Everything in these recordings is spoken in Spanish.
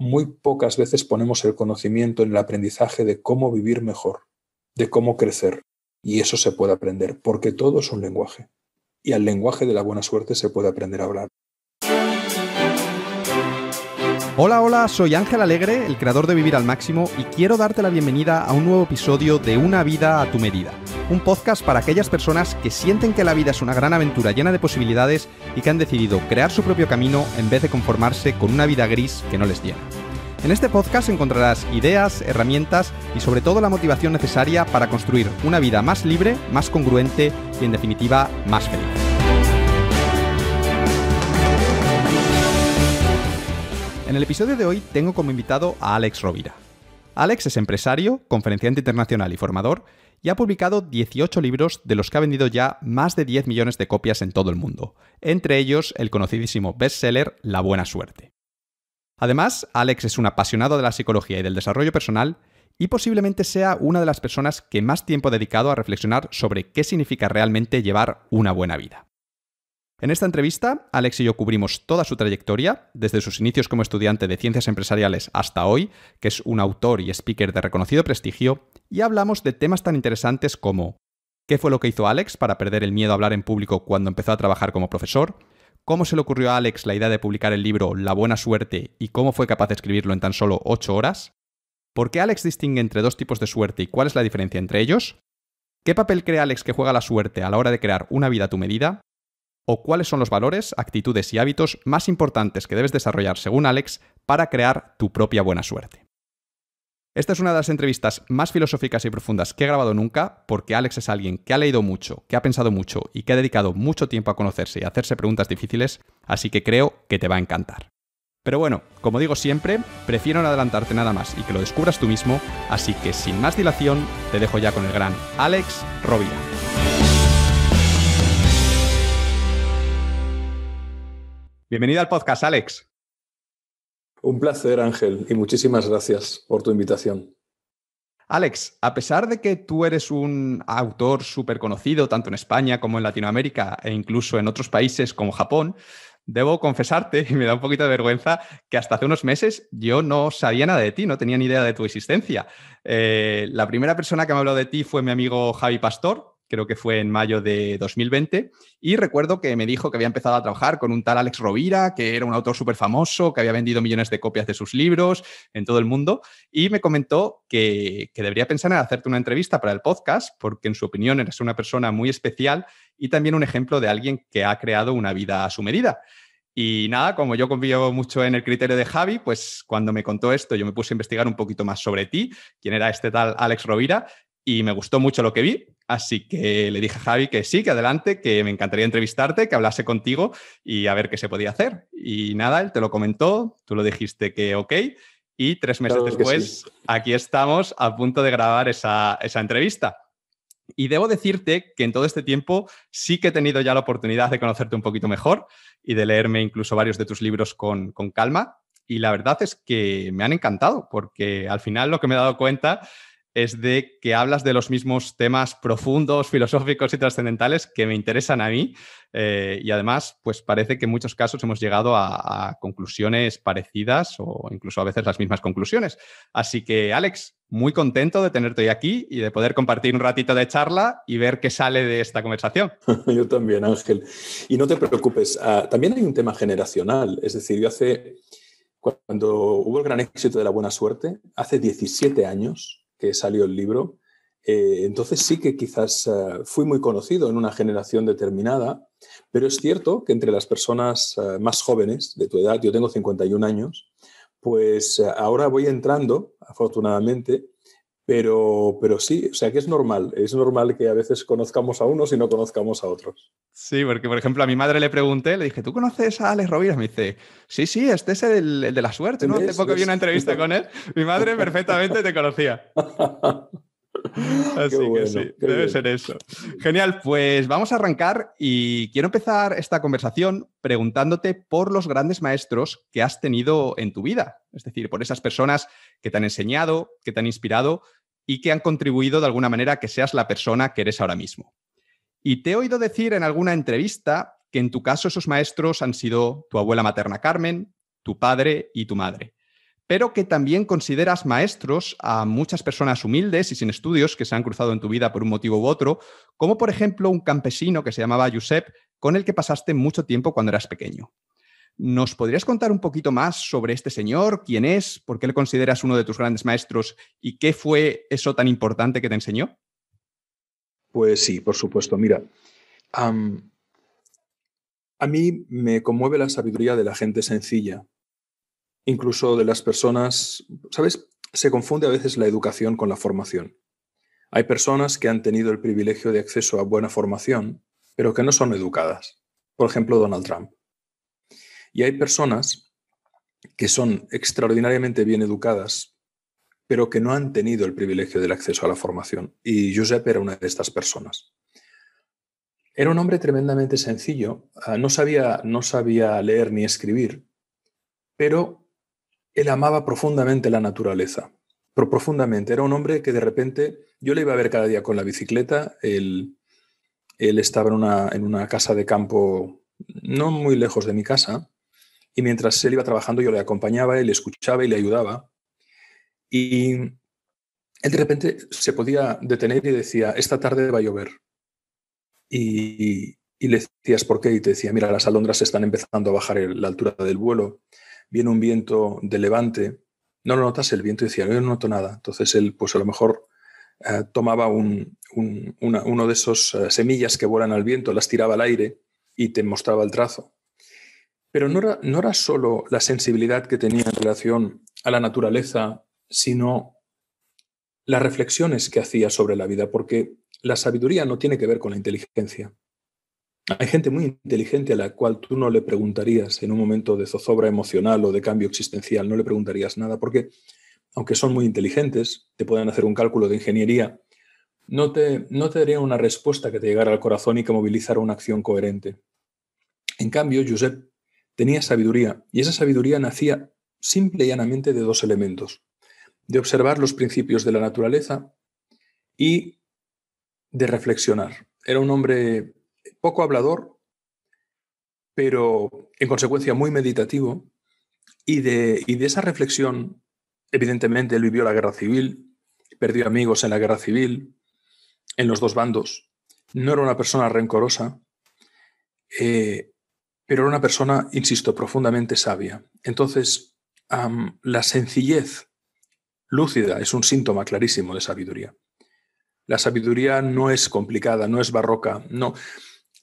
muy pocas veces ponemos el conocimiento en el aprendizaje de cómo vivir mejor, de cómo crecer. Y eso se puede aprender, porque todo es un lenguaje. Y al lenguaje de la buena suerte se puede aprender a hablar. Hola, hola, soy Ángel Alegre, el creador de Vivir al Máximo, y quiero darte la bienvenida a un nuevo episodio de Una vida a tu medida un podcast para aquellas personas que sienten que la vida es una gran aventura llena de posibilidades y que han decidido crear su propio camino en vez de conformarse con una vida gris que no les llena. En este podcast encontrarás ideas, herramientas y sobre todo la motivación necesaria para construir una vida más libre, más congruente y en definitiva más feliz. En el episodio de hoy tengo como invitado a Alex Rovira. Alex es empresario, conferenciante internacional y formador, y ha publicado 18 libros de los que ha vendido ya más de 10 millones de copias en todo el mundo, entre ellos el conocidísimo bestseller La Buena Suerte. Además, Alex es un apasionado de la psicología y del desarrollo personal y posiblemente sea una de las personas que más tiempo ha dedicado a reflexionar sobre qué significa realmente llevar una buena vida. En esta entrevista, Alex y yo cubrimos toda su trayectoria, desde sus inicios como estudiante de ciencias empresariales hasta hoy, que es un autor y speaker de reconocido prestigio, y hablamos de temas tan interesantes como qué fue lo que hizo Alex para perder el miedo a hablar en público cuando empezó a trabajar como profesor, cómo se le ocurrió a Alex la idea de publicar el libro La Buena Suerte y cómo fue capaz de escribirlo en tan solo 8 horas, por qué Alex distingue entre dos tipos de suerte y cuál es la diferencia entre ellos, qué papel cree Alex que juega la suerte a la hora de crear una vida a tu medida, o cuáles son los valores, actitudes y hábitos más importantes que debes desarrollar según Alex para crear tu propia buena suerte. Esta es una de las entrevistas más filosóficas y profundas que he grabado nunca, porque Alex es alguien que ha leído mucho, que ha pensado mucho y que ha dedicado mucho tiempo a conocerse y a hacerse preguntas difíciles, así que creo que te va a encantar. Pero bueno, como digo siempre, prefiero no adelantarte nada más y que lo descubras tú mismo, así que sin más dilación, te dejo ya con el gran Alex Rovira. Bienvenido al podcast, Alex. Un placer, Ángel, y muchísimas gracias por tu invitación. Alex, a pesar de que tú eres un autor súper conocido tanto en España como en Latinoamérica e incluso en otros países como Japón, debo confesarte, y me da un poquito de vergüenza, que hasta hace unos meses yo no sabía nada de ti, no tenía ni idea de tu existencia. Eh, la primera persona que me habló de ti fue mi amigo Javi Pastor, creo que fue en mayo de 2020, y recuerdo que me dijo que había empezado a trabajar con un tal Alex Rovira, que era un autor súper famoso, que había vendido millones de copias de sus libros en todo el mundo, y me comentó que, debería pensar en hacerte una entrevista para el podcast, porque en su opinión eres una persona muy especial y también un ejemplo de alguien que ha creado una vida a su medida. Y nada, como yo confío mucho en el criterio de Javi, pues cuando me contó esto yo me puse a investigar un poquito más sobre ti, quién era este tal Alex Rovira, y me gustó mucho lo que vi, así que le dije a Javi que sí, que adelante, que me encantaría entrevistarte, que hablase contigo y a ver qué se podía hacer. Y nada, él te lo comentó, tú lo dijiste que ok, y tres meses después aquí estamos a punto de grabar esa, entrevista. Y debo decirte que en todo este tiempo sí que he tenido ya la oportunidad de conocerte un poquito mejor y de leerme incluso varios de tus libros con, con calma. Y la verdad es que me han encantado, porque al final lo que me he dado cuenta es de que hablas de los mismos temas profundos, filosóficos y trascendentales que me interesan a mí eh, y además, pues parece que en muchos casos hemos llegado a, conclusiones parecidas o incluso a veces las mismas conclusiones. Así que, Alex, muy contento de tenerte hoy aquí y de poder compartir un ratito de charla y ver qué sale de esta conversación. yo también, Ángel. Y no te preocupes, ah, también hay un tema generacional, es decir, yo hace... Cuando hubo el gran éxito de la buena suerte, hace 17 años, que salió el libro, eh, entonces sí que quizás eh, fui muy conocido en una generación determinada, pero es cierto que entre las personas eh, más jóvenes de tu edad, yo tengo 51 años, pues ahora voy entrando, afortunadamente, pero, sí, o sea que es normal, es normal que a veces conozcamos a unos y no conozcamos a otros. Sí, porque por ejemplo a mi madre le pregunté, le dije, ¿tú conoces a Alex Rovira? Me dice, sí, sí, este es el, de la suerte, ¿no? Hace poco vi una entrevista con él, mi madre perfectamente te conocía. Así que sí, debe ser eso. Genial, pues vamos a arrancar y quiero empezar esta conversación preguntándote por los grandes maestros que has tenido en tu vida, es decir, por esas personas que te han enseñado, que te han inspirado y que han contribuido de alguna manera a que seas la persona que eres ahora mismo. Y te he oído decir en alguna entrevista que en tu caso esos maestros han sido tu abuela materna Carmen, tu padre y tu madre, pero que también consideras maestros a muchas personas humildes y sin estudios que se han cruzado en tu vida por un motivo u otro, como por ejemplo un campesino que se llamaba Josep, con el que pasaste mucho tiempo cuando eras pequeño. ¿Nos podrías contar un poquito más sobre este señor? ¿Quién es? ¿Por qué le consideras uno de tus grandes maestros? ¿Y qué fue eso tan importante que te enseñó? Pues sí, por supuesto. Mira, a mí me conmueve la sabiduría de la gente sencilla, incluso de las personas, ¿sabes? Se confunde a veces la educación con la formación. Hay personas que han tenido el privilegio de acceso a buena formación, pero que no son educadas. Por ejemplo, Donald Trump. Y hay personas que son extraordinariamente bien educadas, pero que no han tenido el privilegio del acceso a la formación. Y Giuseppe era una de estas personas. Era un hombre tremendamente sencillo, ah, no sabía, no sabía leer ni escribir, pero él amaba profundamente la naturaleza, pero profundamente. Era un hombre que de repente yo le iba a ver cada día con la bicicleta, él, él estaba en una, en una casa de campo no muy lejos de mi casa, y mientras él iba trabajando yo le acompañaba, le escuchaba y le ayudaba. Y él de repente se podía detener y decía, esta tarde va a llover. Y, le decías por qué y te decía, mira, las alondras están empezando a bajar la altura del vuelo, viene un viento de levante, no lo notas el viento decía, yo no noto nada. Entonces él, pues a lo mejor eh, tomaba uno de esos eh, semillas que vuelan al viento, las tiraba al aire y te mostraba el trazo. Pero no era, no era solo la sensibilidad que tenía en relación a la naturaleza, sino las reflexiones que hacía sobre la vida, porque la sabiduría no tiene que ver con la inteligencia. Hay gente muy inteligente a la cual tú no le preguntarías en un momento de zozobra emocional o de cambio existencial, no le preguntarías nada, porque aunque son muy inteligentes, te pueden hacer un cálculo de ingeniería, no te, no te daría una respuesta que te llegara al corazón y que movilizara una acción coherente. En cambio, Josep tenía sabiduría, y esa sabiduría nacía simple y llanamente de dos elementos, de observar los principios de la naturaleza y de reflexionar. Era un hombre poco hablador, pero en consecuencia muy meditativo, y de, de esa reflexión, evidentemente, él vivió la guerra civil, perdió amigos en la guerra civil, en los dos bandos, no era una persona rencorosa, eh, pero era una persona, insisto, profundamente sabia. Entonces, la sencillez lúcida es un síntoma clarísimo de sabiduría. La sabiduría no es complicada, no es barroca, no.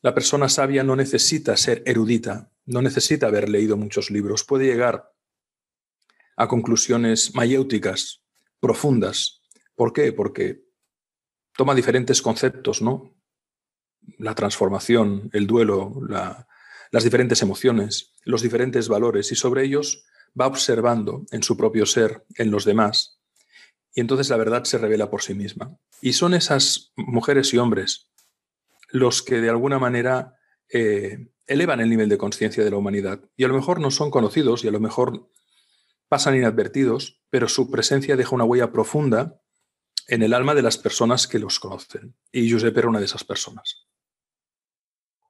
La persona sabia no necesita ser erudita, no necesita haber leído muchos libros, puede llegar a conclusiones mayéuticas, profundas. ¿Por qué? Porque toma diferentes conceptos, ¿no? La transformación, el duelo, la, las diferentes emociones, los diferentes valores y sobre ellos va observando en su propio ser, en los demás, y entonces la verdad se revela por sí misma. Y son esas mujeres y hombres los que de alguna manera eh, elevan el nivel de conciencia de la humanidad. Y a lo mejor no son conocidos y a lo mejor pasan inadvertidos, pero su presencia deja una huella profunda en el alma de las personas que los conocen. Y Giuseppe era una de esas personas.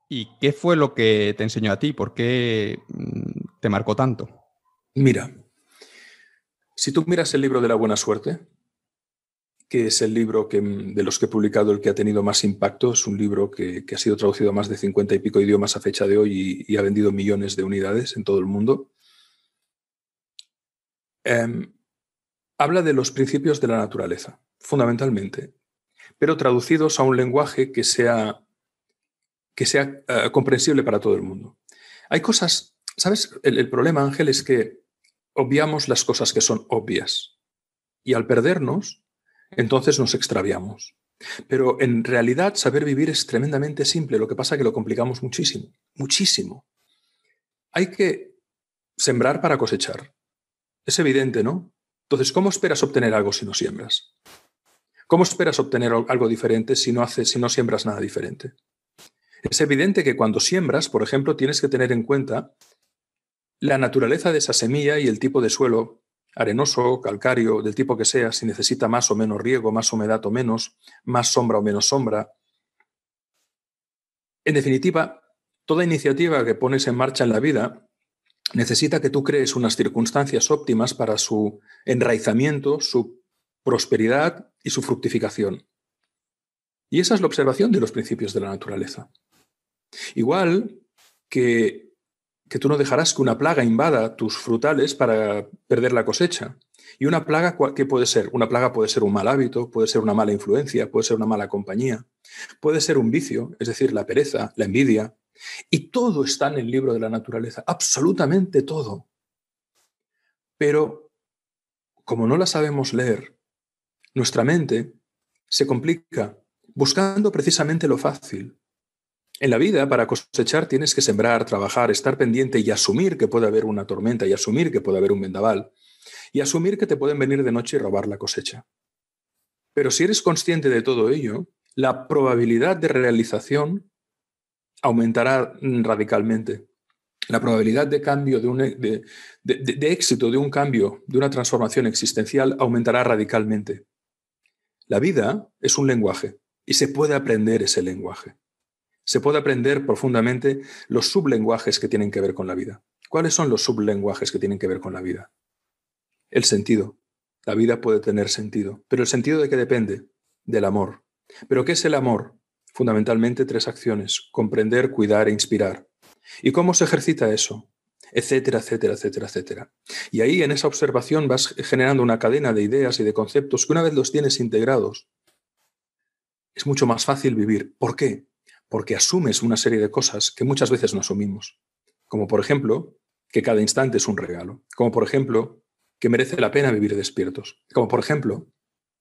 ¿Y qué fue lo que te enseñó a ti? ¿Por qué mm, te marcó tanto? Mira, si tú miras el libro de la buena suerte, que es el libro mm, de los que he publicado el que ha tenido más impacto, es un libro que, ha sido traducido a más de 50 y pico idiomas a fecha de hoy y, ha vendido millones de unidades en todo el mundo. Em, habla de los principios de la naturaleza, fundamentalmente, pero traducidos a un lenguaje que sea que sea eh, comprensible para todo el mundo. Hay cosas, ¿sabes? El, problema, Ángel, es que obviamos las cosas que son obvias y al perdernos, entonces nos extraviamos. Pero en realidad saber vivir es tremendamente simple, lo que pasa es que lo complicamos muchísimo, muchísimo. Hay que sembrar para cosechar. Es evidente, ¿no? Entonces, ¿cómo esperas obtener algo si no siembras? ¿Cómo esperas obtener algo diferente si no, haces, si no siembras nada diferente? Es evidente que cuando siembras, por ejemplo, tienes que tener en cuenta la naturaleza de esa semilla y el tipo de suelo, arenoso, calcáreo, del tipo que sea, si necesita más o menos riego, más humedad o menos, más sombra o menos sombra. En definitiva, toda iniciativa que pones en marcha en la vida necesita que tú crees unas circunstancias óptimas para su enraizamiento, su prosperidad y su fructificación. Y esa es la observación de los principios de la naturaleza. Igual que, tú no dejarás que una plaga invada tus frutales para perder la cosecha. Y una plaga, ¿qué puede ser? Una plaga puede ser un mal hábito, puede ser una mala influencia, puede ser una mala compañía, puede ser un vicio, es decir, la pereza, la envidia. Y todo está en el libro de la naturaleza, absolutamente todo. Pero como no la sabemos leer, nuestra mente se complica buscando precisamente lo fácil, en la vida, para cosechar, tienes que sembrar, trabajar, estar pendiente y asumir que puede haber una tormenta y asumir que puede haber un vendaval y asumir que te pueden venir de noche y robar la cosecha. Pero si eres consciente de todo ello, la probabilidad de realización aumentará radicalmente. La probabilidad de cambio, de, e, de éxito, de un cambio, de una transformación existencial aumentará radicalmente. La vida es un lenguaje y se puede aprender ese lenguaje se puede aprender profundamente los sublenguajes que tienen que ver con la vida. ¿Cuáles son los sublenguajes que tienen que ver con la vida? El sentido. La vida puede tener sentido, pero el sentido de qué depende? Del amor. ¿Pero qué es el amor? Fundamentalmente tres acciones, comprender, cuidar e inspirar. ¿Y cómo se ejercita eso? etcétera, etcétera, etcétera, etcétera. Y ahí en esa observación vas generando una cadena de ideas y de conceptos que una vez los tienes integrados, es mucho más fácil vivir. ¿Por qué? porque asumes una serie de cosas que muchas veces no asumimos, como por ejemplo que cada instante es un regalo, como por ejemplo que merece la pena vivir despiertos, como por ejemplo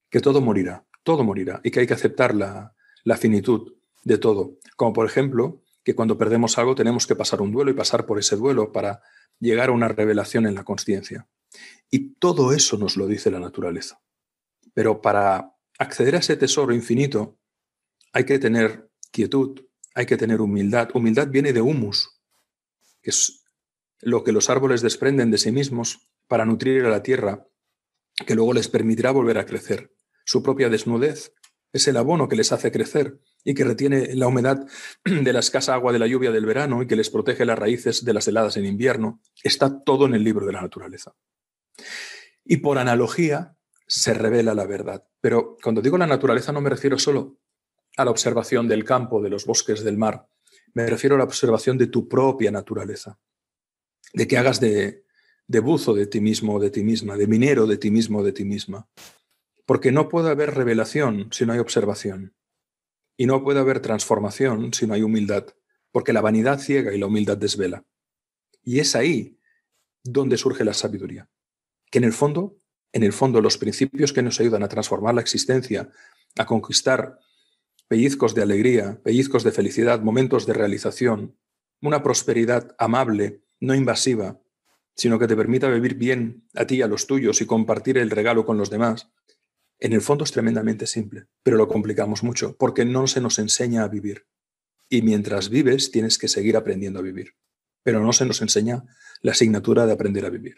que todo morirá, todo morirá y que hay que aceptar la, la finitud de todo, como por ejemplo que cuando perdemos algo tenemos que pasar un duelo y pasar por ese duelo para llegar a una revelación en la conciencia. Y todo eso nos lo dice la naturaleza. Pero para acceder a ese tesoro infinito hay que tener inquietud, hay que tener humildad. Humildad viene de humus, que es lo que los árboles desprenden de sí mismos para nutrir a la tierra, que luego les permitirá volver a crecer. Su propia desnudez es el abono que les hace crecer y que retiene la humedad de la escasa agua de la lluvia del verano y que les protege las raíces de las heladas en invierno. Está todo en el libro de la naturaleza. Y por analogía se revela la verdad. Pero cuando digo la naturaleza no me refiero solo a la observación del campo, de los bosques, del mar. Me refiero a la observación de tu propia naturaleza, de que hagas de, de buzo de ti mismo, o de ti misma, de minero de ti mismo, o de ti misma. Porque no puede haber revelación si no hay observación. Y no puede haber transformación si no hay humildad, porque la vanidad ciega y la humildad desvela. Y es ahí donde surge la sabiduría, que en el fondo, en el fondo los principios que nos ayudan a transformar la existencia, a conquistar pellizcos de alegría, pellizcos de felicidad, momentos de realización, una prosperidad amable, no invasiva, sino que te permita vivir bien a ti y a los tuyos y compartir el regalo con los demás, en el fondo es tremendamente simple, pero lo complicamos mucho porque no se nos enseña a vivir. Y mientras vives tienes que seguir aprendiendo a vivir, pero no se nos enseña la asignatura de aprender a vivir.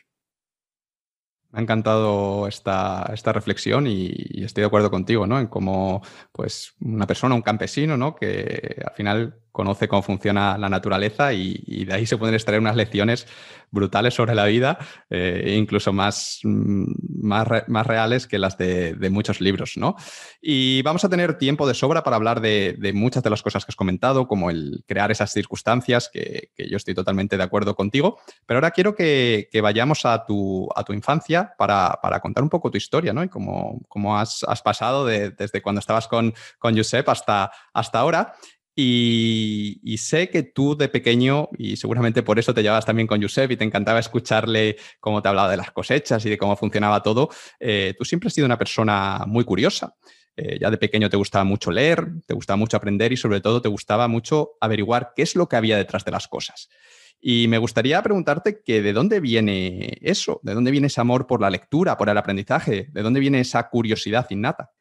Me ha encantado esta, esta reflexión y, estoy de acuerdo contigo, ¿no? En cómo, pues, una persona, un campesino, ¿no? Que al final conoce cómo funciona la naturaleza y, de ahí se pueden extraer unas lecciones brutales sobre la vida, eh, incluso más, mm, más, más, reales que las de, muchos libros, ¿no? Y vamos a tener tiempo de sobra para hablar de, muchas de las cosas que has comentado, como el crear esas circunstancias, que, yo estoy totalmente de acuerdo contigo, pero ahora quiero que, vayamos a tu, a tu infancia para, para, contar un poco tu historia, ¿no? Y cómo, has, has, pasado desde cuando estabas con, con Josep hasta, hasta ahora. Y, sé que tú de pequeño, y seguramente por eso te llevabas también con Josep y te encantaba escucharle cómo te hablaba de las cosechas y de cómo funcionaba todo, eh, tú siempre has sido una persona muy curiosa. Eh, ya de pequeño te gustaba mucho leer, te gustaba mucho aprender y sobre todo te gustaba mucho averiguar qué es lo que había detrás de las cosas. Y me gustaría preguntarte que de dónde viene eso, de dónde viene ese amor por la lectura, por el aprendizaje, de dónde viene esa curiosidad innata.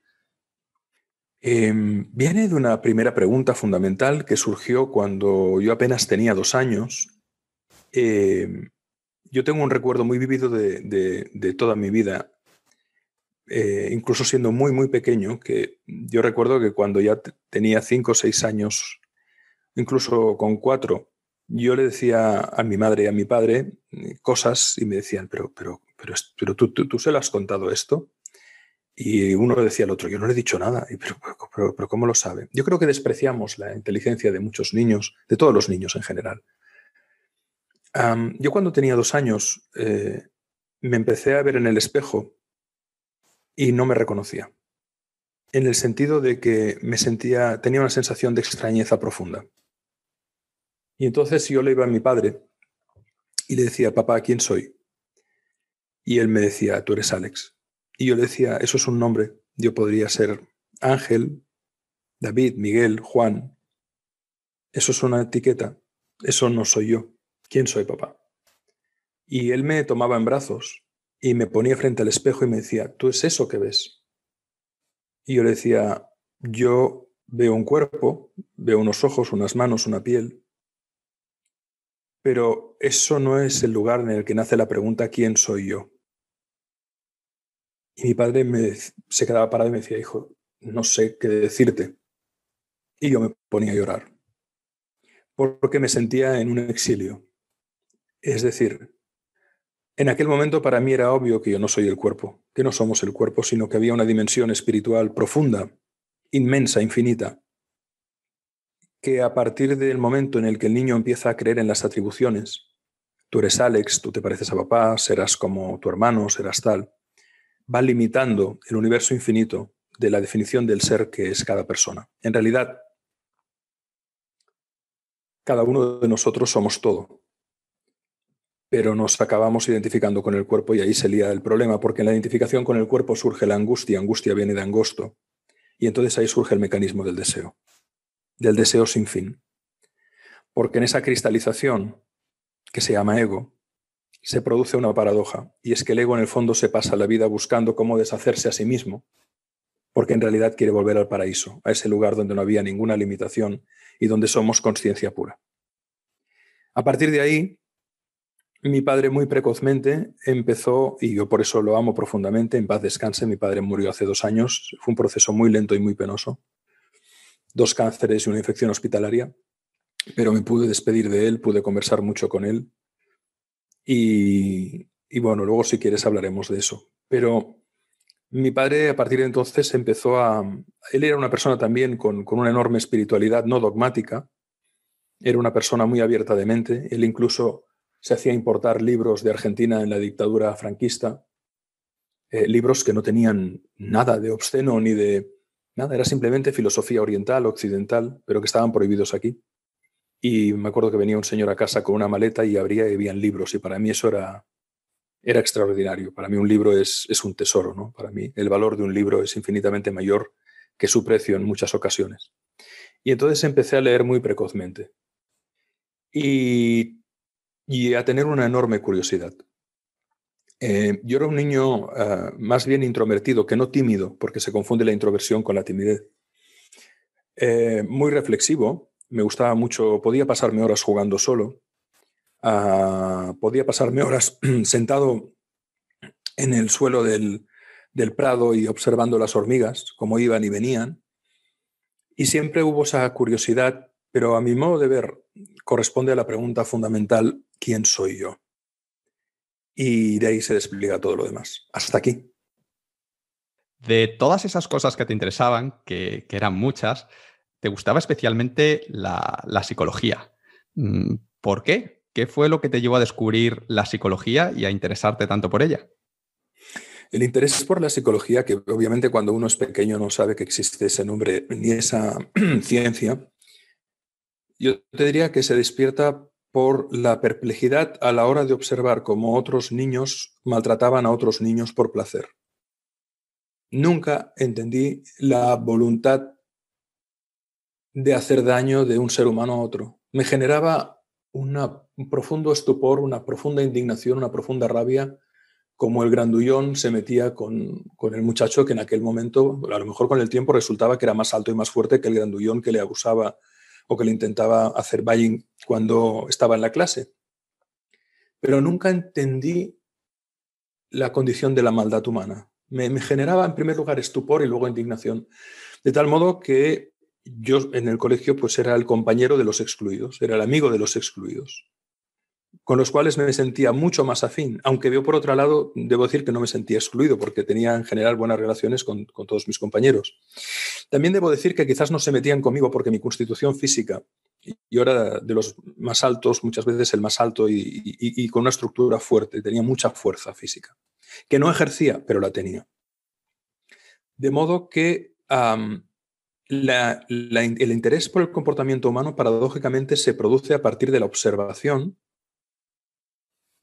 Em, viene de una primera pregunta fundamental que surgió cuando yo apenas tenía dos años. Em, yo tengo un recuerdo muy vivido de, toda mi vida, eh, incluso siendo muy, muy pequeño, que yo recuerdo que cuando ya tenía cinco o seis años, incluso con cuatro, yo le decía a mi madre y a mi padre eh, cosas y me decían, pero, pero, pero, pero ¿tú, tú, tú se lo has contado esto. Y uno le decía al otro, yo no le he dicho nada, pero, pero, ¿cómo lo sabe? Yo creo que despreciamos la inteligencia de muchos niños, de todos los niños en general. yo cuando tenía dos años eh, me empecé a ver en el espejo y no me reconocía, en el sentido de que me sentía, tenía una sensación de extrañeza profunda. Y entonces yo le iba a mi padre y le decía, papá, ¿quién soy? Y él me decía, tú eres Alex. Y yo le decía, eso es un nombre. Yo podría ser Ángel, David, Miguel, Juan. Eso es una etiqueta. Eso no soy yo. ¿Quién soy, papá? Y él me tomaba en brazos y me ponía frente al espejo y me decía, ¿tú es eso que ves? Y yo le decía, yo veo un cuerpo, veo unos ojos, unas manos, una piel, pero eso no es el lugar en el que nace la pregunta ¿quién soy yo? Y mi padre se quedaba parado y me decía, hijo, no sé qué decirte. Y yo me ponía a llorar, porque me sentía en un exilio. Es decir, en aquel momento para mí era obvio que yo no soy el cuerpo, que no somos el cuerpo, sino que había una dimensión espiritual profunda, inmensa, infinita, que a partir del momento en el que el niño empieza a creer en las atribuciones, tú eres Alex, tú te pareces a papá, serás como tu hermano, serás tal, va limitando el universo infinito de la definición del ser que es cada persona. En realidad, cada uno de nosotros somos todo, pero nos acabamos identificando con el cuerpo y ahí se lía el problema, porque en la identificación con el cuerpo surge la angustia, angustia viene de angosto, y entonces ahí surge el mecanismo del deseo, del deseo sin fin, porque en esa cristalización que se llama ego, se produce una paradoja, y es que el ego en el fondo se pasa la vida buscando cómo deshacerse a sí mismo, porque en realidad quiere volver al paraíso, a ese lugar donde no había ninguna limitación y donde somos conciencia pura. A partir de ahí, mi padre muy precozmente empezó, y yo por eso lo amo profundamente, en paz descanse, mi padre murió hace dos años, fue un proceso muy lento y muy penoso, dos cánceres y una infección hospitalaria, pero me pude despedir de él, pude conversar mucho con él, y, bueno, luego si quieres hablaremos de eso. Pero mi padre a partir de entonces empezó a... Él era una persona también con, una enorme espiritualidad no dogmática, era una persona muy abierta de mente, él incluso se hacía importar libros de Argentina en la dictadura franquista, eh, libros que no tenían nada de obsceno ni de... Nada, era simplemente filosofía oriental, occidental, pero que estaban prohibidos aquí y me acuerdo que venía un señor a casa con una maleta y abría y habían libros y para mí eso era, era extraordinario. Para mí un libro es, un tesoro, ¿no? Para mí el valor de un libro es infinitamente mayor que su precio en muchas ocasiones. Y entonces empecé a leer muy precozmente y, a tener una enorme curiosidad. Eh, yo era un niño eh, más bien introvertido que no tímido, porque se confunde la introversión con la timidez. Eh, muy reflexivo, me gustaba mucho, podía pasarme horas jugando solo, ah, podía pasarme horas sentado en el suelo del, del prado y observando las hormigas, cómo iban y venían. Y siempre hubo esa curiosidad, pero a mi modo de ver corresponde a la pregunta fundamental, ¿quién soy yo? Y de ahí se despliega todo lo demás. Hasta aquí. De todas esas cosas que te interesaban, que eran muchas, te gustaba especialmente la, psicología. Mm, ¿Por qué? ¿Qué fue lo que te llevó a descubrir la psicología y a interesarte tanto por ella? El interés por la psicología, que obviamente cuando uno es pequeño no sabe que existe ese nombre ni esa ciencia, yo te diría que se despierta por la perplejidad a la hora de observar cómo otros niños maltrataban a otros niños por placer. Nunca entendí la voluntad de hacer daño de un ser humano a otro. Me generaba un profundo estupor, una profunda indignación, una profunda rabia, como el grandullón se metía con, el muchacho que en aquel momento, a lo mejor con el tiempo, resultaba que era más alto y más fuerte que el grandullón que le abusaba o que le intentaba hacer bullying cuando estaba en la clase. Pero nunca entendí la condición de la maldad humana. me generaba en primer lugar estupor y luego indignación. De tal modo que yo en el colegio pues era el compañero de los excluidos, era el amigo de los excluidos, con los cuales me sentía mucho más afín, aunque veo por otro lado debo decir que no me sentía excluido porque tenía en general buenas relaciones con, todos mis compañeros. También debo decir que quizás no se metían conmigo porque mi constitución física, yo era de los más altos, muchas veces el más alto y, con una estructura fuerte, tenía mucha fuerza física, que no ejercía, pero la tenía. De modo que el interés por el comportamiento humano paradójicamente se produce a partir de la observación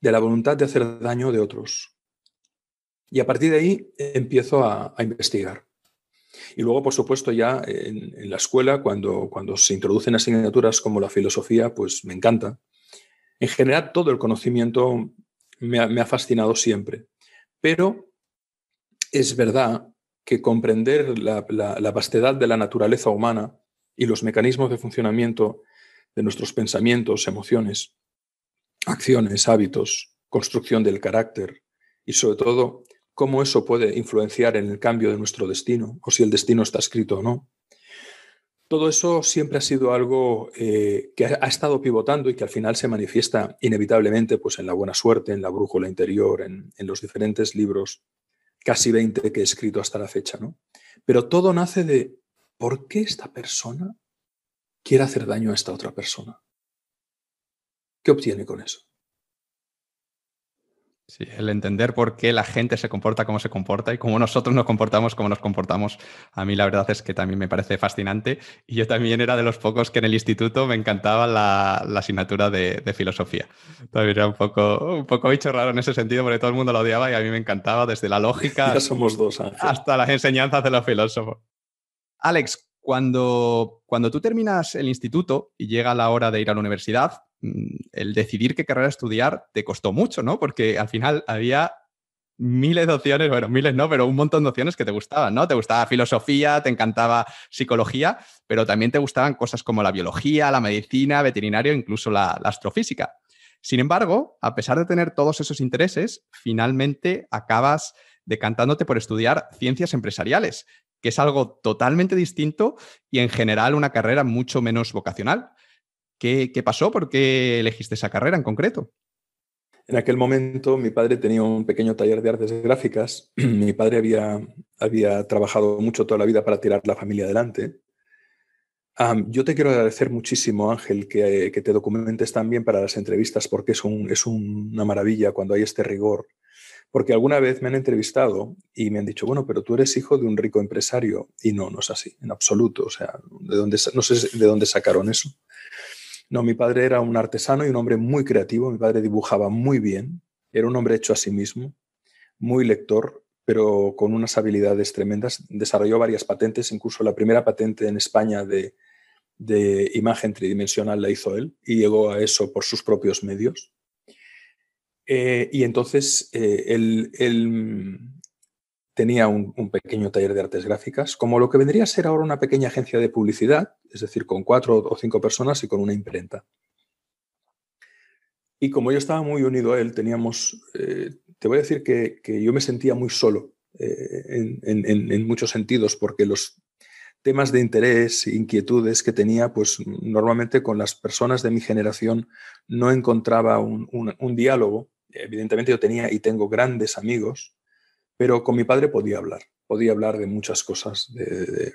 de la voluntad de hacer daño de otros. Y a partir de ahí eh, empiezo a, investigar. Y luego, por supuesto, ya en, la escuela, cuando, cuando se introducen asignaturas como la filosofía, pues me encanta. En general, todo el conocimiento me ha fascinado siempre. Pero es verdad que comprender la, vastedad de la naturaleza humana y los mecanismos de funcionamiento de nuestros pensamientos, emociones, acciones, hábitos, construcción del carácter y sobre todo cómo eso puede influenciar en el cambio de nuestro destino o si el destino está escrito o no. Todo eso siempre ha sido algo eh, que ha, estado pivotando y que al final se manifiesta inevitablemente pues, en la buena suerte, en la brújula interior, en los diferentes libros casi 20 que he escrito hasta la fecha, ¿no? Pero todo nace de ¿por qué esta persona quiere hacer daño a esta otra persona? ¿Qué obtiene con eso? Sí, el entender por qué la gente se comporta como se comporta y cómo nosotros nos comportamos como nos comportamos, a mí la verdad es que también me parece fascinante. Y yo también era de los pocos que en el instituto me encantaba la, asignatura de, filosofía. También era un poco, un poco bicho raro en ese sentido porque todo el mundo lo odiaba y a mí me encantaba desde la lógica hasta las enseñanzas de los filósofos. Alex, cuando, cuando tú terminas el instituto y llega la hora de ir a la universidad, Mm, el decidir qué carrera estudiar te costó mucho, ¿no? Porque al final había miles de opciones, bueno, miles no, pero un montón de opciones que te gustaban, ¿no? Te gustaba filosofía, te encantaba psicología, pero también te gustaban cosas como la biología, la medicina, veterinario, incluso la, astrofísica. Sin embargo, a pesar de tener todos esos intereses, finalmente acabas decantándote por estudiar ciencias empresariales, que es algo totalmente distinto y en general una carrera mucho menos vocacional. ¿Qué, pasó? ¿Por qué elegiste esa carrera en concreto? En aquel momento mi padre tenía un pequeño taller de artes gráficas. mi padre había, había trabajado mucho toda la vida para tirar la familia adelante. yo te quiero agradecer muchísimo, Ángel, que, que, te documentes también para las entrevistas, porque es, un, es una maravilla cuando hay este rigor. Porque alguna vez me han entrevistado y me han dicho, bueno, pero tú eres hijo de un rico empresario. Y no, no es así, en absoluto. O sea, ¿de dónde, no sé de dónde sacaron eso. No, mi padre era un artesano y un hombre muy creativo. Mi padre dibujaba muy bien. Era un hombre hecho a sí mismo, muy lector, pero con unas habilidades tremendas. Desarrolló varias patentes, incluso la primera patente en España de, imagen tridimensional la hizo él y llegó a eso por sus propios medios. Eh, y entonces eh, él, tenía un, pequeño taller de artes gráficas, como lo que vendría a ser ahora una pequeña agencia de publicidad, es decir, con cuatro o cinco personas y con una imprenta. Y como yo estaba muy unido a él, teníamos, eh, te voy a decir que, yo me sentía muy solo eh, en, muchos sentidos, porque los temas de interés, inquietudes que tenía, pues normalmente con las personas de mi generación no encontraba un diálogo. Evidentemente yo tenía y tengo grandes amigos, pero con mi padre podía hablar, podía hablar de muchas cosas, de,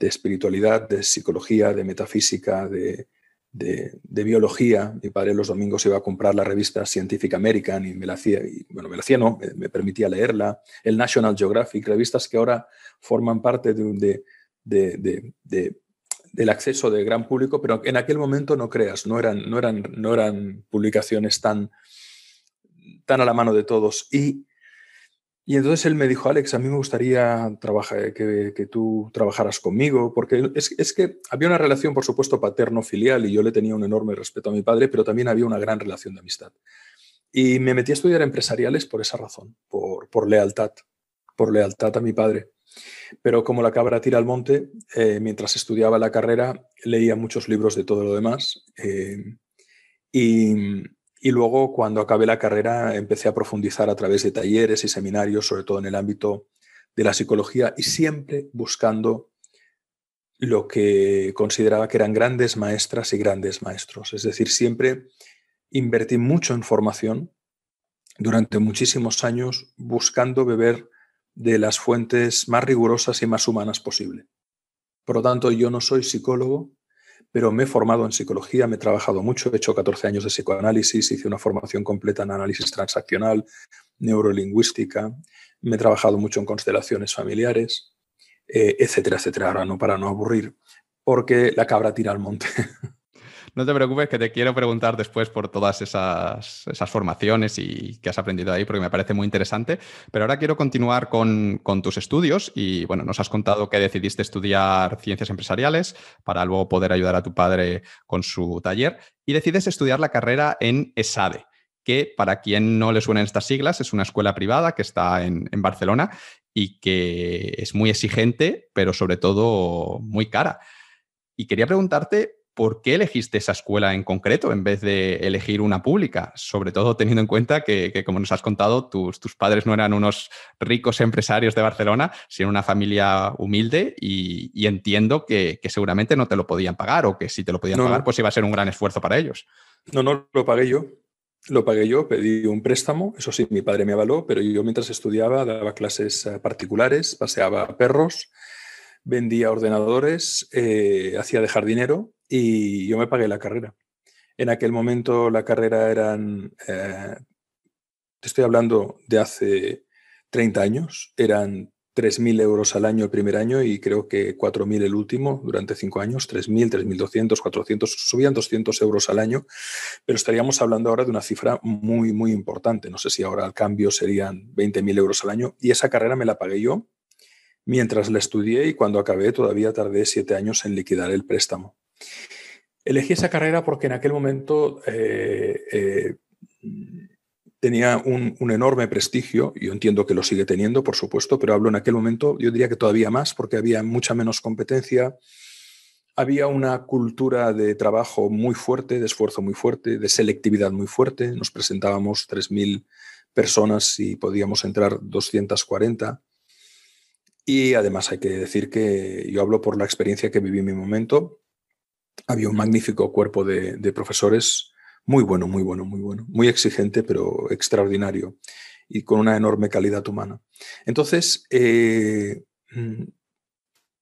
espiritualidad, de psicología, de metafísica, de, biología. Mi padre los domingos iba a comprar la revista Scientific American y me la hacía, bueno, me la hacía no, me, permitía leerla, el National Geographic, revistas que ahora forman parte de, del acceso del gran público, pero en aquel momento no creas, no eran, no eran, no eran publicaciones tan, tan a la mano de todos. Y y entonces él me dijo, Alex, a mí me gustaría que, tú trabajaras conmigo, porque es, que había una relación, por supuesto, paterno-filial y yo le tenía un enorme respeto a mi padre, pero también había una gran relación de amistad. Y me metí a estudiar empresariales por esa razón, por, lealtad, por lealtad a mi padre. Pero como la cabra tira al monte, eh, mientras estudiaba la carrera leía muchos libros de todo lo demás. Eh, y, y luego, cuando acabé la carrera, empecé a profundizar a través de talleres y seminarios, sobre todo en el ámbito de la psicología, y siempre buscando lo que consideraba que eran grandes maestras y grandes maestros. Es decir, siempre invertí mucho en formación durante muchísimos años buscando beber de las fuentes más rigurosas y más humanas posible. Por lo tanto, yo no soy psicólogo, pero me he formado en psicología, me he trabajado mucho, he hecho 14 años de psicoanálisis, hice una formación completa en análisis transaccional, neurolingüística, me he trabajado mucho en constelaciones familiares, eh, etcétera, etcétera, ahora no para no aburrir, porque la cabra tira al monte. No te preocupes que te quiero preguntar después por todas esas, esas formaciones y que has aprendido ahí, porque me parece muy interesante. Pero ahora quiero continuar con, tus estudios y bueno, nos has contado que decidiste estudiar ciencias empresariales para luego poder ayudar a tu padre con su taller y decides estudiar la carrera en ESADE e, que para quien no le suenen estas siglas, es una escuela privada que está en, en, Barcelona y que es muy exigente, pero sobre todo muy cara. Y quería preguntarte ¿por qué elegiste esa escuela en concreto en vez de elegir una pública? Sobre todo teniendo en cuenta que, como nos has contado, tus, padres no eran unos ricos empresarios de Barcelona, sino una familia humilde y, entiendo que, seguramente no te lo podían pagar o que si te lo podían pagar, pues iba a ser un gran esfuerzo para ellos. No, no, lo pagué yo. Lo pagué yo, pedí un préstamo, eso sí, mi padre me avaló, pero yo mientras estudiaba daba clases eh, particulares, paseaba perros, vendía ordenadores, eh, hacía de jardinero y yo me pagué la carrera. En aquel momento la carrera eran, eh, te estoy hablando de hace 30 años, eran 3.000 euros al año el primer año y creo que 4.000 el último durante 5 años, 3.000, 3.200, 400, subían 200 euros al año, pero estaríamos hablando ahora de una cifra muy, muy importante. No sé si ahora al cambio serían 20.000 euros al año y esa carrera me la pagué yo mientras la estudié y cuando acabé todavía tardé 7 años en liquidar el préstamo. Elegí esa carrera porque en aquel momento eh, eh, tenía un, un, enorme prestigio, yo entiendo que lo sigue teniendo, por supuesto, pero hablo en aquel momento, yo diría que todavía más, porque había mucha menos competencia, había una cultura de trabajo muy fuerte, de esfuerzo muy fuerte, de selectividad muy fuerte, nos presentábamos 3.000 personas y podíamos entrar 240. Y además hay que decir que yo hablo por la experiencia que viví en mi momento, había un magnífico cuerpo de, profesores, muy bueno, muy bueno, muy bueno, muy exigente, pero extraordinario y con una enorme calidad humana. Entonces, eh, mm,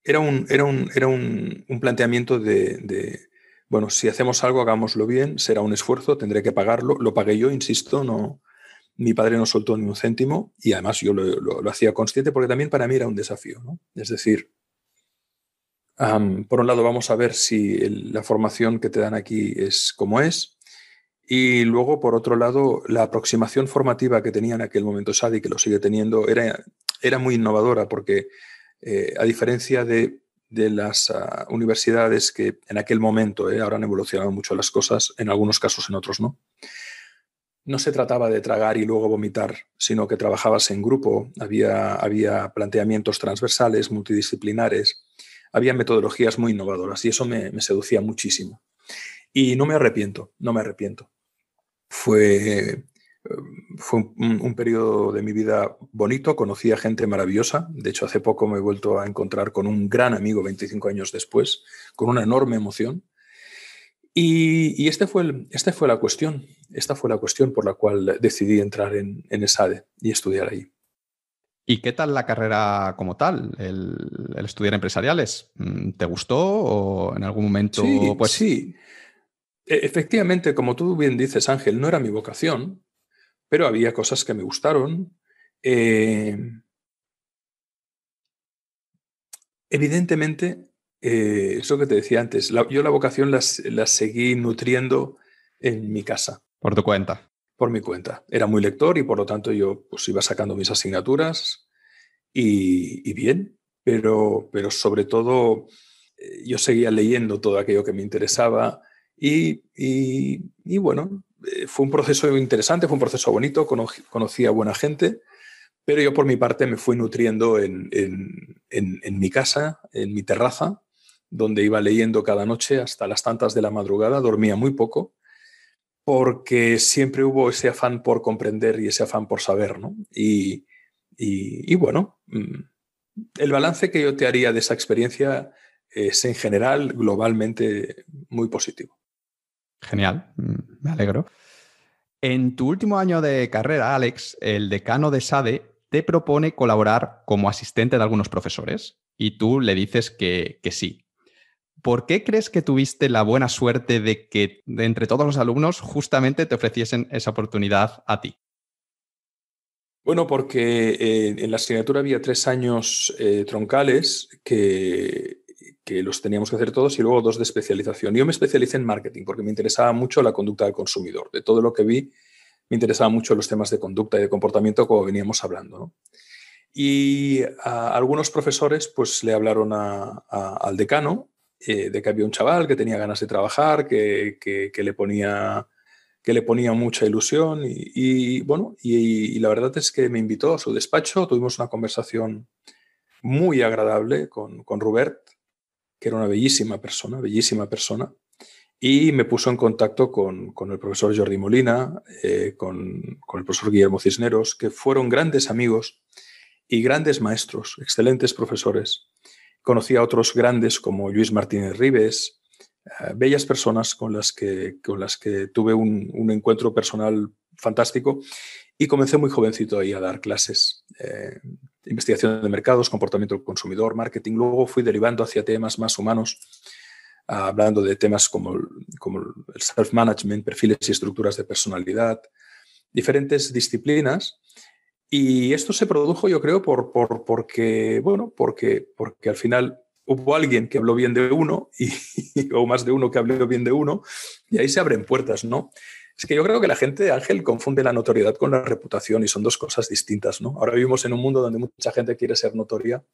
era, un, era, un, era un, planteamiento de, bueno, si hacemos algo, hagámoslo bien, será un esfuerzo, tendré que pagarlo, lo pagué yo, insisto, no, mi padre no soltó ni un céntimo y además yo lo, hacía consciente porque también para mí era un desafío, Es decir, por un lado, vamos a ver si la formación que te dan aquí es como es. Y luego, por otro lado, la aproximación formativa que tenía en aquel momento Sadi, que lo sigue teniendo, era, muy innovadora porque, eh, a diferencia de, las ah, universidades que en aquel momento, eh, ahora han evolucionado mucho las cosas, en algunos casos, en otros no, no se trataba de tragar y luego vomitar, sino que trabajabas en grupo, había planteamientos transversales, multidisciplinares había metodologías muy innovadoras y eso me, seducía muchísimo. Y no me arrepiento, no me arrepiento. Fue, eh, fue un, periodo de mi vida bonito, conocí a gente maravillosa. De hecho, hace poco me he vuelto a encontrar con un gran amigo 25 años después, con una enorme emoción. Y, este fue el, esta fue la cuestión, esta fue la cuestión por la cual decidí entrar en, en ESADE y estudiar ahí. ¿Y qué tal la carrera como tal, el, estudiar empresariales? Mm, ¿Te gustó o en algún momento? Sí, pues... sí. E, efectivamente, como tú bien dices, Ángel, no era mi vocación, pero había cosas que me gustaron. Eh, evidentemente, eh, eso que te decía antes, yo la vocación la seguí nutriendo en mi casa. Por tu cuenta por mi cuenta. Era muy lector y por lo tanto yo pues, iba sacando mis asignaturas y, bien, pero, pero sobre todo eh, yo seguía leyendo todo aquello que me interesaba y, bueno, eh, fue un proceso interesante, fue un proceso bonito, conocía buena gente, pero yo por mi parte me fui nutriendo en mi casa, en mi terraza, donde iba leyendo cada noche hasta las tantas de la madrugada, dormía muy poco porque siempre hubo ese afán por comprender y ese afán por saber, ¿no? Y, bueno, mm, el balance que yo te haría de esa experiencia es en general, globalmente, muy positivo. Genial, mm, me alegro. En tu último año de carrera, Alex, el decano de SADE te propone colaborar como asistente de algunos profesores y tú le dices que, que sí. ¿Por qué crees que tuviste la buena suerte de que entre todos los alumnos justamente te ofreciesen esa oportunidad a ti? Bueno, porque eh, en la asignatura había tres años eh, troncales que, que, los teníamos que hacer todos y luego dos de especialización. Yo me especialicé en marketing porque me interesaba mucho la conducta del consumidor. De todo lo que vi, me interesaban mucho los temas de conducta y de comportamiento como veníamos hablando. Y algunos profesores pues, le hablaron al decano eh, de que había un chaval que tenía ganas de trabajar, que, le, ponía, que le ponía mucha ilusión y, bueno, y, la verdad es que me invitó a su despacho, tuvimos una conversación muy agradable con, con Robert, que era una bellísima persona, bellísima persona, y me puso en contacto con, el profesor Jordi Molina, eh, con, con el profesor Guillermo Cisneros, que fueron grandes amigos y grandes maestros, excelentes profesores. Conocí a otros grandes como Luis Martínez Rives, eh, bellas personas con las que, con las que tuve un, encuentro personal fantástico y comencé muy jovencito ahí a dar clases. Eh, investigación de mercados, comportamiento del consumidor, marketing. Luego fui derivando hacia temas más humanos, hablando de temas como, como el self-management, perfiles y estructuras de personalidad, diferentes disciplinas y esto se produjo, yo creo, por, por, porque, bueno, porque, porque al final hubo alguien que habló bien de uno, y, o más de uno que habló bien de uno, y ahí se abren puertas, ¿no? Es que yo creo que la gente, Ángel, confunde la notoriedad con la reputación y son dos cosas distintas, ¿no? Ahora vivimos en un mundo donde mucha gente quiere ser notoria,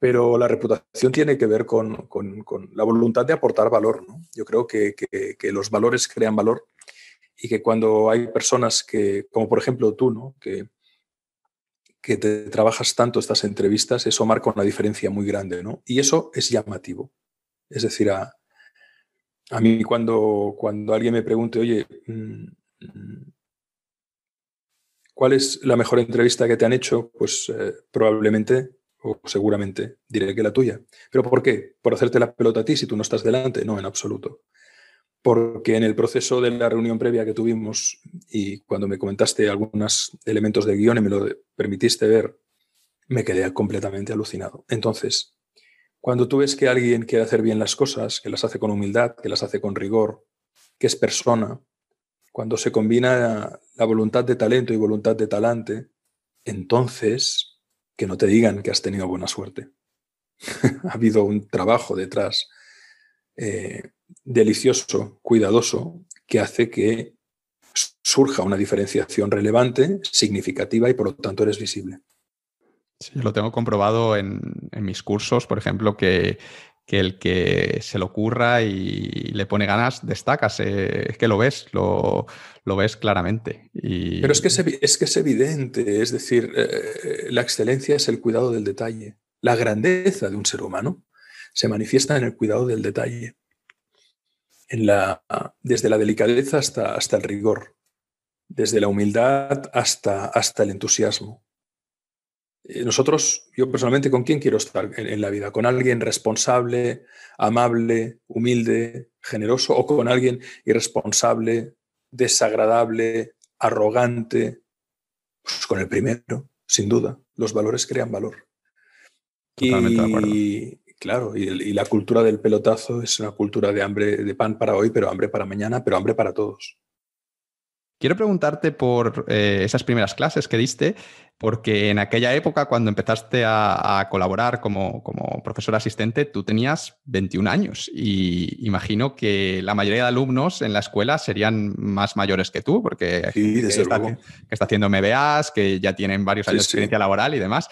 pero la reputación tiene que ver con, la voluntad de aportar valor, ¿no? Yo creo que, que, los valores crean valor y que cuando hay personas que, como por ejemplo tú, ¿no? Que, que te trabajas tanto estas entrevistas, eso marca una diferencia muy grande, ¿no? Y eso es llamativo. Es decir, a, mí cuando, cuando alguien me pregunte, oye, mm, ¿cuál es la mejor entrevista que te han hecho? Pues eh, probablemente o seguramente diré que la tuya. ¿Pero por qué? ¿Por hacerte la pelota a ti si tú no estás delante? No, en absoluto porque en el proceso de la reunión previa que tuvimos y cuando me comentaste algunos elementos de guión y me lo permitiste ver, me quedé completamente alucinado. Entonces, cuando tú ves que alguien quiere hacer bien las cosas, que las hace con humildad, que las hace con rigor, que es persona, cuando se combina la voluntad de talento y voluntad de talante, entonces que no te digan que has tenido buena suerte. ha habido un trabajo detrás. Eh, delicioso, cuidadoso, que hace que surja una diferenciación relevante, significativa y por lo tanto eres visible. Sí, lo tengo comprobado en, mis cursos, por ejemplo, que, el que se lo curra y le pone ganas destaca, eh, es que lo ves, lo, ves claramente. Pero es que, es, evidente, es decir, eh, eh, la excelencia es el cuidado del detalle. La grandeza de un ser humano se manifiesta en el cuidado del detalle la, desde la delicadeza hasta, hasta el rigor, desde la humildad hasta, hasta el entusiasmo. Eh, nosotros, yo personalmente, ¿con quién quiero estar en, la vida? ¿Con alguien responsable, amable, humilde, generoso? ¿O con alguien irresponsable, desagradable, arrogante? Pues con el primero, sin duda. Los valores crean valor. y, Claro, y, la cultura del pelotazo es una cultura de hambre de pan para hoy, pero hambre para mañana, pero hambre para todos. Quiero preguntarte por eh, esas primeras clases que diste, porque en aquella época, cuando empezaste a, colaborar como, profesor asistente, tú tenías 21 años y imagino que la mayoría de alumnos en la escuela serían más mayores que tú, porque que, está, que está, haciendo MBAs, que ya tienen varios años de experiencia laboral y demás.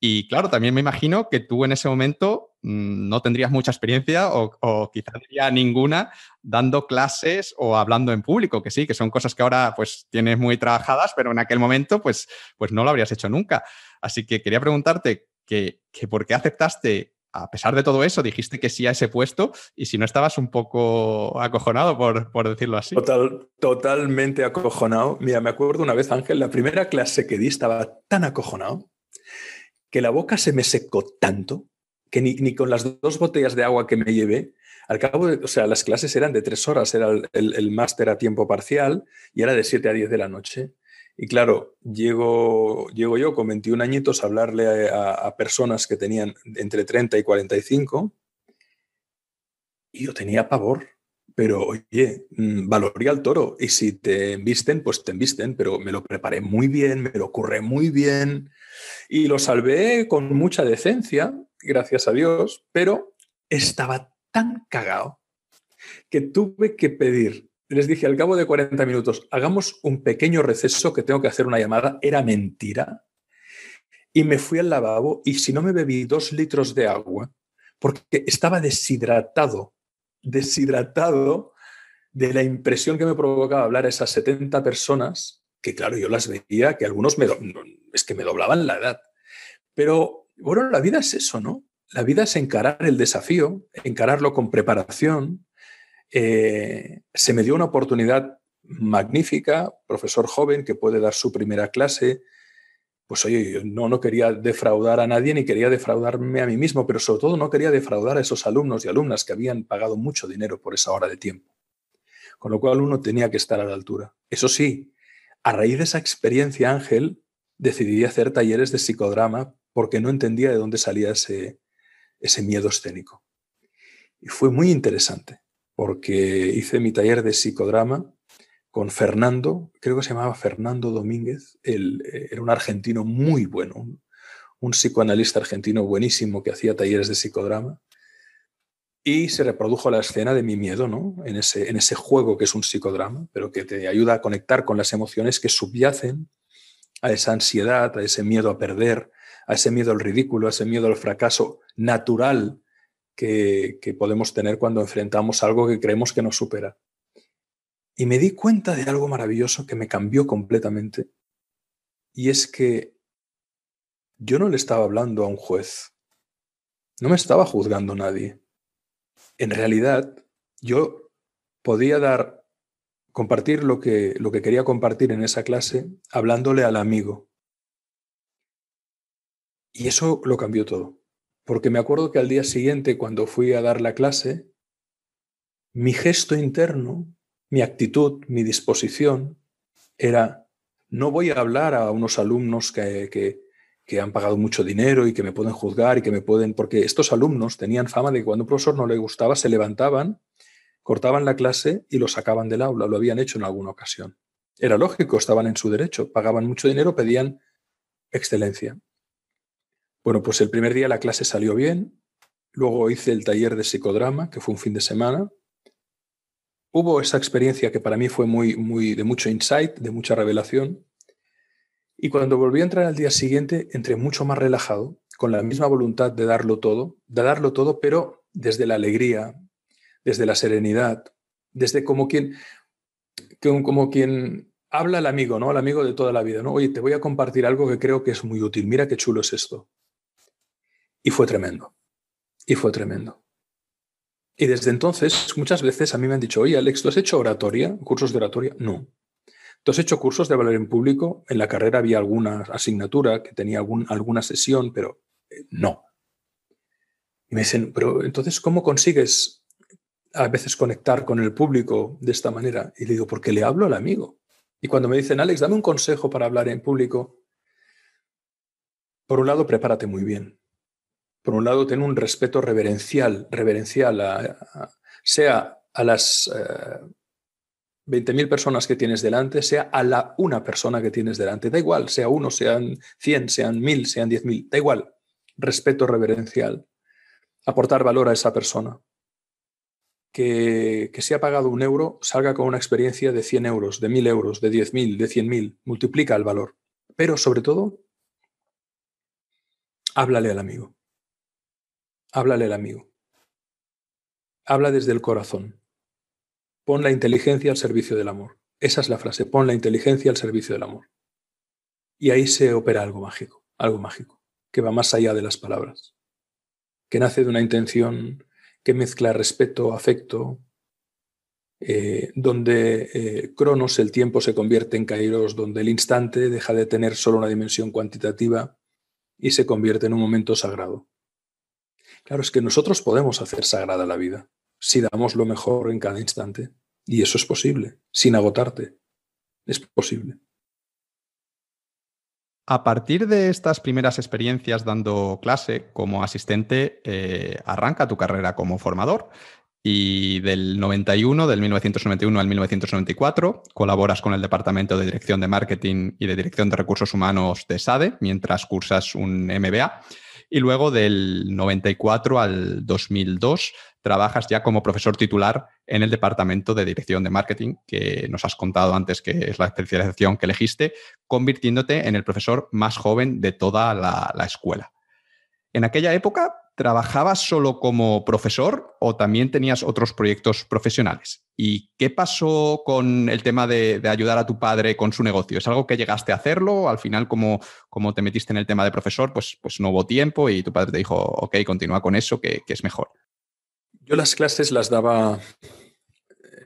Y claro, también me imagino que tú en ese momento mm, no tendrías mucha experiencia o, quizás diría ninguna dando clases o hablando en público, que sí, que son cosas que ahora pues tienes muy trabajadas, pero en aquel momento pues, pues no lo habrías hecho nunca. Así que quería preguntarte que, por qué aceptaste, a pesar de todo eso, dijiste que sí a ese puesto y si no estabas un poco acojonado, por, decirlo así. Total, totalmente acojonado. Mira, me acuerdo una vez, Ángel, la primera clase que di estaba tan acojonado que la boca se me secó tanto que ni, con las dos botellas de agua que me llevé, al cabo de, o sea, las clases eran de tres horas, era el, máster a tiempo parcial y era de 7 a 10 de la noche. Y claro, llego, llego yo con 21 añitos a hablarle a, personas que tenían entre 30 y 45 y yo tenía pavor. Pero oye, mm, valoría al toro y si te embisten pues te embisten pero me lo preparé muy bien, me lo curré muy bien, y lo salvé con mucha decencia, gracias a Dios, pero estaba tan cagado que tuve que pedir. Les dije al cabo de 40 minutos, hagamos un pequeño receso que tengo que hacer una llamada. Era mentira. Y me fui al lavabo y si no me bebí dos litros de agua, porque estaba deshidratado, deshidratado de la impresión que me provocaba hablar a esas 70 personas, que claro, yo las veía, que algunos me, es que me doblaban la edad. Pero bueno, la vida es eso, ¿no? La vida es encarar el desafío, encararlo con preparación. Eh, se me dio una oportunidad magnífica, profesor joven que puede dar su primera clase. Pues oye, yo no, no quería defraudar a nadie ni quería defraudarme a mí mismo, pero sobre todo no quería defraudar a esos alumnos y alumnas que habían pagado mucho dinero por esa hora de tiempo. Con lo cual uno tenía que estar a la altura. Eso sí, a raíz de esa experiencia, Ángel, decidí hacer talleres de psicodrama porque no entendía de dónde salía ese, ese miedo escénico. Y fue muy interesante porque hice mi taller de psicodrama con Fernando, creo que se llamaba Fernando Domínguez, eh, era un argentino muy bueno, un, psicoanalista argentino buenísimo que hacía talleres de psicodrama. Y se reprodujo la escena de mi miedo, ¿no? ese, en ese juego que es un psicodrama, pero que te ayuda a conectar con las emociones que subyacen a esa ansiedad, a ese miedo a perder, a ese miedo al ridículo, a ese miedo al fracaso natural que, podemos tener cuando enfrentamos algo que creemos que nos supera. Y me di cuenta de algo maravilloso que me cambió completamente. Y es que yo no le estaba hablando a un juez. No me estaba juzgando nadie. En realidad, yo podía dar compartir lo que, lo que quería compartir en esa clase hablándole al amigo. Y eso lo cambió todo. Porque me acuerdo que al día siguiente, cuando fui a dar la clase, mi gesto interno, mi actitud, mi disposición era, no voy a hablar a unos alumnos que, que, que han pagado mucho dinero y que me pueden juzgar y que me pueden, porque estos alumnos tenían fama de que cuando un profesor no le gustaba se levantaban cortaban la clase y lo sacaban del aula, lo habían hecho en alguna ocasión. Era lógico, estaban en su derecho, pagaban mucho dinero, pedían excelencia. Bueno, pues el primer día la clase salió bien, luego hice el taller de psicodrama, que fue un fin de semana. Hubo esa experiencia que para mí fue muy, muy de mucho insight, de mucha revelación. Y cuando volví a entrar al día siguiente, entré mucho más relajado, con la misma voluntad de darlo todo, de darlo todo, pero desde la alegría, desde la serenidad, desde como quien, como quien habla al amigo, ¿no? Al amigo de toda la vida, ¿no? Oye, te voy a compartir algo que creo que es muy útil, mira qué chulo es esto. Y fue tremendo, y fue tremendo. Y desde entonces, muchas veces a mí me han dicho, oye, Alex, ¿tú has hecho oratoria, cursos de oratoria? No. ¿Tú has hecho cursos de hablar en público? En la carrera había alguna asignatura que tenía algún, alguna sesión, pero eh, no. Y me dicen, pero entonces, ¿cómo consigues a veces conectar con el público de esta manera. Y le digo, porque le hablo al amigo. Y cuando me dicen, Alex, dame un consejo para hablar en público, por un lado, prepárate muy bien. Por un lado, ten un respeto reverencial, reverencial, sea a las 20.000 eh, personas que tienes delante, sea a la una persona que tienes delante. Da igual, sea uno, sean 100, sean 1.000, sean 10.000, da igual. Respeto reverencial. Aportar valor a esa persona que, se ha pagado un euro salga con una experiencia de 100 euros, de 1000 euros, de 10.000, de 100.000. Multiplica el valor. Pero sobre todo, háblale al amigo. Háblale al amigo. Habla desde el corazón. Pon la inteligencia al servicio del amor. Esa es la frase. Pon la inteligencia al servicio del amor. Y ahí se opera algo mágico, algo mágico, que va más allá de las palabras, que nace de una intención que mezcla respeto, afecto, eh, donde eh, Cronos, el tiempo, se convierte en Kairos, donde el instante deja de tener solo una dimensión cuantitativa y se convierte en un momento sagrado. Claro, es que nosotros podemos hacer sagrada la vida si damos lo mejor en cada instante. Y eso es posible, sin agotarte. Es posible. A partir de estas primeras experiencias dando clase como asistente, eh, arranca tu carrera como formador y del 91, del 1991 al 1994, colaboras con el Departamento de Dirección de Marketing y de Dirección de Recursos Humanos de SADE mientras cursas un MBA. Y luego del 94 al 2002 trabajas ya como profesor titular en el departamento de dirección de marketing, que nos has contado antes que es la especialización que elegiste, convirtiéndote en el profesor más joven de toda la, escuela. En aquella época, ¿trabajabas solo como profesor o también tenías otros proyectos profesionales? ¿Y qué pasó con el tema de, ayudar a tu padre con su negocio? ¿Es algo que llegaste a hacerlo? Al final, como, como te metiste en el tema de profesor, pues, pues no hubo tiempo y tu padre te dijo, ok, continúa con eso, que es mejor. Yo las clases las daba,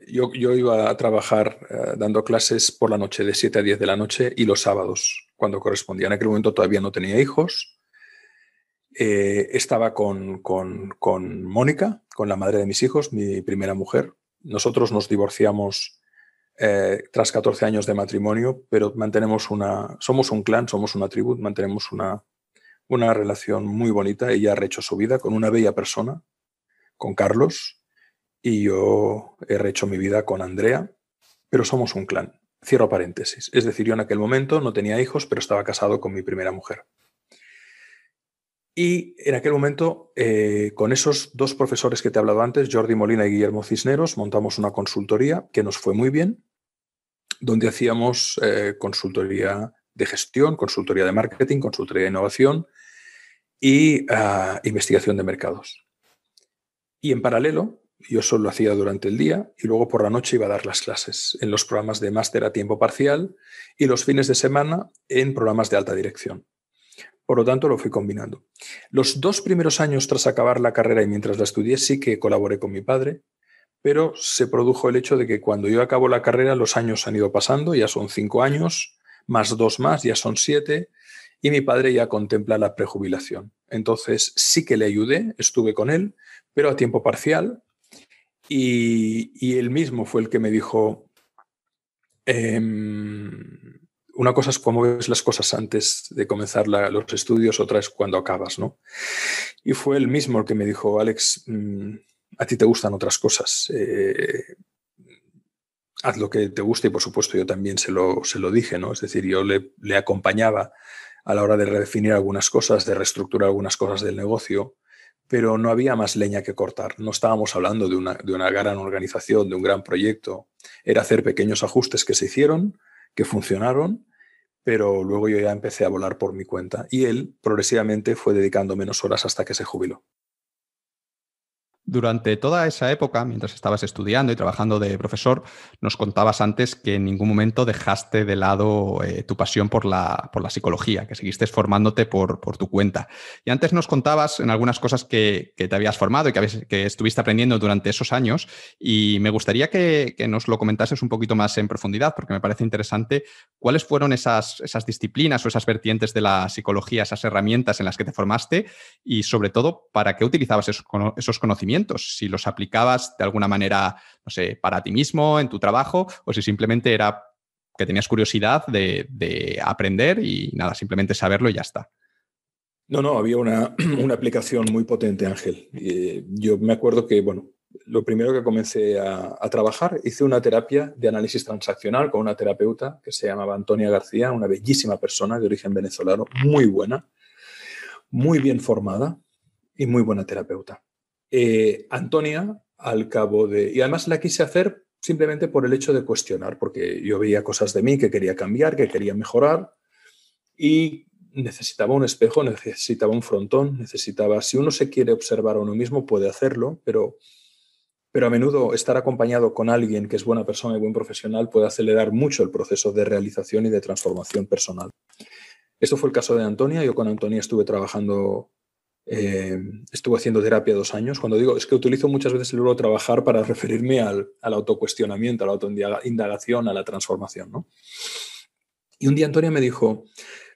yo, iba a trabajar eh, dando clases por la noche, de 7 a 10 de la noche y los sábados, cuando correspondía. En aquel momento todavía no tenía hijos. Eh, estaba con, Mónica, con la madre de mis hijos, mi primera mujer. Nosotros nos divorciamos eh, tras 14 años de matrimonio, pero mantenemos una, somos un clan, somos una tribu, mantenemos una, una relación muy bonita. Ella ha rehecho su vida con una bella persona, con Carlos y yo he rehecho mi vida con Andrea, pero somos un clan. Cierro paréntesis. Es decir, yo en aquel momento no tenía hijos, pero estaba casado con mi primera mujer. Y en aquel momento, eh, con esos dos profesores que te he hablado antes, Jordi Molina y Guillermo Cisneros, montamos una consultoría que nos fue muy bien, donde hacíamos eh, consultoría de gestión, consultoría de marketing, consultoría de innovación y ah, investigación de mercados. Y en paralelo, yo solo lo hacía durante el día y luego por la noche iba a dar las clases en los programas de máster a tiempo parcial y los fines de semana en programas de alta dirección. Por lo tanto, lo fui combinando. Los dos primeros años tras acabar la carrera y mientras la estudié, sí que colaboré con mi padre, pero se produjo el hecho de que cuando yo acabo la carrera, los años han ido pasando, ya son cinco años, más dos más, ya son siete, y mi padre ya contempla la prejubilación. Entonces sí que le ayudé, estuve con él, pero a tiempo parcial. Y, y él mismo fue el que me dijo, em, una cosa es cómo ves las cosas antes de comenzar los estudios, otra es cuando acabas, ¿no? Y fue él mismo el que me dijo, Alex, mm, a ti te gustan otras cosas. Eh, haz lo que te guste y por supuesto yo también se lo, se lo dije, ¿no? Es decir, yo le acompañaba a la hora de redefinir algunas cosas, de reestructurar algunas cosas del negocio, pero no había más leña que cortar. No estábamos hablando de una, de una gran organización, de un gran proyecto. Era hacer pequeños ajustes que se hicieron, que funcionaron, pero luego yo ya empecé a volar por mi cuenta. Y él progresivamente fue dedicando menos horas hasta que se jubiló. Durante toda esa época, mientras estabas estudiando y trabajando de profesor, nos contabas antes que en ningún momento dejaste de lado eh, tu pasión por la, por la, psicología, que seguiste formándote por, por, tu cuenta. Y antes nos contabas en algunas cosas que, te habías formado y que, que, estuviste aprendiendo durante esos años. Y me gustaría que, nos lo comentases un poquito más en profundidad, porque me parece interesante cuáles fueron esas, esas disciplinas o esas vertientes de la psicología, esas herramientas en las que te formaste y sobre todo para qué utilizabas esos conocimientos si los aplicabas de alguna manera, no sé, para ti mismo, en tu trabajo, o si simplemente era que tenías curiosidad de, aprender y nada, simplemente saberlo y ya está. No, no, había una, aplicación muy potente, Ángel. Eh, yo me acuerdo que, bueno, lo primero que comencé a, trabajar, hice una terapia de análisis transaccional con una terapeuta que se llamaba Antonia García, una bellísima persona de origen venezolano, muy buena, muy bien formada y muy buena terapeuta. Eh, Antonia, al cabo de... Y además la quise hacer simplemente por el hecho de cuestionar, porque yo veía cosas de mí que quería cambiar, que quería mejorar, y necesitaba un espejo, necesitaba un frontón, necesitaba, si uno se quiere observar a uno mismo, puede hacerlo, pero, pero a menudo estar acompañado con alguien que es buena persona y buen profesional puede acelerar mucho el proceso de realización y de transformación personal. Esto fue el caso de Antonia, yo con Antonia estuve trabajando estuvo eh, estuve haciendo terapia dos años. Cuando digo, es que utilizo muchas veces el verbo trabajar para referirme al, autocuestionamiento, a la autoindagación, a la transformación. Y un día Antonia me dijo,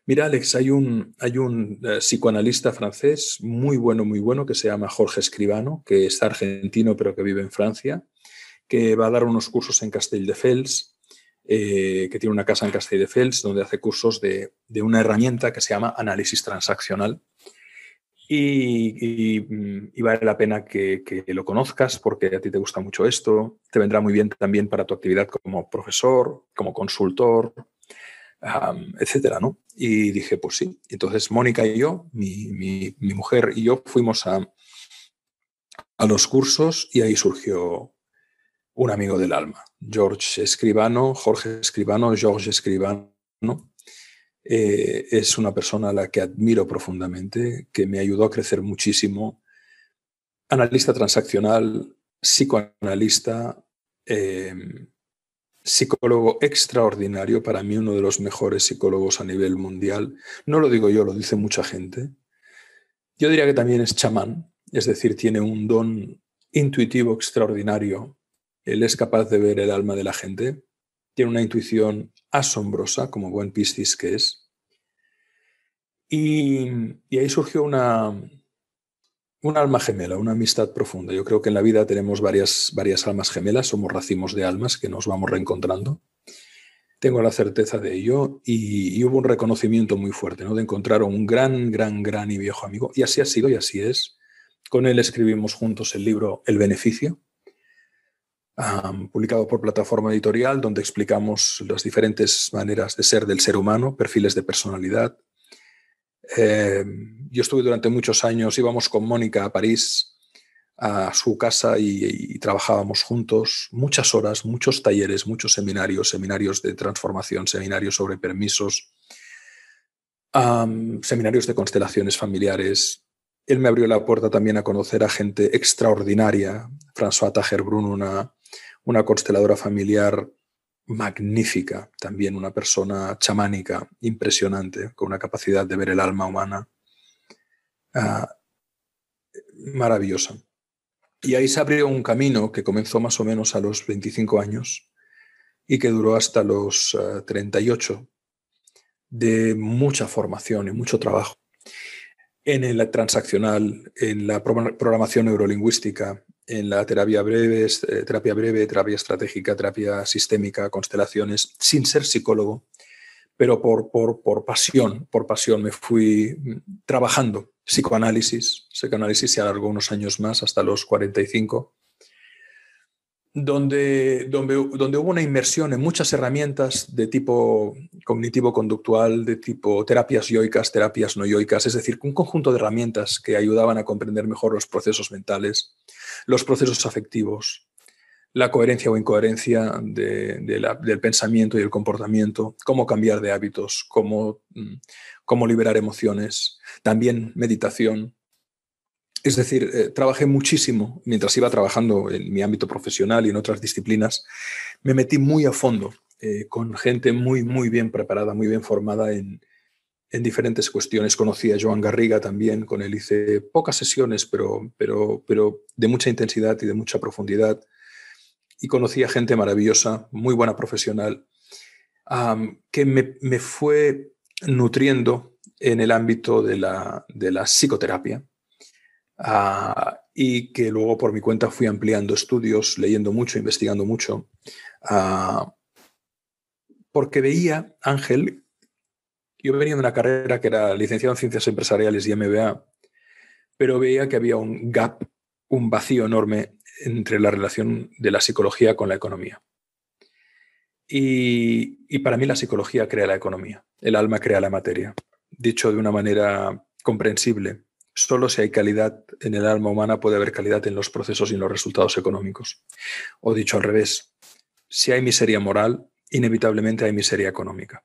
mira Alex, hay un, hay un eh, psicoanalista francés muy bueno, muy bueno, que se llama Jorge Escribano, que es argentino pero que vive en Francia, que va a dar unos cursos en Castelldefels. Eh, que tiene una casa en Castelldefels, donde hace cursos de, de una herramienta que se llama análisis transaccional, Mm, y, vale la pena que, lo conozcas porque a ti te gusta mucho esto, te vendrá muy bien también para tu actividad como profesor, como consultor, etcétera, ¿no? Y dije, pues sí. Entonces Mónica y yo, mi, mujer y yo, fuimos a, a, los cursos y ahí surgió un amigo del alma, George Escribano, Jorge Escribano, George Escribano, eh, es una persona a la que admiro profundamente, que me ayudó a crecer muchísimo. Analista transaccional, psicoanalista, em, psicólogo extraordinario, para mí uno de los mejores psicólogos a nivel mundial. No lo digo yo, lo dice mucha gente. Yo diría que también es chamán, es decir, tiene un don intuitivo extraordinario. Él es capaz de ver el alma de la gente, tiene una intuición asombrosa, como buen Piscis que es. Y, ahí surgió una, alma gemela, una amistad profunda. Yo creo que en la vida tenemos varias, varias almas gemelas, somos racimos de almas que nos vamos reencontrando. Tengo la certeza de ello y, hubo un reconocimiento muy fuerte, De encontrar un gran, gran, gran y viejo amigo. Y así ha sido y así es. Con él escribimos juntos el libro El Beneficio, publicado por Plataforma Editorial, donde explicamos las diferentes maneras de ser del ser humano, perfiles de personalidad. Em, yo estuve durante muchos años, íbamos con Mónica a París, a su casa y, trabajábamos juntos muchas horas, muchos talleres, muchos seminarios, seminarios de transformación, seminarios sobre permisos, seminarios de constelaciones familiares. Él me abrió la puerta también a conocer a gente extraordinaria, François Tajer una una consteladora familiar magnífica, también una persona chamánica, impresionante, con una capacidad de ver el alma humana ah, maravillosa. Y ahí se abrió un camino que comenzó más o menos a los 25 años y que duró hasta los 38, ah, de mucha formación y mucho trabajo en el transaccional, en la programación neurolingüística, en la terapia breve, eh, terapia breve, terapia estratégica, terapia sistémica, constelaciones, sin ser psicólogo, pero por, por, por pasión, por pasión me fui mm, trabajando psicoanálisis. Psicoanálisis se alargó unos años más, hasta los 45, donde, donde, donde hubo una inmersión en muchas herramientas de tipo cognitivo-conductual, de tipo terapias yoicas, terapias no yoicas, es decir, un conjunto de herramientas que ayudaban a comprender mejor los procesos mentales, los procesos afectivos, la coherencia o incoherencia del pensamiento y el comportamiento, cómo cambiar de hábitos, cómo, mm, cómo liberar emociones, también meditación. Es decir, eh, trabajé muchísimo mientras iba trabajando en mi ámbito profesional y en otras disciplinas, me metí muy a fondo eh, con gente muy, muy bien preparada, muy bien formada en, en diferentes cuestiones. Conocí a Joan Garriga también, con él hice pocas sesiones, pero, pero, pero de mucha intensidad y de mucha profundidad. Y conocí a gente maravillosa, muy buena profesional, que me, fue nutriendo en el ámbito de la, psicoterapia. Ah, y que luego por mi cuenta fui ampliando estudios, leyendo mucho, investigando mucho, ah, porque veía, Ángel, yo venía de una carrera que era licenciado en Ciencias Empresariales y MBA, pero veía que había un gap, un vacío enorme entre la relación de la psicología con la economía. Y, para mí la psicología crea la economía, el alma crea la materia. Dicho de una manera comprensible, solo si hay calidad en el alma humana puede haber calidad en los procesos y en los resultados económicos. O dicho al revés, si hay miseria moral, inevitablemente hay miseria económica.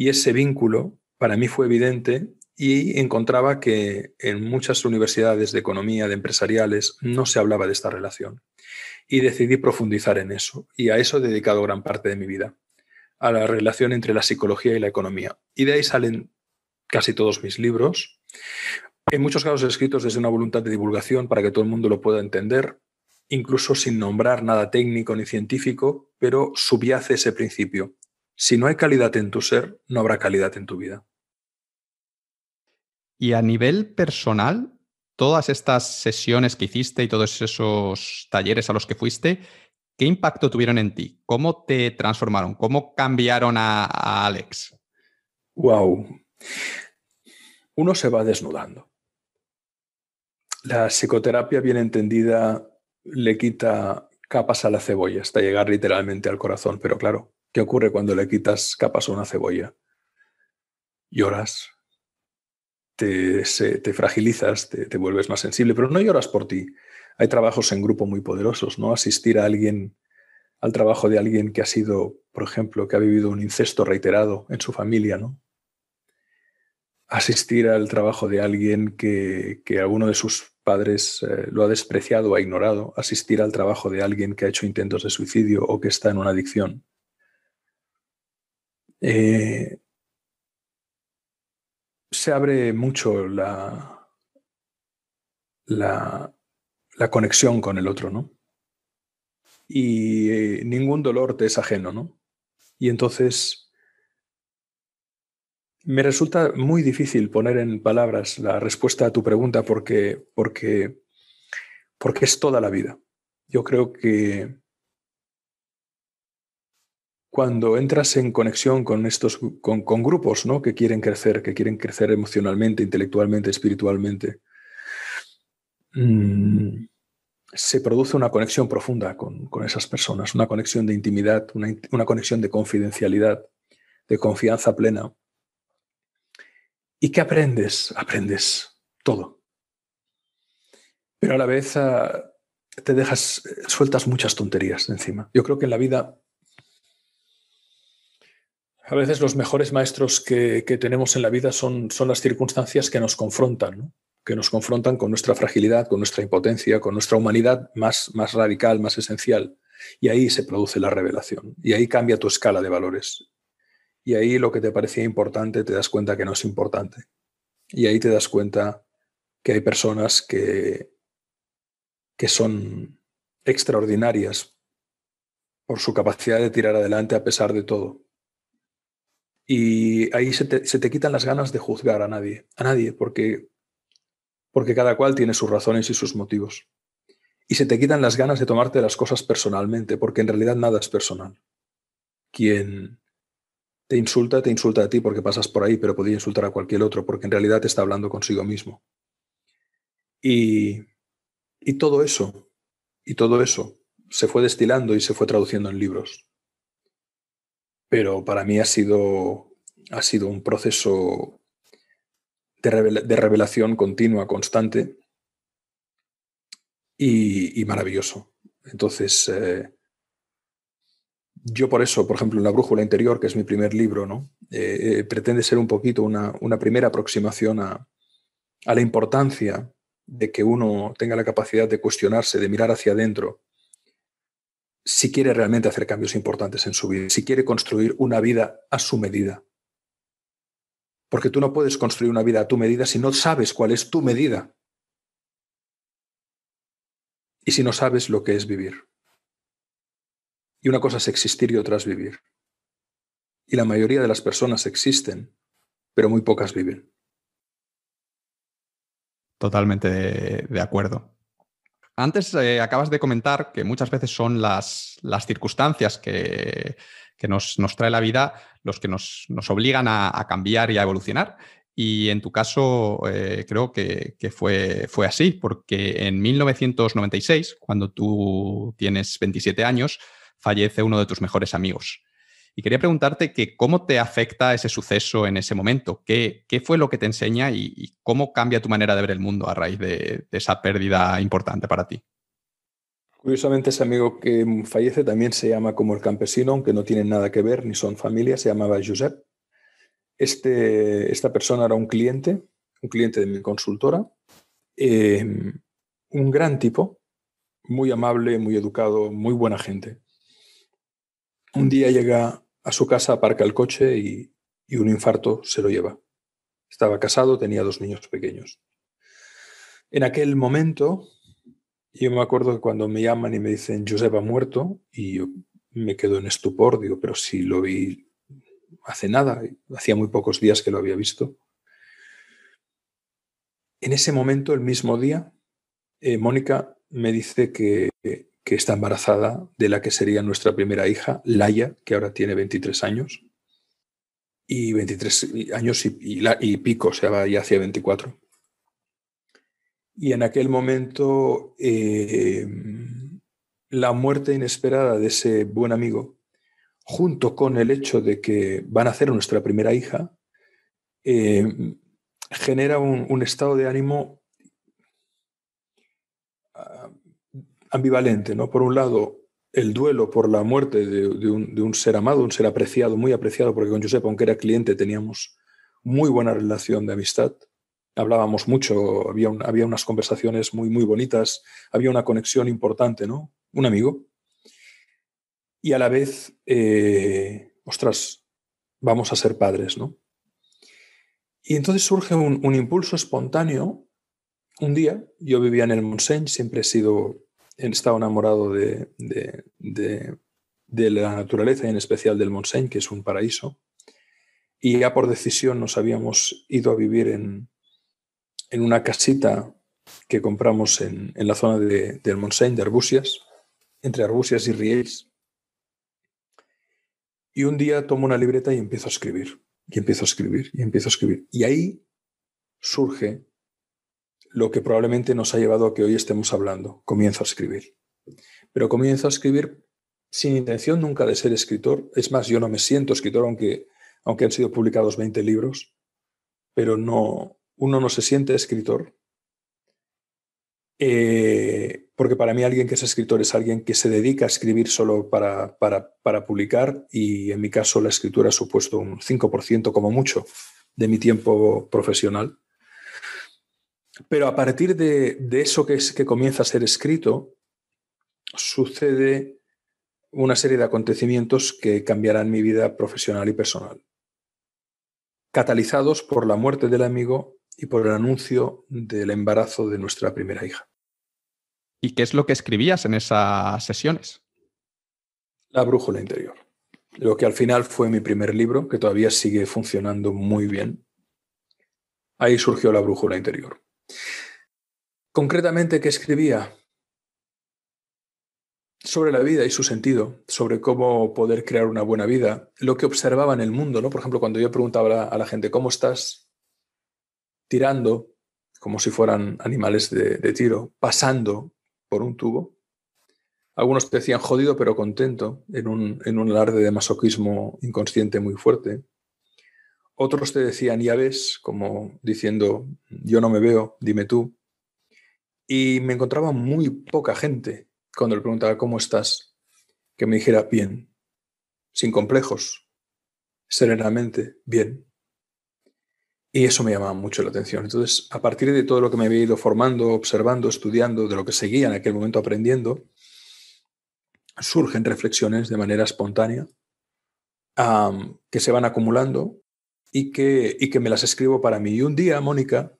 Y ese vínculo para mí fue evidente y encontraba que en muchas universidades de economía, de empresariales, no se hablaba de esta relación. Y decidí profundizar en eso. Y a eso he dedicado gran parte de mi vida, a la relación entre la psicología y la economía. Y de ahí salen casi todos mis libros. En muchos casos escritos desde una voluntad de divulgación para que todo el mundo lo pueda entender, incluso sin nombrar nada técnico ni científico, pero subyace ese principio. Si no hay calidad en tu ser, no habrá calidad en tu vida. Y a nivel personal, todas estas sesiones que hiciste y todos esos talleres a los que fuiste, ¿qué impacto tuvieron en ti? ¿Cómo te transformaron? ¿Cómo cambiaron a, Alex? Wow. Uno se va desnudando. La psicoterapia bien entendida le quita capas a la cebolla hasta llegar literalmente al corazón, pero claro, ¿Qué ocurre cuando le quitas capas a una cebolla? Lloras, te, fragilizas, te, vuelves más sensible, pero no lloras por ti. Hay trabajos en grupo muy poderosos, ¿no? Asistir a alguien, al trabajo de alguien que ha sido, por ejemplo, que ha vivido un incesto reiterado en su familia, ¿no? Asistir al trabajo de alguien que, alguno de sus padres eh, lo ha despreciado o ha ignorado. Asistir al trabajo de alguien que ha hecho intentos de suicidio o que está en una adicción eh, se abre mucho la, la, conexión con el otro, ¿no? Y eh, ningún dolor te es ajeno, ¿no? Y entonces me resulta muy difícil poner en palabras la respuesta a tu pregunta porque, porque, porque es toda la vida. Yo creo que cuando entras en conexión con estos con, grupos ¿no? que quieren crecer, que quieren crecer emocionalmente, intelectualmente, espiritualmente, mm, se produce una conexión profunda con, esas personas, una conexión de intimidad, una, conexión de confidencialidad, de confianza plena. ¿Y qué aprendes? Aprendes todo. Pero a la vez ah, te dejas, eh, sueltas muchas tonterías encima. Yo creo que en la vida a veces los mejores maestros que, tenemos en la vida son, son, las circunstancias que nos confrontan, que nos confrontan con nuestra fragilidad, con nuestra impotencia, con nuestra humanidad más, más radical, más esencial. Y ahí se produce la revelación, y ahí cambia tu escala de valores. Y ahí lo que te parecía importante te das cuenta que no es importante. Y ahí te das cuenta que hay personas que, que son extraordinarias por su capacidad de tirar adelante a pesar de todo y ahí se te, quitan las ganas de juzgar a nadie, a nadie, porque, porque cada cual tiene sus razones y sus motivos. Y se te quitan las ganas de tomarte las cosas personalmente, porque en realidad nada es personal. Quien te insulta, te insulta a ti porque pasas por ahí, pero podría insultar a cualquier otro, porque en realidad te está hablando consigo mismo. y todo eso, y todo eso se fue destilando y se fue traduciendo en libros pero para mí ha sido, ha sido un proceso de, revelación continua, constante y, maravilloso. Entonces, eh, yo por eso, por ejemplo, en La Brújula Interior, que es mi primer libro, ¿no? Eh, eh, pretende ser un poquito una, primera aproximación a, a, la importancia de que uno tenga la capacidad de cuestionarse, de mirar hacia adentro si quiere realmente hacer cambios importantes en su vida, si quiere construir una vida a su medida. Porque tú no puedes construir una vida a tu medida si no sabes cuál es tu medida. Y si no sabes lo que es vivir. Y una cosa es existir y otra es vivir. Y la mayoría de las personas existen, pero muy pocas viven. Totalmente de, acuerdo. Antes eh, acabas de comentar que muchas veces son las, circunstancias que, nos, trae la vida los que nos, obligan a, cambiar y a evolucionar. Y en tu caso eh, creo que, fue, fue, así, porque en 1996, cuando tú tienes 27 años, fallece uno de tus mejores amigos. Y quería preguntarte que cómo te afecta ese suceso en ese momento, qué, fue lo que te enseña y, cómo cambia tu manera de ver el mundo a raíz de, esa pérdida importante para ti. Curiosamente, ese amigo que fallece también se llama como el campesino, aunque no tienen nada que ver ni son familia, se llamaba Josep. Este, esta persona era un cliente, un cliente de mi consultora, em, un gran tipo, muy amable, muy educado, muy buena gente. Un día llega a su casa aparca el coche y, un infarto se lo lleva. Estaba casado, tenía dos niños pequeños. En aquel momento, yo me acuerdo que cuando me llaman y me dicen Josep ha muerto, y yo me quedo en estupor, digo, pero si lo vi hace nada, hacía muy pocos días que lo había visto. En ese momento, el mismo día, eh, Mónica me dice que que está embarazada de la que sería nuestra primera hija, Laia, que ahora tiene 23 años. Y 23 años y, pico, o sea, va ya hacia 24. Y en aquel momento, eh, la muerte inesperada de ese buen amigo, junto con el hecho de que van a nacer nuestra primera hija, eh, genera un, estado de ánimo ambivalente, ¿no? Por un lado, el duelo por la muerte de, un, ser amado, un ser apreciado, muy apreciado, porque con Giuseppe, aunque era cliente, teníamos muy buena relación de amistad. Hablábamos mucho, había, había unas conversaciones muy, muy bonitas, había una conexión importante, ¿no? Un amigo. Y a la vez, eh, ostras, vamos a ser padres, ¿no? Y entonces surge un, impulso espontáneo. Un día, yo vivía en el Monseigne, siempre he sido él estaba enamorado de, la naturaleza y en especial del Montseny, que es un paraíso. Y ya por decisión nos habíamos ido a vivir en, una casita que compramos en, la zona del Montseny, de Arbusias, entre Arbusias y Riells. Y un día tomo una libreta y empiezo a escribir, y empiezo a escribir, y empiezo a escribir. Y ahí surge lo que probablemente nos ha llevado a que hoy estemos hablando. Comienzo a escribir. Pero comienzo a escribir sin intención nunca de ser escritor. Es más, yo no me siento escritor, aunque, aunque han sido publicados 20 libros, pero no, uno no se siente escritor. Eh, porque para mí alguien que es escritor es alguien que se dedica a escribir solo para, para, para publicar y en mi caso la escritura ha supuesto un 5% como mucho de mi tiempo profesional pero a partir de, eso que, que comienza a ser escrito, sucede una serie de acontecimientos que cambiarán mi vida profesional y personal, catalizados por la muerte del amigo y por el anuncio del embarazo de nuestra primera hija. ¿Y qué es lo que escribías en esas sesiones? La brújula interior. Lo que al final fue mi primer libro, que todavía sigue funcionando muy bien. Ahí surgió la brújula interior. Concretamente, ¿qué escribía? Sobre la vida y su sentido, sobre cómo poder crear una buena vida, lo que observaba en el mundo, ¿no? Por ejemplo, cuando yo preguntaba a la gente, ¿cómo estás? Tirando, como si fueran animales de, tiro, pasando por un tubo. Algunos te decían jodido pero contento, en un, en un alarde de masoquismo inconsciente muy fuerte. Otros te decían, ya ves, como diciendo, yo no me veo, dime tú. Y me encontraba muy poca gente cuando le preguntaba, ¿cómo estás? Que me dijera, bien, sin complejos, serenamente, bien. Y eso me llamaba mucho la atención. Entonces, a partir de todo lo que me había ido formando, observando, estudiando, de lo que seguía en aquel momento aprendiendo, surgen reflexiones de manera espontánea que se van acumulando y que, que me las escribo para mí. Y un día Mónica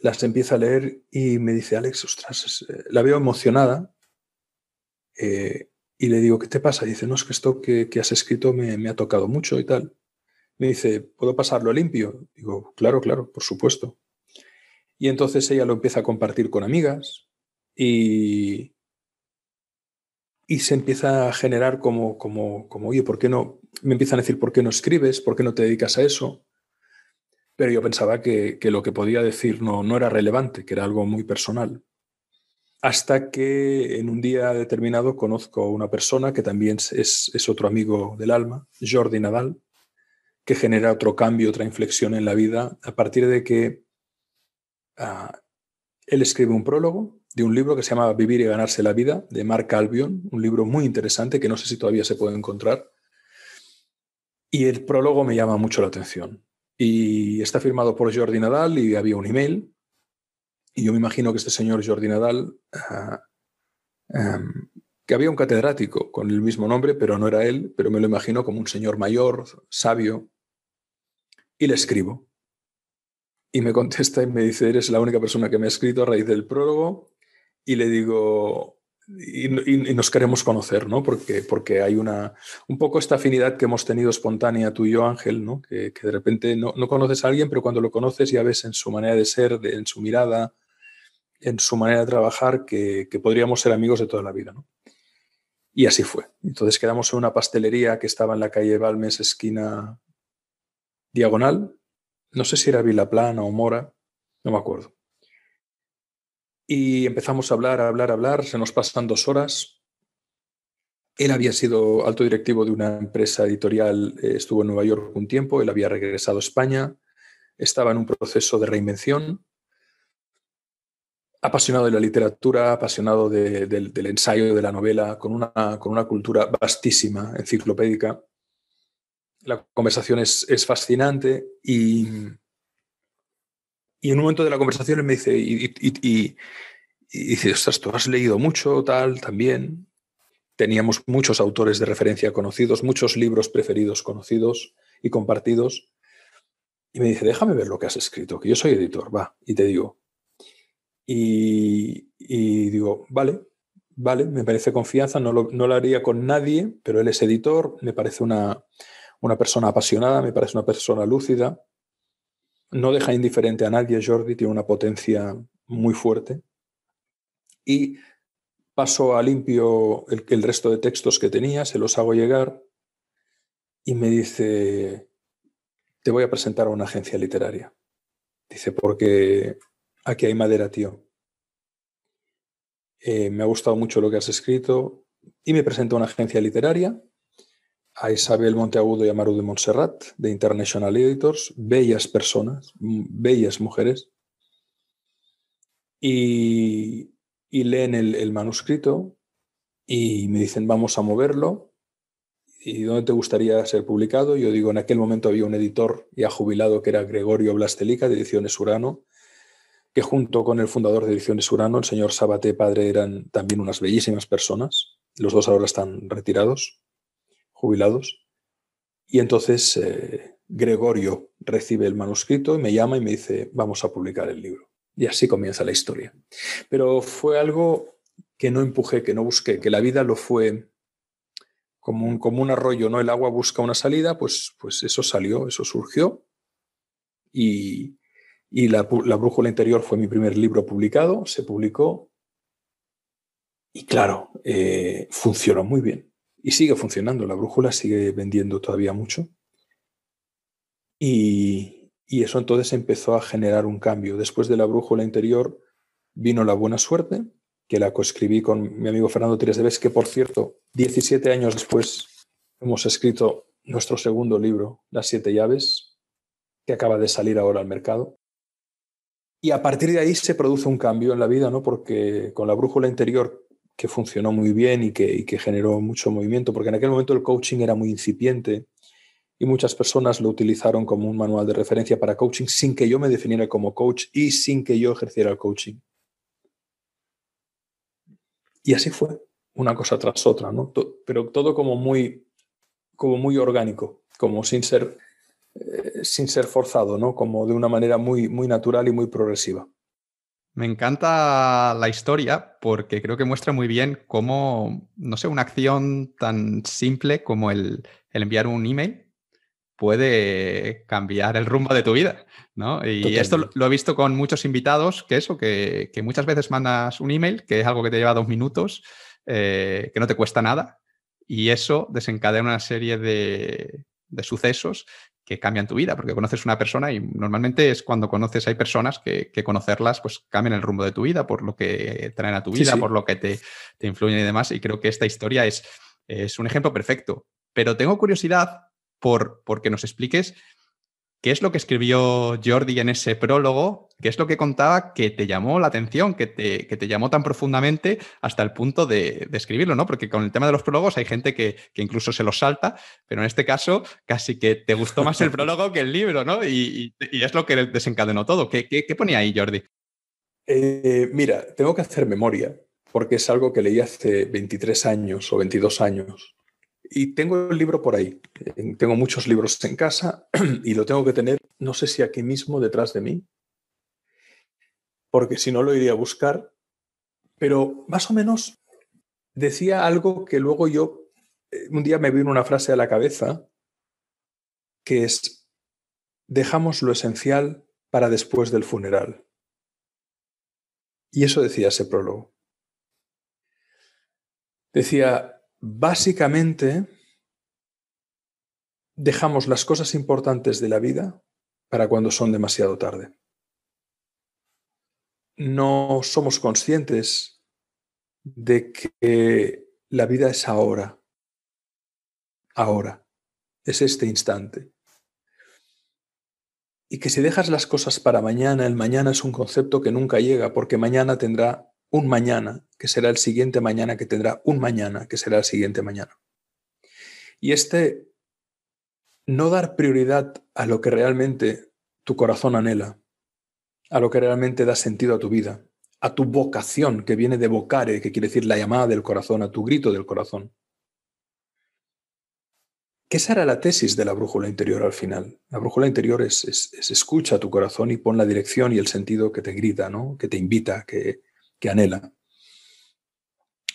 las empieza a leer y me dice, Alex, ostras, eh, la veo emocionada. Eh, y le digo, ¿qué te pasa? Y dice, no, es que esto que, has escrito me, me, ha tocado mucho y tal. Me dice, ¿puedo pasarlo limpio? Digo, claro, claro, por supuesto. Y entonces ella lo empieza a compartir con amigas y, y se empieza a generar como, como, como, oye, ¿por qué no? Me empiezan a decir, ¿por qué no escribes? ¿Por qué no te dedicas a eso? Pero yo pensaba que, lo que podía decir no, no era relevante, que era algo muy personal. Hasta que en un día determinado conozco a una persona que también es, otro amigo del alma, Jordi Nadal, que genera otro cambio, otra inflexión en la vida, a partir de que ah, él escribe un prólogo de un libro que se llama Vivir y ganarse la vida, de Mark Albion, un libro muy interesante que no sé si todavía se puede encontrar. Y el prólogo me llama mucho la atención. Y está firmado por Jordi Nadal y había un email. Y yo me imagino que este señor Jordi Nadal, ah, em, que había un catedrático con el mismo nombre, pero no era él, pero me lo imagino como un señor mayor, sabio. Y le escribo. Y me contesta y me dice, eres la única persona que me ha escrito a raíz del prólogo y le digo, y, nos queremos conocer, ¿no? Porque, porque hay una, un poco esta afinidad que hemos tenido espontánea tú y yo, Ángel, ¿no? Que, de repente no, conoces a alguien, pero cuando lo conoces ya ves en su manera de ser, en su mirada, en su manera de trabajar, que, podríamos ser amigos de toda la vida, ¿no? Y así fue. Entonces quedamos en una pastelería que estaba en la calle Balmes, esquina diagonal. No sé si era Vilaplana o Mora, no me acuerdo y empezamos a hablar, a hablar, a hablar, se nos pasan dos horas. Él había sido alto directivo de una empresa editorial, eh, estuvo en Nueva York un tiempo, él había regresado a España, estaba en un proceso de reinvención, apasionado de la literatura, apasionado del ensayo, de la novela, con una, con una cultura vastísima, enciclopédica. La conversación es fascinante y y en un momento de la conversación él me dice, y, dice, ostras, tú has leído mucho, tal, también. Teníamos muchos autores de referencia conocidos, muchos libros preferidos conocidos y compartidos. Y me dice, déjame ver lo que has escrito, que yo soy editor, va. Y te digo, y, digo, vale, vale, me parece confianza, no lo, haría con nadie, pero él es editor, me parece una, una persona apasionada, me parece una persona lúcida, no deja indiferente a nadie. Jordi tiene una potencia muy fuerte. Y paso a limpio el, resto de textos que tenía, se los hago llegar y me dice, te voy a presentar a una agencia literaria. Dice, porque aquí hay madera, tío. Eh, me ha gustado mucho lo que has escrito. Y me presenta a una agencia literaria a Isabel Monteagudo y a de Montserrat, de International Editors, bellas personas, bellas mujeres, y, leen el, manuscrito y me dicen, vamos a moverlo, ¿y dónde te gustaría ser publicado? Yo digo, en aquel momento había un editor ya jubilado que era Gregorio Blastelica, de Ediciones Urano, que junto con el fundador de Ediciones Urano, el señor Sabaté Padre, eran también unas bellísimas personas. Los dos ahora están retirados jubilados. Y entonces eh, Gregorio recibe el manuscrito y me llama y me dice, vamos a publicar el libro. Y así comienza la historia. Pero fue algo que no empujé, que no busqué, que la vida lo fue como un, como un arroyo, ¿no? El agua busca una salida, pues, pues eso salió, eso surgió. Y, y la, Brújula Interior fue mi primer libro publicado, se publicó. Y claro, eh, funcionó muy bien y sigue funcionando, la brújula sigue vendiendo todavía mucho. Y, eso entonces empezó a generar un cambio. Después de la brújula interior vino la buena suerte, que la coescribí con mi amigo Fernando Tires de Vez, que por cierto, 17 años después hemos escrito nuestro segundo libro, Las siete llaves, que acaba de salir ahora al mercado. Y a partir de ahí se produce un cambio en la vida, ¿no? Porque con la brújula interior que funcionó muy bien y que, generó mucho movimiento, porque en aquel momento el coaching era muy incipiente y muchas personas lo utilizaron como un manual de referencia para coaching sin que yo me definiera como coach y sin que yo ejerciera el coaching. Y así fue, una cosa tras otra, pero todo como muy, como muy orgánico, como sin ser, eh, sin ser forzado, ¿no? Como de una manera muy, muy natural y muy progresiva. Me encanta la historia porque creo que muestra muy bien cómo, no sé, una acción tan simple como el, enviar un email puede cambiar el rumbo de tu vida, ¿no? Y esto lo he visto con muchos invitados, que eso, que, muchas veces mandas un email, que es algo que te lleva dos minutos, eh, que no te cuesta nada, y eso desencadena una serie de sucesos que cambian tu vida, porque conoces una persona y normalmente es cuando conoces, hay personas que, conocerlas pues cambian el rumbo de tu vida, por lo que traen a tu vida, por lo que te, te, influyen y demás. Y creo que esta historia es, es un ejemplo perfecto. Pero tengo curiosidad por, por que nos expliques ¿Qué es lo que escribió Jordi en ese prólogo? ¿Qué es lo que contaba que te llamó la atención, que te, que te llamó tan profundamente hasta el punto de, escribirlo, ¿no? Porque con el tema de los prólogos hay gente que, incluso se los salta, pero en este caso casi que te gustó más el prólogo que el libro, ¿no? Y, es lo que desencadenó todo. ¿Qué, ponía ahí, Jordi? Eh, mira, tengo que hacer memoria, porque es algo que leí hace 23 años o 22 años. Y tengo el libro por ahí. Eh, tengo muchos libros en casa y lo tengo que tener, no sé si aquí mismo, detrás de mí, porque si no lo iría a buscar. Pero más o menos decía algo que luego yo, eh, un día me vino una frase a la cabeza, que es, dejamos lo esencial para después del funeral. Y eso decía ese prólogo. Decía, básicamente dejamos las cosas importantes de la vida para cuando son demasiado tarde. No somos conscientes de que la vida es ahora, ahora, es este instante. Y que si dejas las cosas para mañana, el mañana es un concepto que nunca llega, porque mañana tendrá un mañana que será el siguiente mañana que tendrá un mañana que será el siguiente mañana. Y este no dar prioridad a lo que realmente tu corazón anhela, a lo que realmente da sentido a tu vida, a tu vocación que viene de vocare, que quiere decir la llamada del corazón, a tu grito del corazón. ¿Qué será la tesis de la brújula interior al final? La brújula interior es, es, escucha tu corazón y pon la dirección y el sentido que te grita, que te invita, que, que anhela.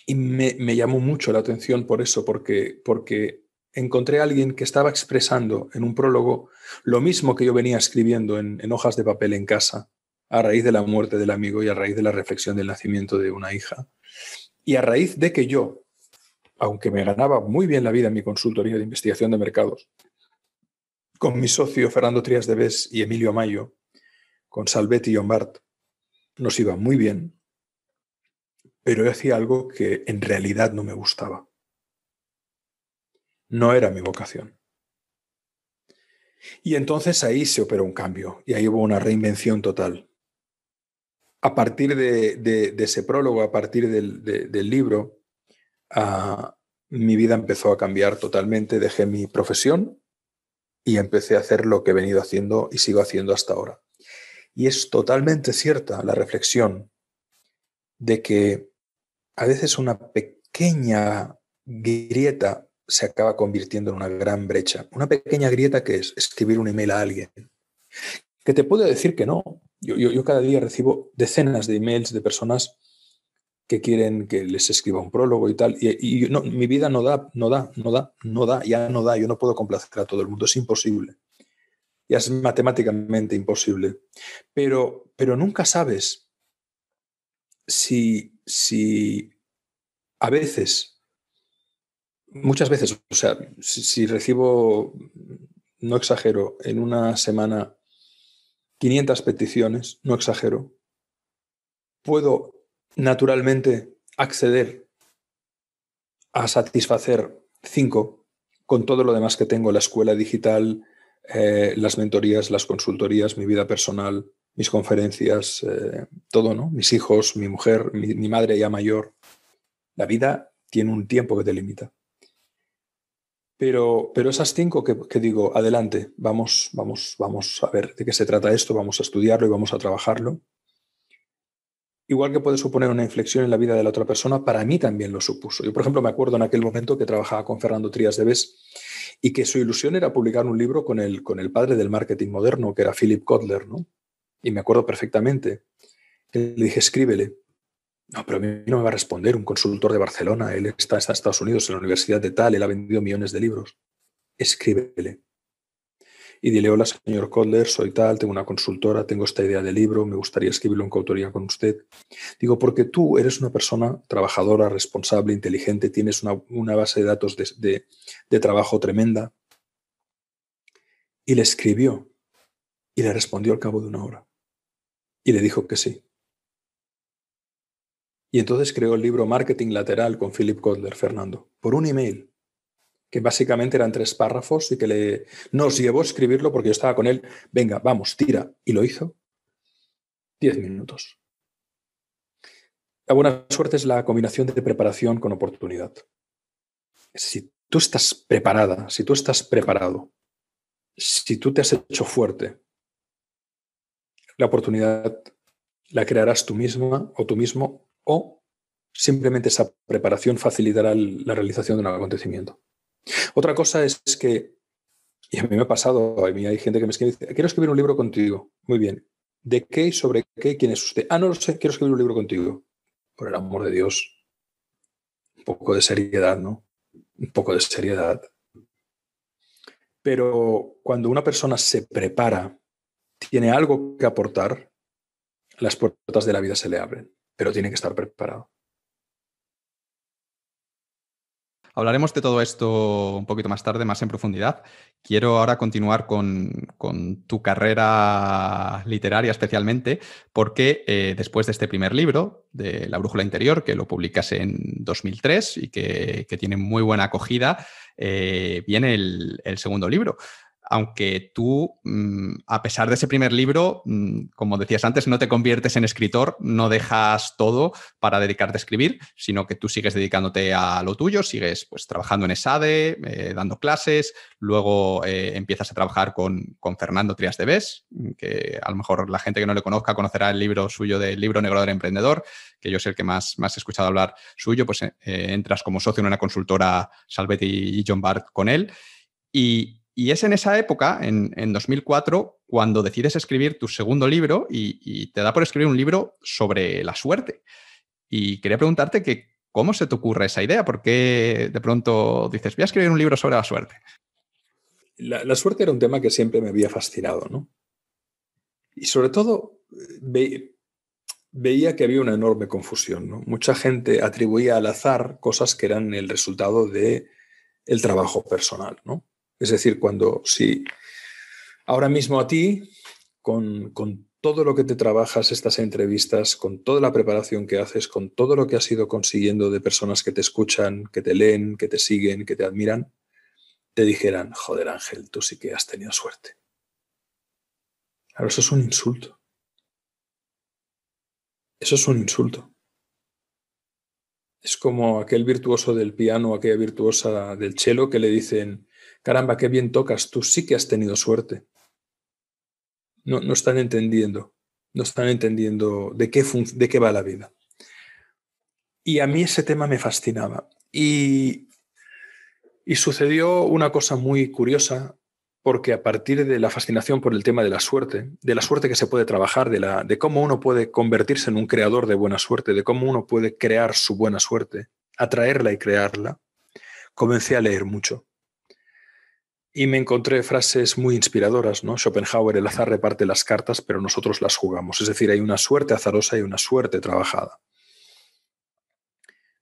Y me, llamó mucho la atención por eso, porque, porque encontré a alguien que estaba expresando en un prólogo lo mismo que yo venía escribiendo en, hojas de papel en casa, a raíz de la muerte del amigo y a raíz de la reflexión del nacimiento de una hija. Y a raíz de que yo, aunque me ganaba muy bien la vida en mi consultoría de investigación de mercados, con mi socio Fernando Trias de Bes y Emilio Mayo, con Salvetti y Ombart, nos iba muy bien pero yo hacía algo que en realidad no me gustaba. No era mi vocación. Y entonces ahí se operó un cambio y ahí hubo una reinvención total. A partir de, ese prólogo, a partir del, libro, ah, mi vida empezó a cambiar totalmente. Dejé mi profesión y empecé a hacer lo que he venido haciendo y sigo haciendo hasta ahora. Y es totalmente cierta la reflexión de que a veces una pequeña grieta se acaba convirtiendo en una gran brecha. Una pequeña grieta que es escribir un email a alguien. Que te puedo decir que no. Yo, cada día recibo decenas de emails de personas que quieren que les escriba un prólogo y tal. Y, mi vida no da, no da, no da, no da, ya no da. Yo no puedo complacer a todo el mundo, es imposible. Ya es matemáticamente imposible. Pero, pero nunca sabes si, a veces, muchas veces, o sea, si, recibo, no exagero, en una semana 500 peticiones, no exagero, puedo naturalmente acceder a satisfacer cinco con todo lo demás que tengo, la escuela digital, eh, las mentorías, las consultorías, mi vida personal, mis conferencias, eh, todo, ¿no? Mis hijos, mi mujer, mi, madre ya mayor. La vida tiene un tiempo que te limita. Pero, pero, esas cinco que, digo, adelante, vamos, vamos, vamos a ver de qué se trata esto, vamos a estudiarlo y vamos a trabajarlo. Igual que puede suponer una inflexión en la vida de la otra persona, para mí también lo supuso. Yo, por ejemplo, me acuerdo en aquel momento que trabajaba con Fernando Trías de Bes y que su ilusión era publicar un libro con el, con el padre del marketing moderno, que era Philip Kotler, ¿no? Y me acuerdo perfectamente. Le dije, escríbele. No, pero a mí no me va a responder un consultor de Barcelona. Él está, en Estados Unidos, en la universidad de tal, él ha vendido millones de libros. Escríbele. Y dile, hola, señor Kotler, soy tal, tengo una consultora, tengo esta idea de libro, me gustaría escribirlo en coautoría con usted. Digo, porque tú eres una persona trabajadora, responsable, inteligente, tienes una, base de datos de trabajo tremenda. Y le escribió y le respondió al cabo de una hora. Y le dijo que sí. Y entonces creó el libro Marketing Lateral con Philip Kotler, Fernando, por un email, que básicamente eran tres párrafos y que le nos llevó a escribirlo porque yo estaba con él, venga, vamos, tira. Y lo hizo. Diez minutos. La buena suerte es la combinación de preparación con oportunidad. Si tú estás preparada, si tú estás preparado, si tú te has hecho fuerte, la oportunidad la crearás tú misma o tú mismo o simplemente esa preparación facilitará la realización de un acontecimiento. Otra cosa es que, y a mí me ha pasado, a mí hay gente que me escribe, quiero escribir un libro contigo. Muy bien. ¿De qué y sobre qué? ¿Quién es usted? Ah, no lo sé, quiero escribir un libro contigo. Por el amor de Dios. Un poco de seriedad, ¿no? Un poco de seriedad. Pero cuando una persona se prepara tiene algo que aportar, las puertas de la vida se le abren, pero tiene que estar preparado. Hablaremos de todo esto un poquito más tarde, más en profundidad. Quiero ahora continuar con, tu carrera literaria especialmente, porque eh, después de este primer libro, de La Brújula Interior, que lo publicas en 2003 y que, tiene muy buena acogida, eh, viene el, segundo libro aunque tú, mm, a pesar de ese primer libro, mm, como decías antes, no te conviertes en escritor, no dejas todo para dedicarte a escribir, sino que tú sigues dedicándote a lo tuyo, sigues pues, trabajando en ESADE, eh, dando clases, luego eh, empiezas a trabajar con, Fernando Trias de Bes, mm, que a lo mejor la gente que no le conozca conocerá el libro suyo del libro negro emprendedor, que yo soy el que más, más he escuchado hablar suyo, pues eh, entras como socio en una consultora Salvetti y John Bart con él. Y, y es en esa época, en, 2004, cuando decides escribir tu segundo libro y, te da por escribir un libro sobre la suerte. Y quería preguntarte que, cómo se te ocurre esa idea, por qué de pronto dices, voy a escribir un libro sobre la suerte. La, suerte era un tema que siempre me había fascinado, ¿no? Y sobre todo eh, veía que había una enorme confusión, ¿no? Mucha gente atribuía al azar cosas que eran el resultado de el trabajo personal, ¿no? Es decir, cuando si ahora mismo a ti, con, todo lo que te trabajas, estas entrevistas, con toda la preparación que haces, con todo lo que has ido consiguiendo de personas que te escuchan, que te leen, que te siguen, que te admiran, te dijeran, joder Ángel, tú sí que has tenido suerte. Ahora, eso es un insulto. Eso es un insulto. Es como aquel virtuoso del piano, aquella virtuosa del cello que le dicen, caramba, qué bien tocas, tú sí que has tenido suerte. No, no están entendiendo, no están entendiendo de qué, de qué va la vida. Y a mí ese tema me fascinaba. Y, y sucedió una cosa muy curiosa, porque a partir de la fascinación por el tema de la suerte, de la suerte que se puede trabajar, de, la, de cómo uno puede convertirse en un creador de buena suerte, de cómo uno puede crear su buena suerte, atraerla y crearla, comencé a leer mucho y me encontré frases muy inspiradoras, ¿no? Schopenhauer, el azar reparte las cartas, pero nosotros las jugamos. Es decir, hay una suerte azarosa y una suerte trabajada.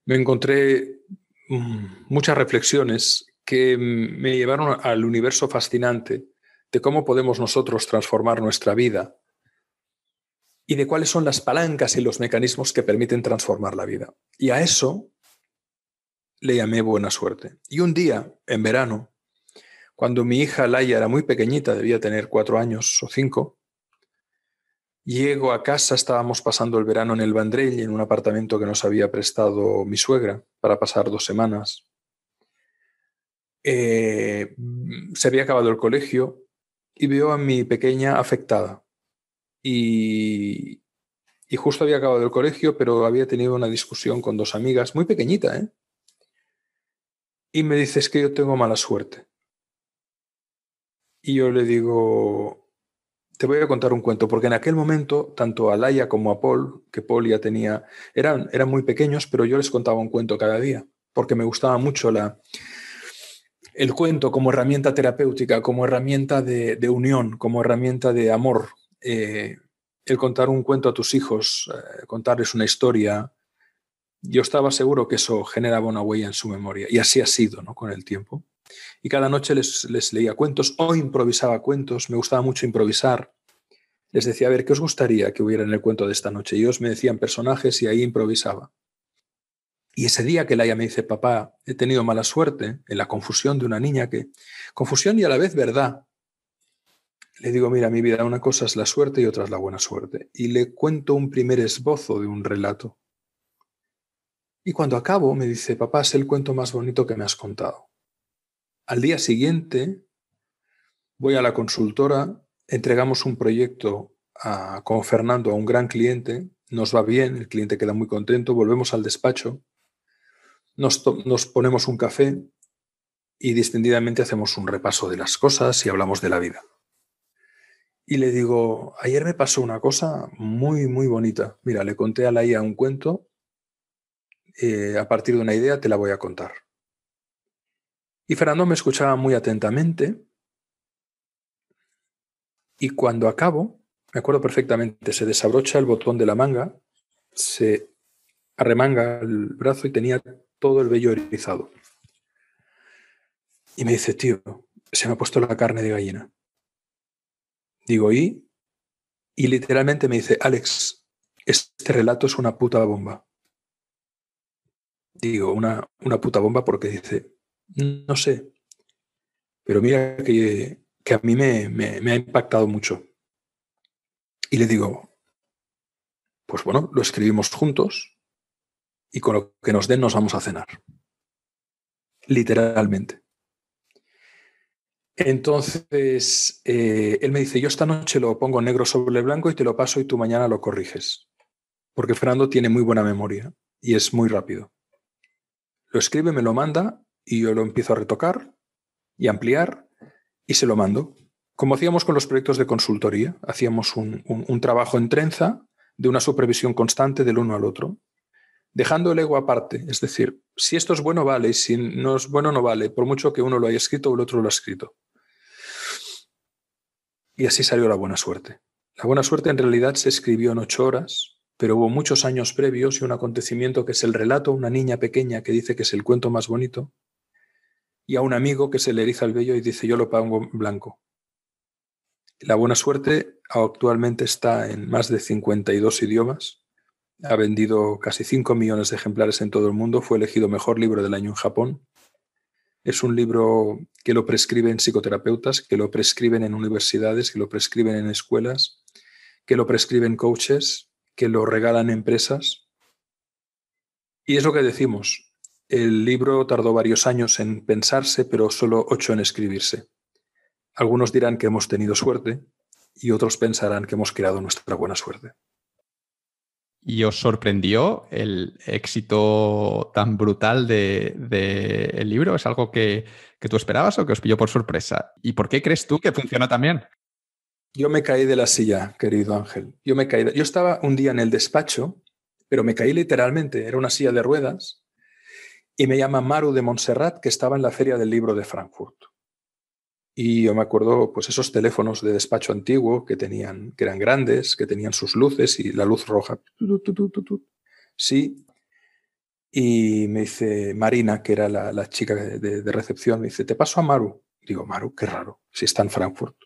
Me encontré mm, muchas reflexiones que me llevaron al universo fascinante de cómo podemos nosotros transformar nuestra vida y de cuáles son las palancas y los mecanismos que permiten transformar la vida. Y a eso le llamé buena suerte. Y un día, en verano, cuando mi hija Laia era muy pequeñita, debía tener cuatro años o cinco, llego a casa, estábamos pasando el verano en el Vandrell, en un apartamento que nos había prestado mi suegra para pasar dos semanas. Eh, se había acabado el colegio y veo a mi pequeña afectada. Y, justo había acabado el colegio, pero había tenido una discusión con dos amigas, muy pequeñita, ¿eh? Y me dices que yo tengo mala suerte y yo le digo, te voy a contar un cuento, porque en aquel momento, tanto a Laia como a Paul, que Paul ya tenía, eran, eran muy pequeños, pero yo les contaba un cuento cada día, porque me gustaba mucho la, el cuento como herramienta terapéutica, como herramienta de, unión, como herramienta de amor. Eh, el contar un cuento a tus hijos, eh, contarles una historia, yo estaba seguro que eso generaba una huella en su memoria, y así ha sido ¿no? con el tiempo y cada noche les, leía cuentos o improvisaba cuentos, me gustaba mucho improvisar. Les decía, a ver, ¿qué os gustaría que hubiera en el cuento de esta noche? Y ellos me decían personajes y ahí improvisaba. Y ese día que Laia me dice, papá, he tenido mala suerte en la confusión de una niña que... Confusión y a la vez verdad. Le digo, mira, mi vida, una cosa es la suerte y otra es la buena suerte. Y le cuento un primer esbozo de un relato. Y cuando acabo, me dice, papá, es el cuento más bonito que me has contado. Al día siguiente voy a la consultora, entregamos un proyecto con Fernando a un gran cliente, nos va bien, el cliente queda muy contento, volvemos al despacho, nos, ponemos un café y distendidamente hacemos un repaso de las cosas y hablamos de la vida. Y le digo, ayer me pasó una cosa muy, muy bonita. Mira, le conté a la IA un cuento, eh, a partir de una idea te la voy a contar. Y Fernando me escuchaba muy atentamente. Y cuando acabo, me acuerdo perfectamente, se desabrocha el botón de la manga, se arremanga el brazo y tenía todo el vello erizado. Y me dice, tío, se me ha puesto la carne de gallina. Digo, ¿y? Y literalmente me dice, Alex, este relato es una puta bomba. Digo, una, una puta bomba porque dice, no sé. Pero mira que, a mí me, ha impactado mucho. Y le digo, pues bueno, lo escribimos juntos y con lo que nos den nos vamos a cenar. Literalmente. Entonces, eh, él me dice, yo esta noche lo pongo negro sobre blanco y te lo paso y tú mañana lo corriges. Porque Fernando tiene muy buena memoria y es muy rápido. Lo escribe, me lo manda y yo lo empiezo a retocar y ampliar y se lo mando. Como hacíamos con los proyectos de consultoría, hacíamos un, trabajo en trenza de una supervisión constante del uno al otro, dejando el ego aparte, es decir, si esto es bueno vale y si no es bueno no vale, por mucho que uno lo haya escrito o el otro lo ha escrito. Y así salió la buena suerte. La buena suerte en realidad se escribió en ocho horas, pero hubo muchos años previos y un acontecimiento que es el relato, una niña pequeña que dice que es el cuento más bonito, y a un amigo que se le eriza el vello y dice yo lo pongo blanco. La buena suerte actualmente está en más de 52 idiomas, ha vendido casi 5 millones de ejemplares en todo el mundo, fue elegido mejor libro del año en Japón. Es un libro que lo prescriben psicoterapeutas, que lo prescriben en universidades, que lo prescriben en escuelas, que lo prescriben coaches, que lo regalan empresas. Y es lo que decimos, el libro tardó varios años en pensarse, pero solo ocho en escribirse. Algunos dirán que hemos tenido suerte y otros pensarán que hemos creado nuestra buena suerte. ¿Y os sorprendió el éxito tan brutal del de, el libro? ¿Es algo que, que tú esperabas o que os pilló por sorpresa? ¿Y por qué crees tú que funciona tan bien? Yo me caí de la silla, querido Ángel. Yo me caí. Yo estaba un día en el despacho, pero me caí literalmente. Era una silla de ruedas y me llama Maru de Montserrat, que estaba en la Feria del Libro de Frankfurt. Y yo me acuerdo, pues esos teléfonos de despacho antiguo que tenían, que eran grandes, que tenían sus luces y la luz roja. Sí. Y me dice Marina, que era la, chica de, recepción, me dice, te paso a Maru. Digo, Maru, qué raro, si está en Frankfurt.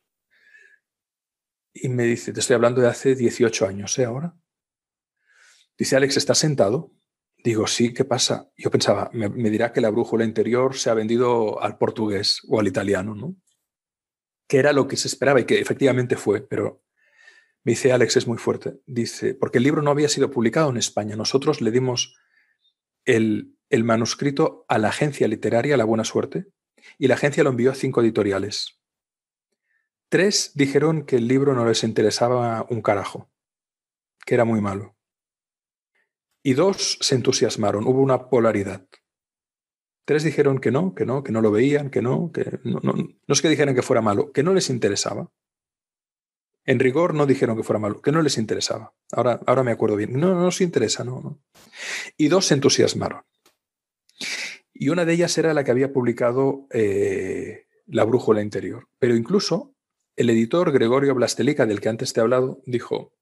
Y me dice, te estoy hablando de hace 18 años, ¿eh? Ahora. Dice, Alex, está sentado? Digo, sí, ¿qué pasa? Yo pensaba, me, dirá que la brújula interior se ha vendido al portugués o al italiano, ¿no? Que era lo que se esperaba y que efectivamente fue, pero me dice Alex, es muy fuerte. Dice, porque el libro no había sido publicado en España. Nosotros le dimos el, el manuscrito a la agencia literaria La Buena Suerte y la agencia lo envió a cinco editoriales. Tres dijeron que el libro no les interesaba un carajo, que era muy malo. Y dos se entusiasmaron, hubo una polaridad. Tres dijeron que no, que no, que no lo veían, que no, que no, no, es que dijeran que fuera malo, que no les interesaba. En rigor no dijeron que fuera malo, que no les interesaba. Ahora, ahora me acuerdo bien. No, no nos interesa, no, no. Y dos se entusiasmaron. Y una de ellas era la que había publicado eh, La Brújula Interior. Pero incluso el editor Gregorio Blastelica, del que antes te he hablado, dijo,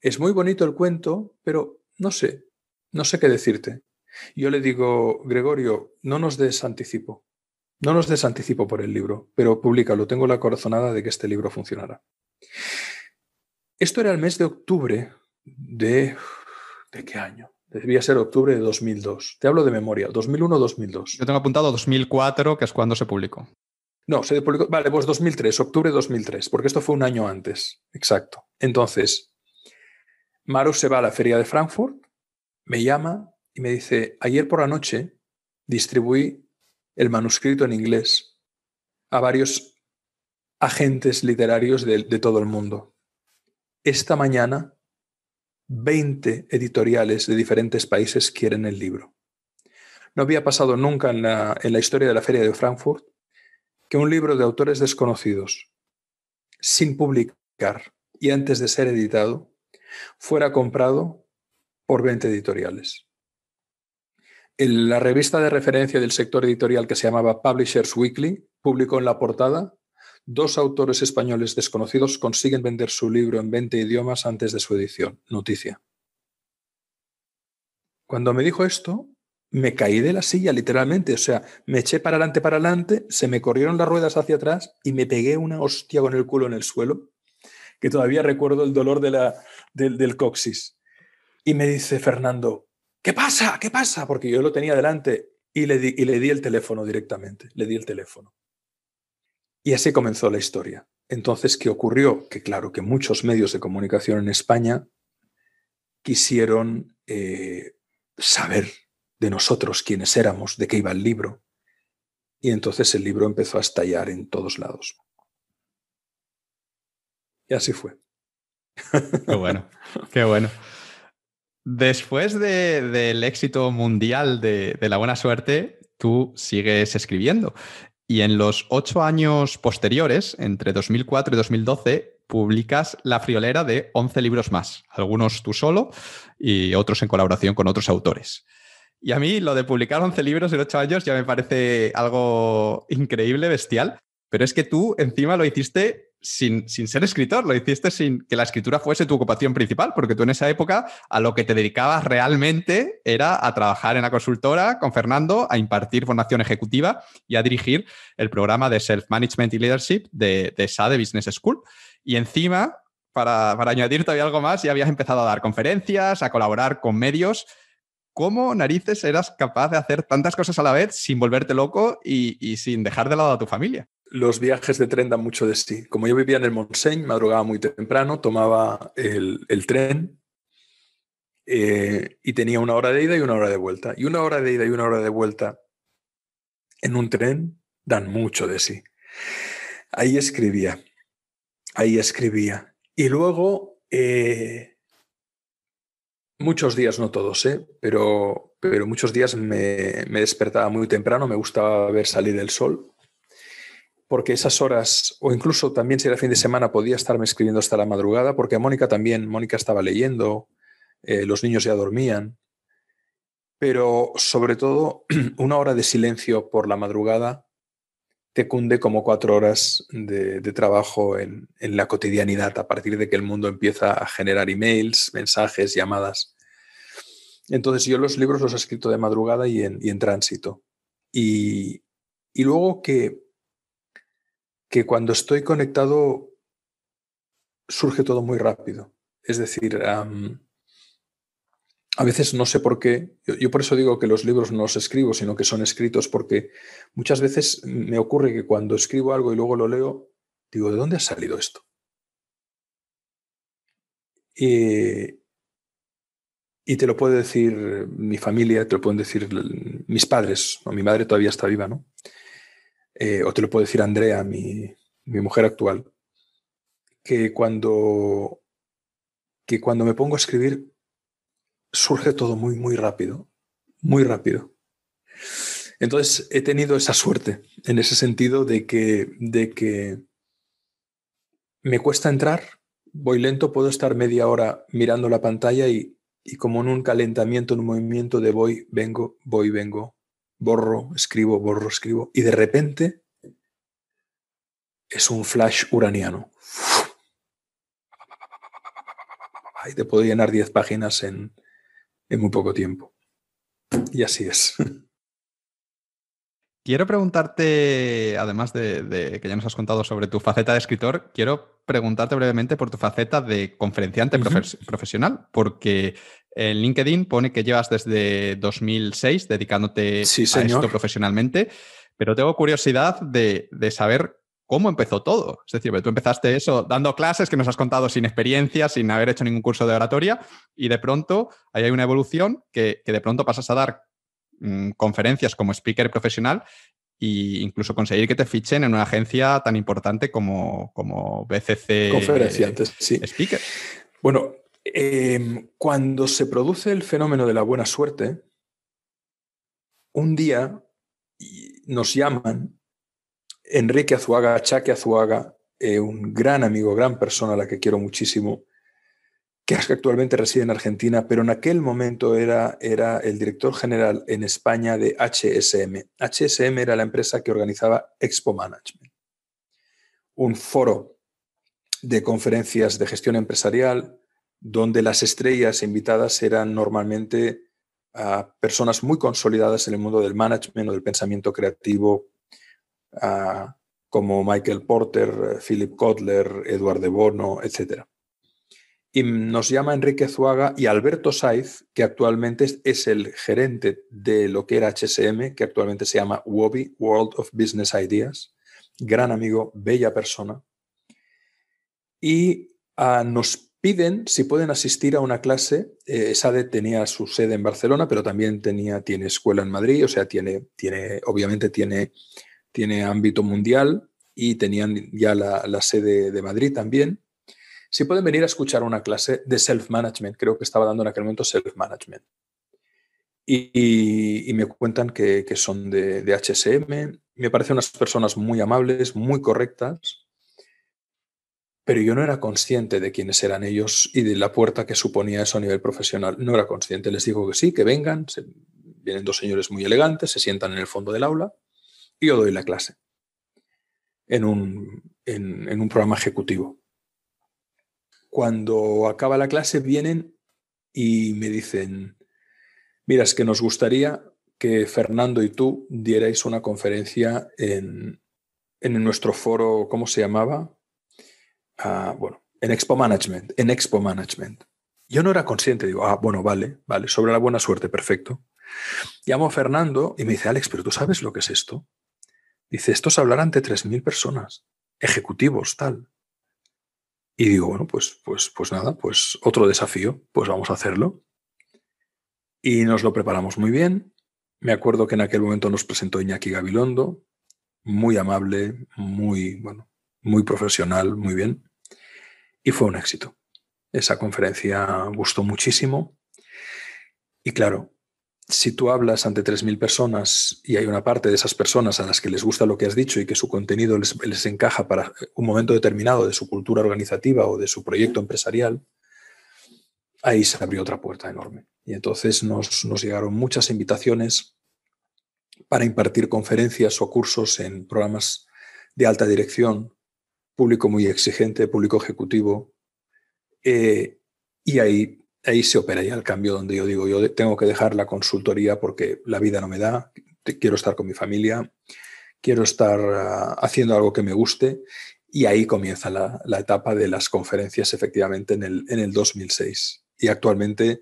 es muy bonito el cuento, pero no sé, no sé qué decirte. Yo le digo, Gregorio, no nos des anticipo. No nos des anticipo por el libro, pero públicalo. Tengo la corazonada de que este libro funcionará. Esto era el mes de octubre de... ¿De qué año? Debía ser octubre de 2002. Te hablo de memoria, 2001-2002. Yo tengo apuntado 2004, que es cuando se publicó. No, se publicó... Vale, pues 2003, octubre de 2003, porque esto fue un año antes. Exacto. Entonces, Maru se va a la feria de Frankfurt, me llama y me dice, ayer por la noche distribuí el manuscrito en inglés a varios agentes literarios de, todo el mundo. Esta mañana, 20 editoriales de diferentes países quieren el libro. No había pasado nunca en la historia de la feria de Frankfurt que un libro de autores desconocidos, sin publicar y antes de ser editado, fuera comprado por 20 editoriales. En la revista de referencia del sector editorial que se llamaba Publishers Weekly publicó en la portada, dos autores españoles desconocidos consiguen vender su libro en 20 idiomas antes de su edición. Noticia. Cuando me dijo esto, me caí de la silla, literalmente. O sea, me eché para adelante, para adelante, se me corrieron las ruedas hacia atrás y me pegué una hostia con el culo en el suelo, que todavía recuerdo el dolor de la, del, del coxis. Y me dice Fernando, ¿qué pasa? ¿Qué pasa? Porque yo lo tenía delante y le, di, y le di el teléfono directamente, le di el teléfono. Y así comenzó la historia. Entonces, ¿qué ocurrió? Que claro, que muchos medios de comunicación en España quisieron eh, saber de nosotros quiénes éramos, de qué iba el libro. Y entonces el libro empezó a estallar en todos lados. Y así fue. Qué bueno, qué bueno. Después del éxito mundial de, de, la buena suerte, tú sigues escribiendo. Y en los ocho años posteriores, entre 2004 y 2012, publicas La Friolera de 11 libros más, algunos tú solo y otros en colaboración con otros autores. Y a mí lo de publicar 11 libros en ocho años ya me parece algo increíble, bestial, pero es que tú encima lo hiciste sin, ser escritor, lo hiciste sin que la escritura fuese tu ocupación principal, porque tú en esa época a lo que te dedicabas realmente era a trabajar en la consultora con Fernando, a impartir formación ejecutiva y a dirigir el programa de Self-Management y Leadership de, de SADE Business School. Y encima, para, añadir todavía algo más, ya habías empezado a dar conferencias, a colaborar con medios. ¿Cómo narices eras capaz de hacer tantas cosas a la vez sin volverte loco y sin dejar de lado a tu familia? los viajes de tren dan mucho de sí. Como yo vivía en el Montseny, madrugaba muy temprano, tomaba el, tren eh, y tenía una hora de ida y una hora de vuelta. Y una hora de ida y una hora de vuelta en un tren dan mucho de sí. Ahí escribía, ahí escribía. Y luego, eh, muchos días, no todos, ¿eh? pero, pero muchos días me, me despertaba muy temprano, me gustaba ver salir el sol porque esas horas, o incluso también si era fin de semana, podía estarme escribiendo hasta la madrugada, porque Mónica también, Mónica estaba leyendo, eh, los niños ya dormían, pero sobre todo una hora de silencio por la madrugada te cunde como cuatro horas de, trabajo en, la cotidianidad a partir de que el mundo empieza a generar emails, mensajes, llamadas. Entonces yo los libros los he escrito de madrugada y en, tránsito. Y, y luego que que cuando estoy conectado surge todo muy rápido. Es decir, a veces no sé por qué, yo, por eso digo que los libros no los escribo, sino que son escritos, porque muchas veces me ocurre que cuando escribo algo y luego lo leo, digo, ¿de dónde ha salido esto? Y, y te lo puede decir mi familia, te lo pueden decir mis padres, o mi madre todavía está viva, ¿no? Eh, o te lo puedo decir Andrea, mi, mujer actual, que cuando, que cuando me pongo a escribir surge todo muy, muy rápido, muy rápido. Entonces he tenido esa suerte en ese sentido de que, de que me cuesta entrar, voy lento, puedo estar media hora mirando la pantalla y, y como en un calentamiento, en un movimiento de voy, vengo, voy, vengo, borro, escribo, borro, escribo, y de repente es un flash uraniano. Y te puedo llenar 10 páginas en, muy poco tiempo. Y así es. Quiero preguntarte, además de, que ya nos has contado sobre tu faceta de escritor, quiero preguntarte brevemente por tu faceta de conferenciante profesional, porque en LinkedIn pone que llevas desde 2006 dedicándote a esto profesionalmente, pero tengo curiosidad de, de saber cómo empezó todo. Es decir, tú empezaste eso dando clases que nos has contado sin experiencia, sin haber hecho ningún curso de oratoria, y de pronto ahí hay una evolución que, que de pronto pasas a dar mm, conferencias como speaker profesional e incluso conseguir que te fichen en una agencia tan importante como, como BCC. Conferenciantes, sí. Speaker. Bueno, Em, cuando se produce el fenómeno de la buena suerte, un día nos llaman Enrique Azuaga, Chaque Azuaga, eh, un gran amigo, gran persona a la que quiero muchísimo, que actualmente reside en Argentina, pero en aquel momento era, era el director general en España de HSM. HSM era la empresa que organizaba Expo Management, un foro de conferencias de gestión empresarial, donde las estrellas invitadas eran normalmente ah, personas muy consolidadas en el mundo del management o del pensamiento creativo, ah, como Michael Porter, Philip Kotler, Eduard de Bono, etc. Y nos llama Enrique Zuaga y Alberto Saiz, que actualmente es el gerente de lo que era HSM, que actualmente se llama WOBI, World of Business Ideas, gran amigo, bella persona. Y a ah, nos Piden si pueden asistir a una clase. Eh, SADE tenía su sede en Barcelona, pero también tenía, tiene escuela en Madrid, o sea, tiene, tiene, obviamente tiene, tiene ámbito mundial y tenían ya la, sede de Madrid también. Si pueden venir a escuchar una clase de self-management, creo que estaba dando en aquel momento self-management. Y, me cuentan que, que son de, de, HSM. Me parecen unas personas muy amables, muy correctas pero yo no era consciente de quiénes eran ellos y de la puerta que suponía eso a nivel profesional. No era consciente. Les digo que sí, que vengan. vienen dos señores muy elegantes, se sientan en el fondo del aula y yo doy la clase en un, programa ejecutivo. Cuando acaba la clase vienen y me dicen, mira, es que nos gustaría que Fernando y tú dierais una conferencia en, en nuestro foro, ¿cómo se llamaba? bueno, en Expo Management, en Expo Management. Yo no era consciente, digo, ah, bueno, vale, vale, sobre la buena suerte, perfecto. Llamo a Fernando y me dice, Alex, pero tú sabes lo que es esto. Dice, esto es hablar ante 3.000 personas, ejecutivos, tal. Y digo, bueno, pues, pues, pues nada, pues otro desafío, pues vamos a hacerlo. Y nos lo preparamos muy bien. Me acuerdo que en aquel momento nos presentó Iñaki Gabilondo, muy amable, muy, bueno, muy profesional, muy bien. Y fue un éxito. Esa conferencia gustó muchísimo. Y claro, si tú hablas ante 3.000 personas y hay una parte de esas personas a las que les gusta lo que has dicho y que su contenido les, encaja para un momento determinado de su cultura organizativa o de su proyecto empresarial, ahí se abrió otra puerta enorme. Y entonces nos, nos llegaron muchas invitaciones para impartir conferencias o cursos en programas de alta dirección público muy exigente, público ejecutivo, eh, y ahí, ahí se opera ya el cambio donde yo digo, yo tengo que dejar la consultoría porque la vida no me da, quiero estar con mi familia, quiero estar ah, haciendo algo que me guste, y ahí comienza la, etapa de las conferencias efectivamente en el, en el 2006. Y actualmente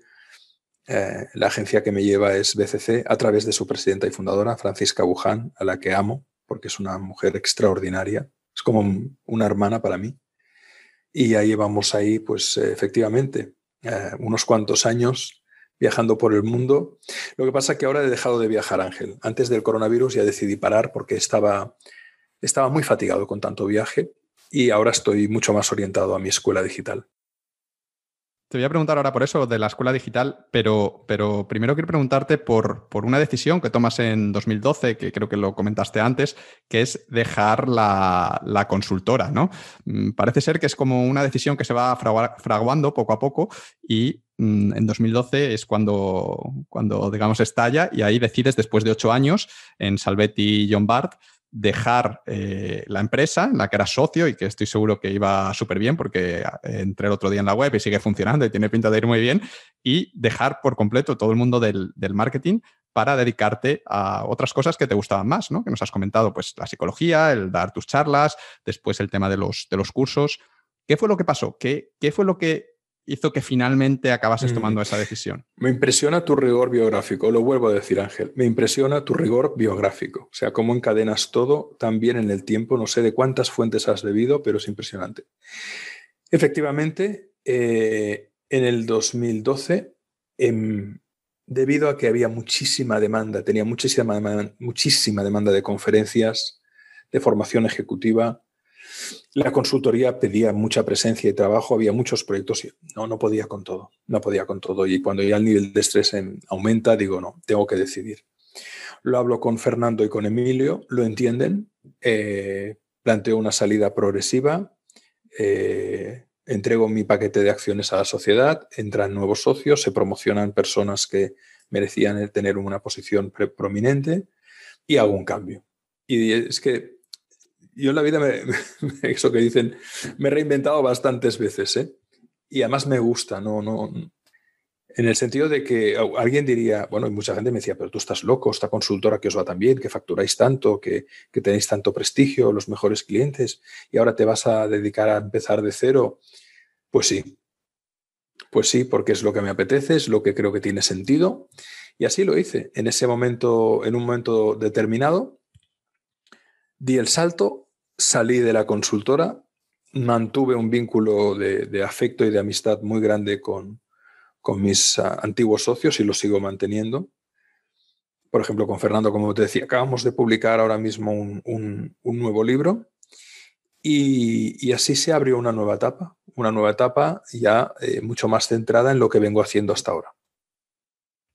eh, la agencia que me lleva es BCC a través de su presidenta y fundadora, Francisca Buján, a la que amo porque es una mujer extraordinaria es como una hermana para mí. Y ahí llevamos ahí, pues efectivamente, eh, unos cuantos años viajando por el mundo. Lo que pasa es que ahora he dejado de viajar, Ángel. Antes del coronavirus ya decidí parar porque estaba, estaba muy fatigado con tanto viaje y ahora estoy mucho más orientado a mi escuela digital. Te voy a preguntar ahora por eso de la escuela digital, pero, pero primero quiero preguntarte por, por una decisión que tomas en 2012, que creo que lo comentaste antes, que es dejar la, consultora, ¿no? Mm, parece ser que es como una decisión que se va fraguando poco a poco y mm, en 2012 es cuando, cuando, digamos, estalla y ahí decides, después de ocho años en Salvetti y John Bart, dejar eh, la empresa en la que era socio y que estoy seguro que iba súper bien porque eh, entré el otro día en la web y sigue funcionando y tiene pinta de ir muy bien y dejar por completo todo el mundo del, marketing para dedicarte a otras cosas que te gustaban más, ¿no? Que nos has comentado, pues la psicología, el dar tus charlas, después el tema de los, de los cursos. ¿Qué fue lo que pasó? ¿Qué, ¿Qué fue lo que hizo que finalmente acabases mm. tomando esa decisión? Me impresiona tu rigor biográfico, lo vuelvo a decir Ángel, me impresiona tu rigor biográfico, o sea, cómo encadenas todo también en el tiempo, no sé de cuántas fuentes has debido, pero es impresionante. Efectivamente, eh, en el 2012, em, debido a que había muchísima demanda, tenía muchísima, muchísima demanda de conferencias, de formación ejecutiva, la consultoría pedía mucha presencia y trabajo, había muchos proyectos y no, no podía con todo, no podía con todo. Y cuando ya el nivel de estrés aumenta, digo, no, tengo que decidir. Lo hablo con Fernando y con Emilio, lo entienden, eh, planteo una salida progresiva, eh, entrego mi paquete de acciones a la sociedad, entran nuevos socios, se promocionan personas que merecían tener una posición prominente y hago un cambio. Y es que yo en la vida, me, eso que dicen, me he reinventado bastantes veces, ¿eh? Y además me gusta, no, no. En el sentido de que alguien diría, bueno, y mucha gente me decía, pero tú estás loco, esta consultora que os va tan bien, que facturáis tanto, que, que tenéis tanto prestigio, los mejores clientes, y ahora te vas a dedicar a empezar de cero. Pues sí, pues sí, porque es lo que me apetece, es lo que creo que tiene sentido. Y así lo hice. En ese momento, en un momento determinado, di el salto, salí de la consultora, mantuve un vínculo de, afecto y de amistad muy grande con, mis ah, antiguos socios y lo sigo manteniendo. Por ejemplo, con Fernando, como te decía, acabamos de publicar ahora mismo un, nuevo libro y, así se abrió una nueva etapa, una nueva etapa ya eh, mucho más centrada en lo que vengo haciendo hasta ahora.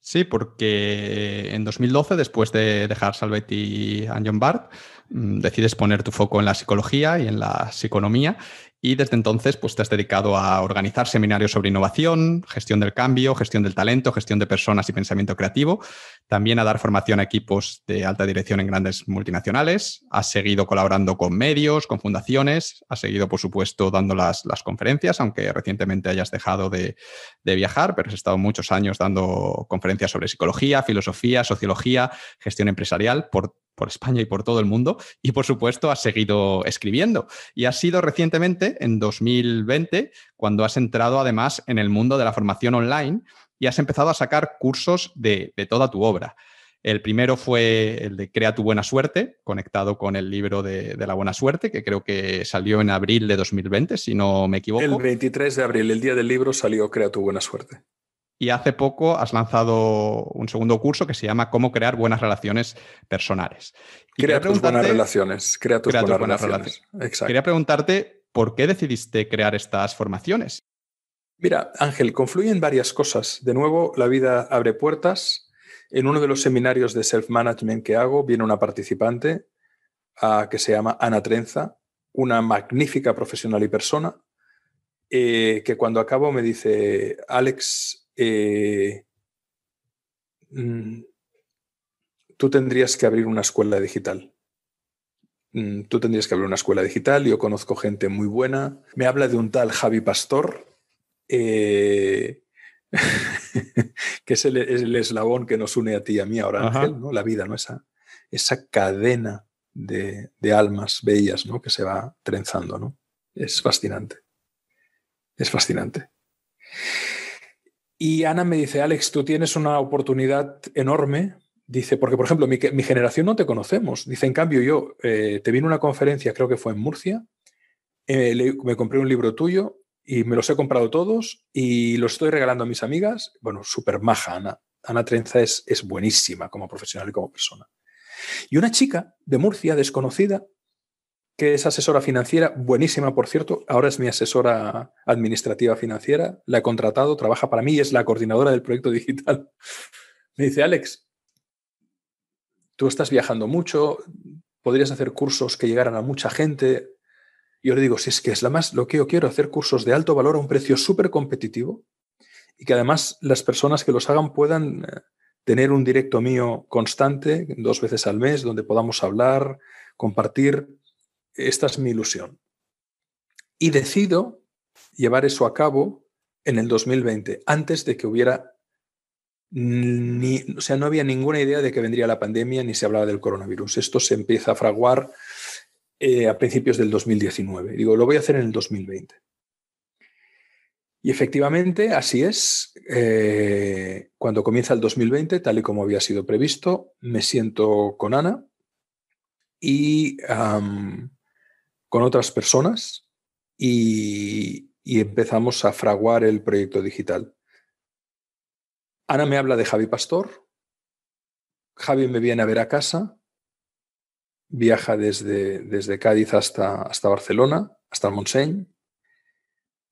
Sí, porque en 2012, después de dejar Salvetti y Anjon Bart, Mm, decides poner tu foco en la psicología y en la psiconomía y desde entonces pues, te has dedicado a organizar seminarios sobre innovación, gestión del cambio, gestión del talento, gestión de personas y pensamiento creativo también a dar formación a equipos de alta dirección en grandes multinacionales. Ha seguido colaborando con medios, con fundaciones. Ha seguido, por supuesto, dando las, las conferencias, aunque recientemente hayas dejado de, viajar, pero has estado muchos años dando conferencias sobre psicología, filosofía, sociología, gestión empresarial por, España y por todo el mundo. Y, por supuesto, has seguido escribiendo. Y ha sido recientemente, en 2020, cuando has entrado además en el mundo de la formación online y has empezado a sacar cursos de, toda tu obra. El primero fue el de Crea tu buena suerte, conectado con el libro de, la buena suerte, que creo que salió en abril de 2020, si no me equivoco. El 23 de abril, el día del libro, salió Crea tu buena suerte. Y hace poco has lanzado un segundo curso que se llama Cómo crear buenas relaciones personales. crea tus buenas relaciones. Crea tus, buenas, relaciones. Quería preguntarte por qué decidiste crear estas formaciones Mira, Ángel, confluyen varias cosas. De nuevo, la vida abre puertas. En uno de los seminarios de self-management que hago, viene una participante ah, que se llama Ana Trenza, una magnífica profesional y persona, eh, que cuando acabo me dice, Alex, eh, mm, tú tendrías que abrir una escuela digital. Mm, tú tendrías que abrir una escuela digital, yo conozco gente muy buena. Me habla de un tal Javi Pastor, eh, que es el, eslabón que nos une a ti y a mí ahora, Ángel, ¿no? La vida, ¿no? Esa, esa cadena de, almas bellas, ¿no? Que se va trenzando, ¿no? Es fascinante. Es fascinante. Y Ana me dice, Alex, tú tienes una oportunidad enorme. Dice, porque por ejemplo, mi, mi generación no te conocemos. Dice, en cambio, yo eh, te vine a una conferencia, creo que fue en Murcia, eh, me compré un libro tuyo y me los he comprado todos y los estoy regalando a mis amigas. Bueno, súper maja, Ana. Ana Trenza es, es buenísima como profesional y como persona. Y una chica de Murcia, desconocida, que es asesora financiera, buenísima, por cierto, ahora es mi asesora administrativa financiera, la he contratado, trabaja para mí y es la coordinadora del proyecto digital. Me dice, Alex, tú estás viajando mucho, podrías hacer cursos que llegaran a mucha gente, yo le digo, si es que es la más lo que yo quiero, hacer cursos de alto valor a un precio súper competitivo y que además las personas que los hagan puedan eh, tener un directo mío constante, dos veces al mes, donde podamos hablar, compartir. Esta es mi ilusión. Y decido llevar eso a cabo en el 2020, antes de que hubiera ni, o sea, no había ninguna idea de que vendría la pandemia ni se hablaba del coronavirus. Esto se empieza a fraguar eh, a principios del 2019. Digo, lo voy a hacer en el 2020. Y efectivamente, así es. Eh, cuando comienza el 2020, tal y como había sido previsto, me siento con Ana y con otras personas y, y empezamos a fraguar el proyecto digital. Ana me habla de Javi Pastor. Javi me viene a ver a casa viaja desde, desde Cádiz hasta, hasta Barcelona, hasta el Montseny,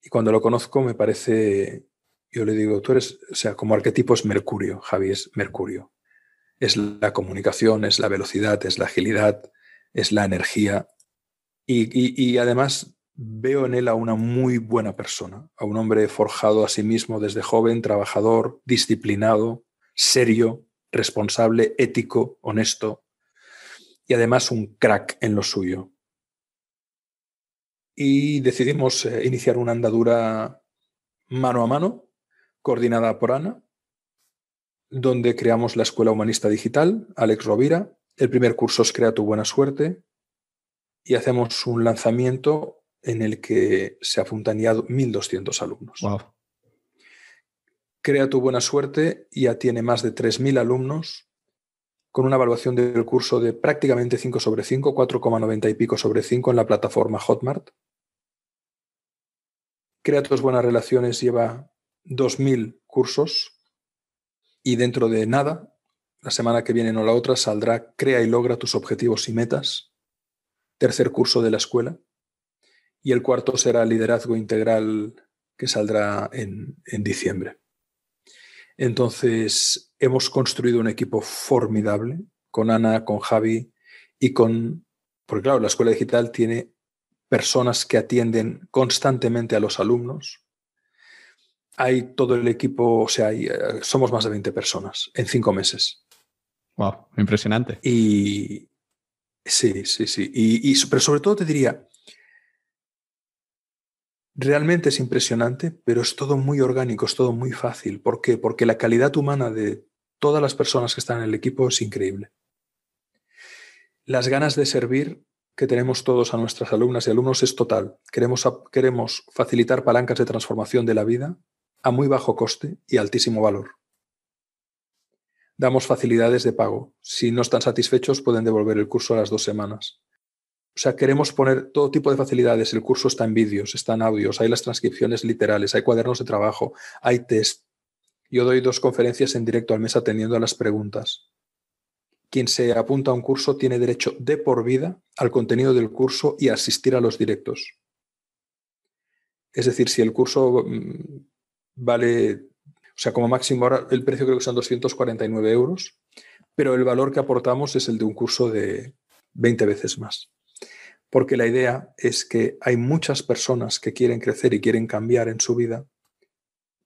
y cuando lo conozco me parece, yo le digo, tú eres, o sea, como arquetipo es Mercurio, Javi, es Mercurio. Es la comunicación, es la velocidad, es la agilidad, es la energía. y, y además veo en él a una muy buena persona, a un hombre forjado a sí mismo desde joven, trabajador, disciplinado, serio, responsable, ético, honesto, y además un crack en lo suyo. Y decidimos eh, iniciar una andadura mano a mano, coordinada por Ana, donde creamos la Escuela Humanista Digital, Alex Rovira. El primer curso es Crea tu buena suerte y hacemos un lanzamiento en el que se ha ya 1.200 alumnos. Crea tu buena suerte ya tiene más de 3.000 alumnos con una evaluación del curso de prácticamente 5 sobre 5, 4,90 y pico sobre 5 en la plataforma Hotmart. Crea tus buenas relaciones lleva 2.000 cursos y dentro de nada, la semana que viene o la otra, saldrá Crea y logra tus objetivos y metas, tercer curso de la escuela. Y el cuarto será Liderazgo Integral que saldrá en, en diciembre. Entonces, hemos construido un equipo formidable con Ana, con Javi y con... Porque claro, la escuela digital tiene personas que atienden constantemente a los alumnos. Hay todo el equipo, o sea, hay, eh, somos más de 20 personas en cinco meses. Wow, impresionante. Y sí, sí, sí. pero sobre todo te diría, Realmente es impresionante, pero es todo muy orgánico, es todo muy fácil. ¿Por qué? Porque la calidad humana de todas las personas que están en el equipo es increíble. Las ganas de servir que tenemos todos a nuestras alumnas y alumnos es total. Queremos, queremos facilitar palancas de transformación de la vida a muy bajo coste y altísimo valor. Damos facilidades de pago. Si no están satisfechos, pueden devolver el curso a las dos semanas. O sea, queremos poner todo tipo de facilidades. El curso está en vídeos, está en audios, hay las transcripciones literales, hay cuadernos de trabajo, hay test. Yo doy dos conferencias en directo al mes atendiendo a las preguntas. Quien se apunta a un curso tiene derecho de por vida al contenido del curso y a asistir a los directos. Es decir, si el curso mm, vale, o sea, como máximo ahora el precio creo que son 249 euros, pero el valor que aportamos es el de un curso de 20 veces más porque la idea es que hay muchas personas que quieren crecer y quieren cambiar en su vida,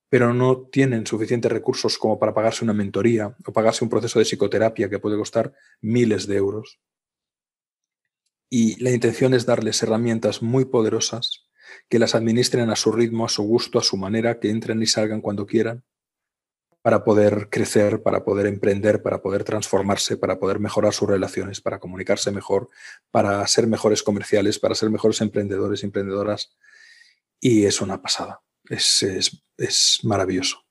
pero no tienen suficientes recursos como para pagarse una mentoría o pagarse un proceso de psicoterapia que puede costar miles de euros. Y la intención es darles herramientas muy poderosas que las administren a su ritmo, a su gusto, a su manera, que entren y salgan cuando quieran, para poder crecer, para poder emprender, para poder transformarse, para poder mejorar sus relaciones, para comunicarse mejor, para ser mejores comerciales, para ser mejores emprendedores y emprendedoras. Y es una pasada. Es, maravilloso.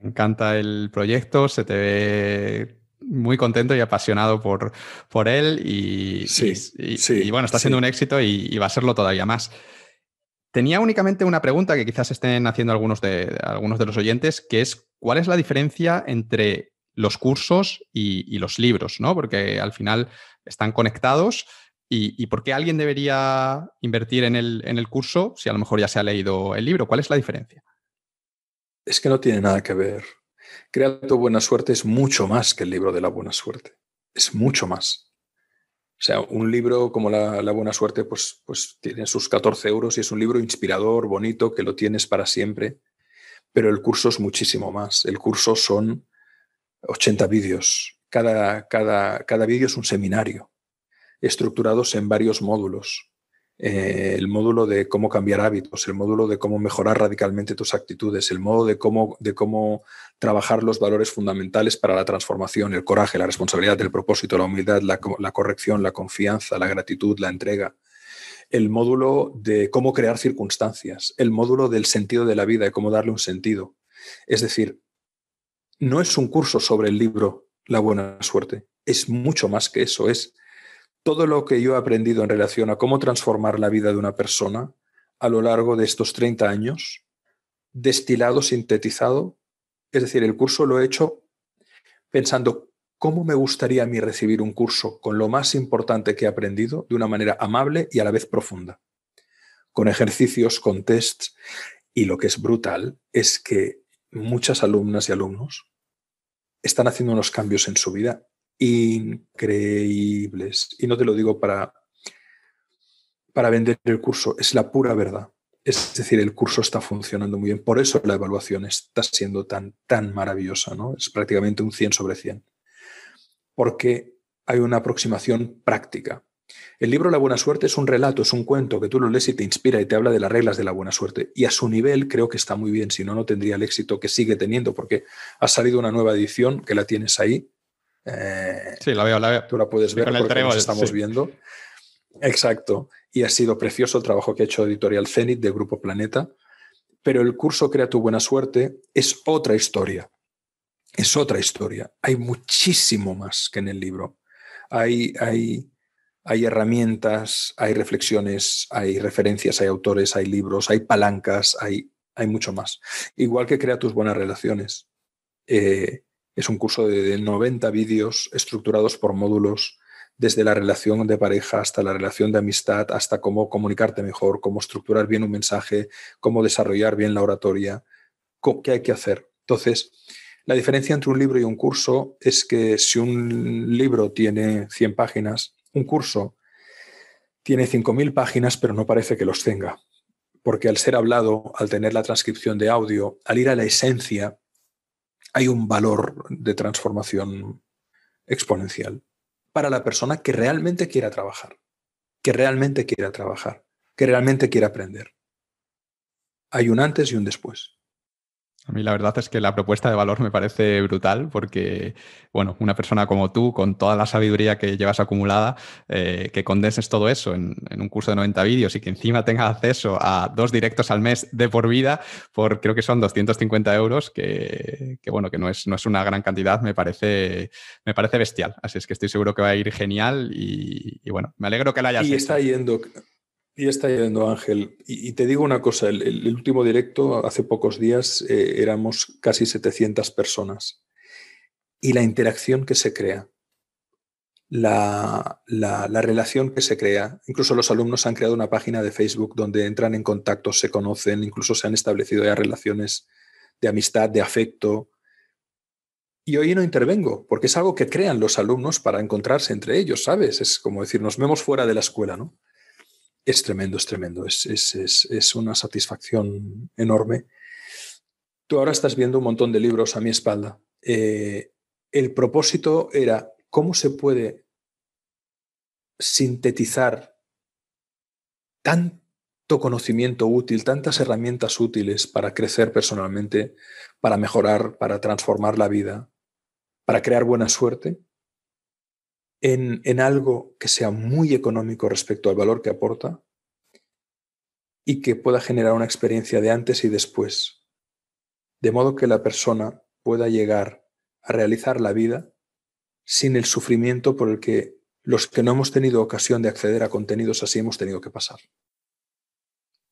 Me encanta el proyecto, se te ve muy contento y apasionado por, por él y, bueno, está siendo un éxito y, va a serlo todavía más. Tenía únicamente una pregunta que quizás estén haciendo algunos de, algunos de los oyentes, que es cuál es la diferencia entre los cursos y, los libros, ¿no? Porque al final están conectados y, por qué alguien debería invertir en el, en el curso si a lo mejor ya se ha leído el libro. ¿Cuál es la diferencia? Es que no tiene nada que ver. Crear tu buena suerte es mucho más que el libro de la buena suerte. Es mucho más. O sea, un libro como la, Buena Suerte, pues, pues tiene sus 14 euros y es un libro inspirador, bonito, que lo tienes para siempre. Pero el curso es muchísimo más. El curso son 80 vídeos. Cada, cada vídeo es un seminario, estructurados en varios módulos. Eh, el módulo de cómo cambiar hábitos, el módulo de cómo mejorar radicalmente tus actitudes, el modo de cómo, de cómo trabajar los valores fundamentales para la transformación, el coraje, la responsabilidad, el propósito, la humildad, la, la corrección, la confianza, la gratitud, la entrega el módulo de cómo crear circunstancias, el módulo del sentido de la vida, de cómo darle un sentido. Es decir, no es un curso sobre el libro La buena suerte, es mucho más que eso, es todo lo que yo he aprendido en relación a cómo transformar la vida de una persona a lo largo de estos 30 años, destilado, sintetizado, es decir, el curso lo he hecho pensando cómo me gustaría a mí recibir un curso con lo más importante que he aprendido de una manera amable y a la vez profunda, con ejercicios, con tests, y lo que es brutal es que muchas alumnas y alumnos están haciendo unos cambios en su vida increíbles. Y no te lo digo para, para vender el curso, es la pura verdad. Es decir, el curso está funcionando muy bien. Por eso la evaluación está siendo tan, tan maravillosa, ¿no? Es prácticamente un 100 sobre 100. Porque hay una aproximación práctica. El libro La Buena Suerte es un relato, es un cuento que tú lo lees y te inspira y te habla de las reglas de la buena suerte. Y a su nivel creo que está muy bien, si no, no tendría el éxito que sigue teniendo, porque ha salido una nueva edición que la tienes ahí, sí, la veo, la veo. Tú la puedes ver estamos viendo. Exacto. Y ha sido precioso el trabajo que ha hecho Editorial Zenit de Grupo Planeta. Pero el curso Crea tu buena suerte es otra historia. Es otra historia. Hay muchísimo más que en el libro. Hay, hay, hay herramientas, hay reflexiones, hay referencias, hay autores, hay libros, hay palancas, hay, hay mucho más. Igual que Crea tus buenas relaciones. Eh, es un curso de 90 vídeos estructurados por módulos, desde la relación de pareja hasta la relación de amistad, hasta cómo comunicarte mejor, cómo estructurar bien un mensaje, cómo desarrollar bien la oratoria, qué hay que hacer. Entonces, la diferencia entre un libro y un curso es que si un libro tiene 100 páginas, un curso tiene 5.000 páginas, pero no parece que los tenga. Porque al ser hablado, al tener la transcripción de audio, al ir a la esencia, hay un valor de transformación exponencial para la persona que realmente quiera trabajar, que realmente quiera trabajar, que realmente quiera aprender. Hay un antes y un después. A mí la verdad es que la propuesta de valor me parece brutal porque, bueno, una persona como tú, con toda la sabiduría que llevas acumulada, eh, que condenses todo eso en, un curso de 90 vídeos y que encima tenga acceso a dos directos al mes de por vida por creo que son 250 euros, que, bueno, que no es, no es una gran cantidad, me parece, me parece bestial. Así es que estoy seguro que va a ir genial y, bueno, me alegro que la hayas y está yendo, y está yendo Ángel. Y, te digo una cosa, el, último directo, hace pocos días, eh, éramos casi 700 personas. Y la interacción que se crea, la, la, relación que se crea, incluso los alumnos han creado una página de Facebook donde entran en contacto, se conocen, incluso se han establecido ya relaciones de amistad, de afecto. Y hoy no intervengo, porque es algo que crean los alumnos para encontrarse entre ellos, ¿sabes? Es como decir, nos vemos fuera de la escuela, ¿no? es tremendo, es tremendo. Es, es, una satisfacción enorme. Tú ahora estás viendo un montón de libros a mi espalda. Eh, el propósito era cómo se puede sintetizar tanto conocimiento útil, tantas herramientas útiles para crecer personalmente, para mejorar, para transformar la vida, para crear buena suerte, en, algo que sea muy económico respecto al valor que aporta y que pueda generar una experiencia de antes y después, de modo que la persona pueda llegar a realizar la vida sin el sufrimiento por el que los que no hemos tenido ocasión de acceder a contenidos así hemos tenido que pasar.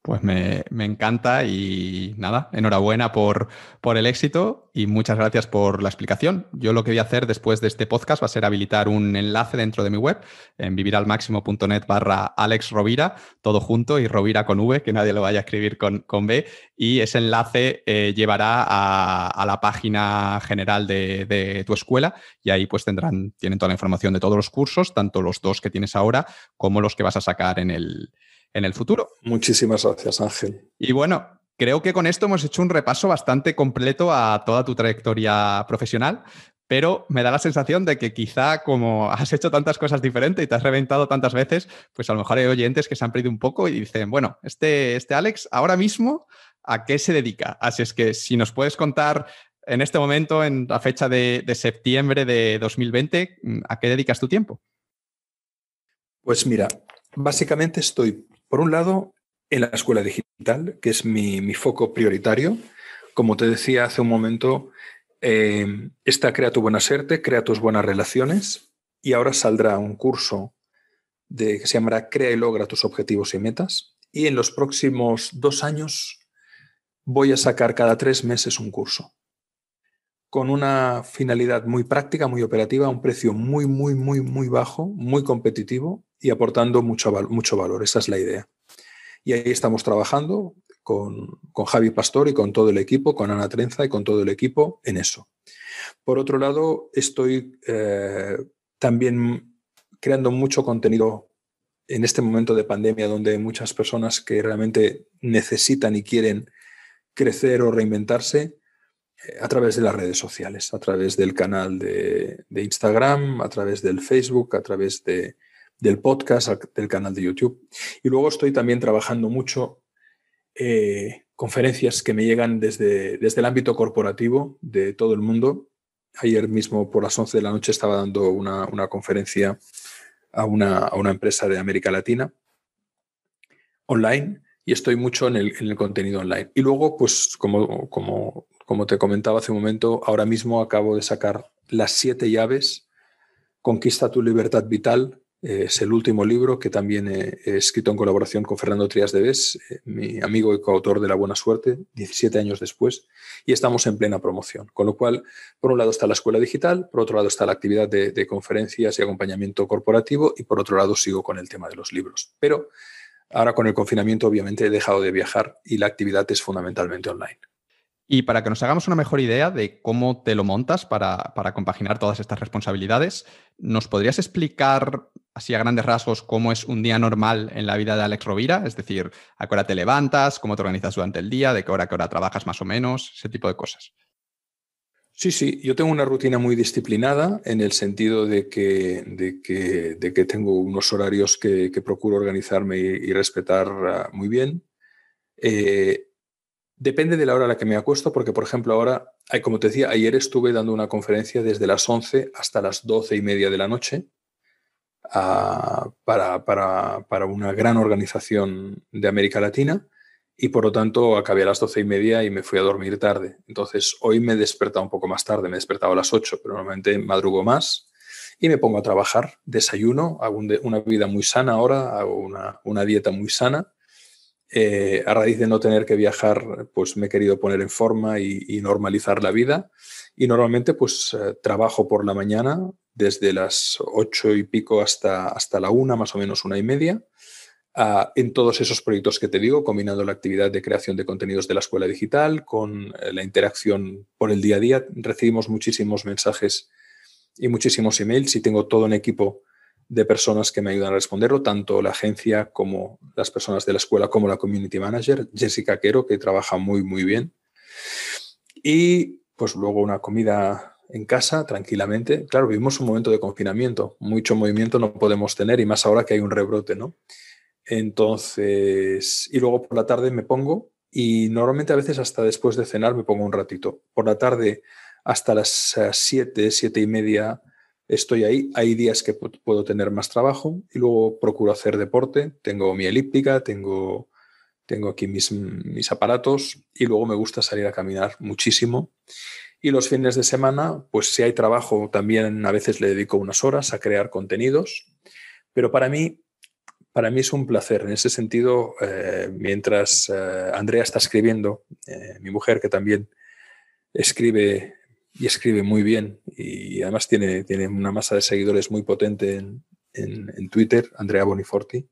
Pues me, encanta y nada, enhorabuena por, por el éxito y muchas gracias por la explicación. Yo lo que voy a hacer después de este podcast va a ser habilitar un enlace dentro de mi web en viviralmaximo.net barra Alex Rovira, todo junto y Rovira con V, que nadie lo vaya a escribir con, con B. Y ese enlace eh, llevará a, la página general de, de, tu escuela y ahí pues tendrán, tienen toda la información de todos los cursos, tanto los dos que tienes ahora como los que vas a sacar en el, en el futuro. Muchísimas gracias, Ángel. Y bueno, creo que con esto hemos hecho un repaso bastante completo a toda tu trayectoria profesional, pero me da la sensación de que quizá como has hecho tantas cosas diferentes y te has reventado tantas veces, pues a lo mejor hay oyentes que se han perdido un poco y dicen, bueno, este, este Alex ahora mismo, ¿a qué se dedica? Así es que si nos puedes contar en este momento, en la fecha de, de septiembre de 2020, ¿a qué dedicas tu tiempo? Pues mira, básicamente estoy por un lado, en la escuela digital, que es mi, foco prioritario. Como te decía hace un momento, eh, está esta crea tu buena suerte, crea tus buenas relaciones y ahora saldrá un curso de, que se llamará Crea y logra tus objetivos y metas. Y en los próximos dos años voy a sacar cada tres meses un curso con una finalidad muy práctica, muy operativa, a un precio muy, muy, muy, muy bajo, muy competitivo y aportando mucho, mucho valor. Esa es la idea. Y ahí estamos trabajando con, con, Javi Pastor y con todo el equipo, con Ana Trenza y con todo el equipo en eso. Por otro lado, estoy eh, también creando mucho contenido en este momento de pandemia donde hay muchas personas que realmente necesitan y quieren crecer o reinventarse eh, a través de las redes sociales, a través del canal de Instagram, a través del Facebook, a través de, del podcast, del canal de YouTube. Y luego estoy también trabajando mucho eh, conferencias que me llegan desde, desde el ámbito corporativo de todo el mundo. Ayer mismo por las 11 de la noche estaba dando una, conferencia a una, empresa de América Latina online y estoy mucho en el, contenido online. Y luego, pues como, como, como te comentaba hace un momento, ahora mismo acabo de sacar las siete llaves, Conquista tu libertad vital, es el último libro que también he, escrito en colaboración con Fernando Trias de Bes, eh, mi amigo y coautor de La Buena Suerte, 17 años después, y estamos en plena promoción. Con lo cual, por un lado está la escuela digital, por otro lado está la actividad de, de conferencias y acompañamiento corporativo, y por otro lado sigo con el tema de los libros. Pero ahora con el confinamiento, obviamente, he dejado de viajar y la actividad es fundamentalmente online. Y para que nos hagamos una mejor idea de cómo te lo montas para, compaginar todas estas responsabilidades, ¿nos podrías explicar así a grandes rasgos cómo es un día normal en la vida de Alex Rovira? Es decir, a qué hora te levantas, cómo te organizas durante el día, de qué hora a qué hora trabajas más o menos, ese tipo de cosas. Sí, sí, yo tengo una rutina muy disciplinada en el sentido de que, de que, tengo unos horarios que, procuro organizarme y, respetar ah, muy bien. Eh, Depende de la hora a la que me acuesto, porque, por ejemplo, ahora, como te decía, ayer estuve dando una conferencia desde las 11 hasta las 12 y media de la noche ah, para, una gran organización de América Latina y, por lo tanto, acabé a las 12 y media y me fui a dormir tarde. Entonces, hoy me he despertado un poco más tarde, me he despertado a las 8, pero normalmente madrugo más y me pongo a trabajar, desayuno, hago una vida muy sana ahora, hago una dieta muy sana eh, a raíz de no tener que viajar, pues me he querido poner en forma y, normalizar la vida. Y normalmente pues eh, trabajo por la mañana desde las ocho y pico hasta, hasta la una, más o menos una y media, ah, en todos esos proyectos que te digo, combinando la actividad de creación de contenidos de la escuela digital con eh, la interacción por el día a día. Recibimos muchísimos mensajes y muchísimos emails y tengo todo un equipo de personas que me ayudan a responderlo, tanto la agencia como las personas de la escuela, como la community manager, Jessica Quero, que trabaja muy, muy bien. Y pues luego una comida en casa, tranquilamente. Claro, vivimos un momento de confinamiento, mucho movimiento no podemos tener y más ahora que hay un rebrote, ¿no? Entonces, y luego por la tarde me pongo y normalmente a veces hasta después de cenar me pongo un ratito. Por la tarde hasta las eh, siete, siete y media, estoy ahí. Hay días que puedo tener más trabajo y luego procuro hacer deporte. Tengo mi elíptica, tengo, tengo aquí mis, aparatos y luego me gusta salir a caminar muchísimo. Y los fines de semana, pues si hay trabajo, también a veces le dedico unas horas a crear contenidos. Pero para mí, para mí es un placer. En ese sentido, eh, mientras eh, Andrea está escribiendo, eh, mi mujer que también escribe y escribe muy bien y además tiene, tiene una masa de seguidores muy potente en, Twitter, Andrea Boniforti.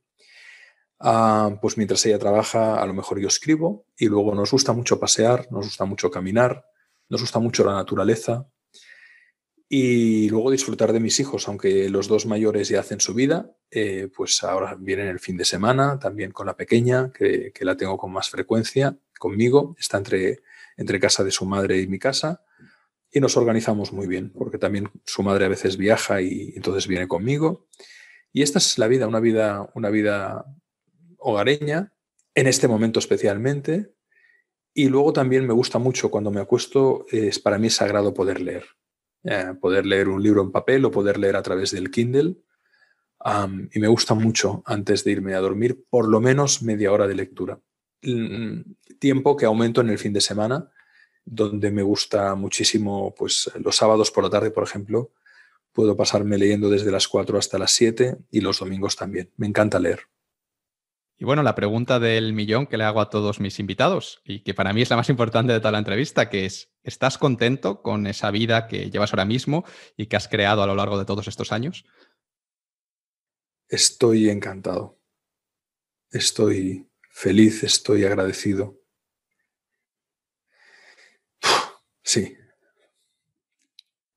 Ah, pues mientras ella trabaja, a lo mejor yo escribo y luego nos gusta mucho pasear, nos gusta mucho caminar, nos gusta mucho la naturaleza y luego disfrutar de mis hijos, aunque los dos mayores ya hacen su vida, eh, pues ahora vienen el fin de semana, también con la pequeña, que, que la tengo con más frecuencia conmigo, está entre, entre casa de su madre y mi casa y nos organizamos muy bien, porque también su madre a veces viaja y entonces viene conmigo. Y esta es la vida, una vida, una vida hogareña, en este momento especialmente. Y luego también me gusta mucho cuando me acuesto, es para mí sagrado poder leer. Eh, poder leer un libro en papel o poder leer a través del Kindle. y me gusta mucho antes de irme a dormir, por lo menos media hora de lectura. Mm, tiempo que aumento en el fin de semana donde me gusta muchísimo, pues los sábados por la tarde, por ejemplo, puedo pasarme leyendo desde las 4 hasta las 7 y los domingos también. Me encanta leer. Y bueno, la pregunta del millón que le hago a todos mis invitados y que para mí es la más importante de toda la entrevista, que es, ¿estás contento con esa vida que llevas ahora mismo y que has creado a lo largo de todos estos años? Estoy encantado. Estoy feliz, estoy agradecido. Sí.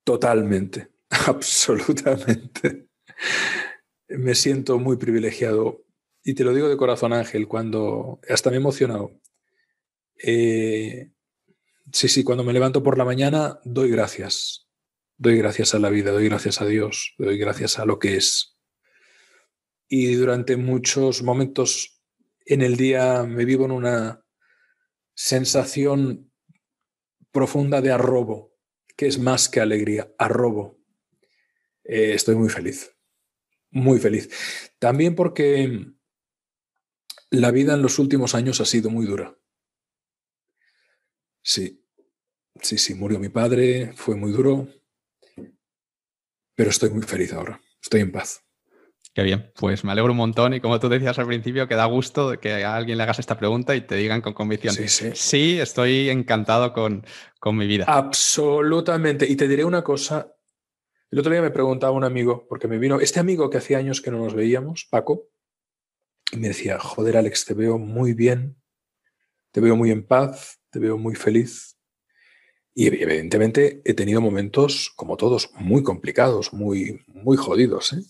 Totalmente, absolutamente. Me siento muy privilegiado y te lo digo de corazón, Ángel, cuando hasta me he emocionado. Eh, sí, sí, cuando me levanto por la mañana doy gracias. Doy gracias a la vida, doy gracias a Dios, doy gracias a lo que es. Y durante muchos momentos en el día me vivo en una sensación profunda de arrobo, que es más que alegría, arrobo. Eh, estoy muy feliz, muy feliz. También porque la vida en los últimos años ha sido muy dura. Sí, sí, sí, murió mi padre, fue muy duro, pero estoy muy feliz ahora, estoy en paz. Qué bien, pues me alegro un montón y como tú decías al principio, que da gusto que a alguien le hagas esta pregunta y te digan con convicción. Sí, sí estoy encantado con, con mi vida. Absolutamente. Y te diré una cosa. El otro día me preguntaba un amigo, porque me vino, este amigo que hacía años que no nos veíamos, Paco, y me decía, joder Alex, te veo muy bien, te veo muy en paz, te veo muy feliz. Y evidentemente he tenido momentos, como todos, muy complicados, muy, muy jodidos. ¿eh?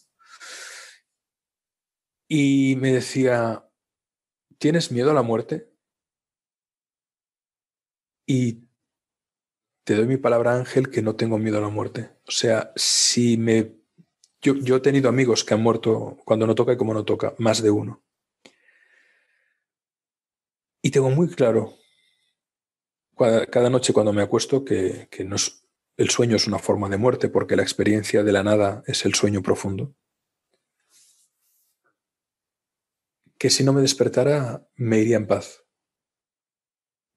Y me decía, ¿tienes miedo a la muerte? Y te doy mi palabra, Ángel, que no tengo miedo a la muerte. O sea, si me... Yo, he tenido amigos que han muerto cuando no toca y como no toca, más de uno. Y tengo muy claro cada, noche cuando me acuesto que, que no el sueño es una forma de muerte porque la experiencia de la nada es el sueño profundo. que si no me despertara me iría en paz.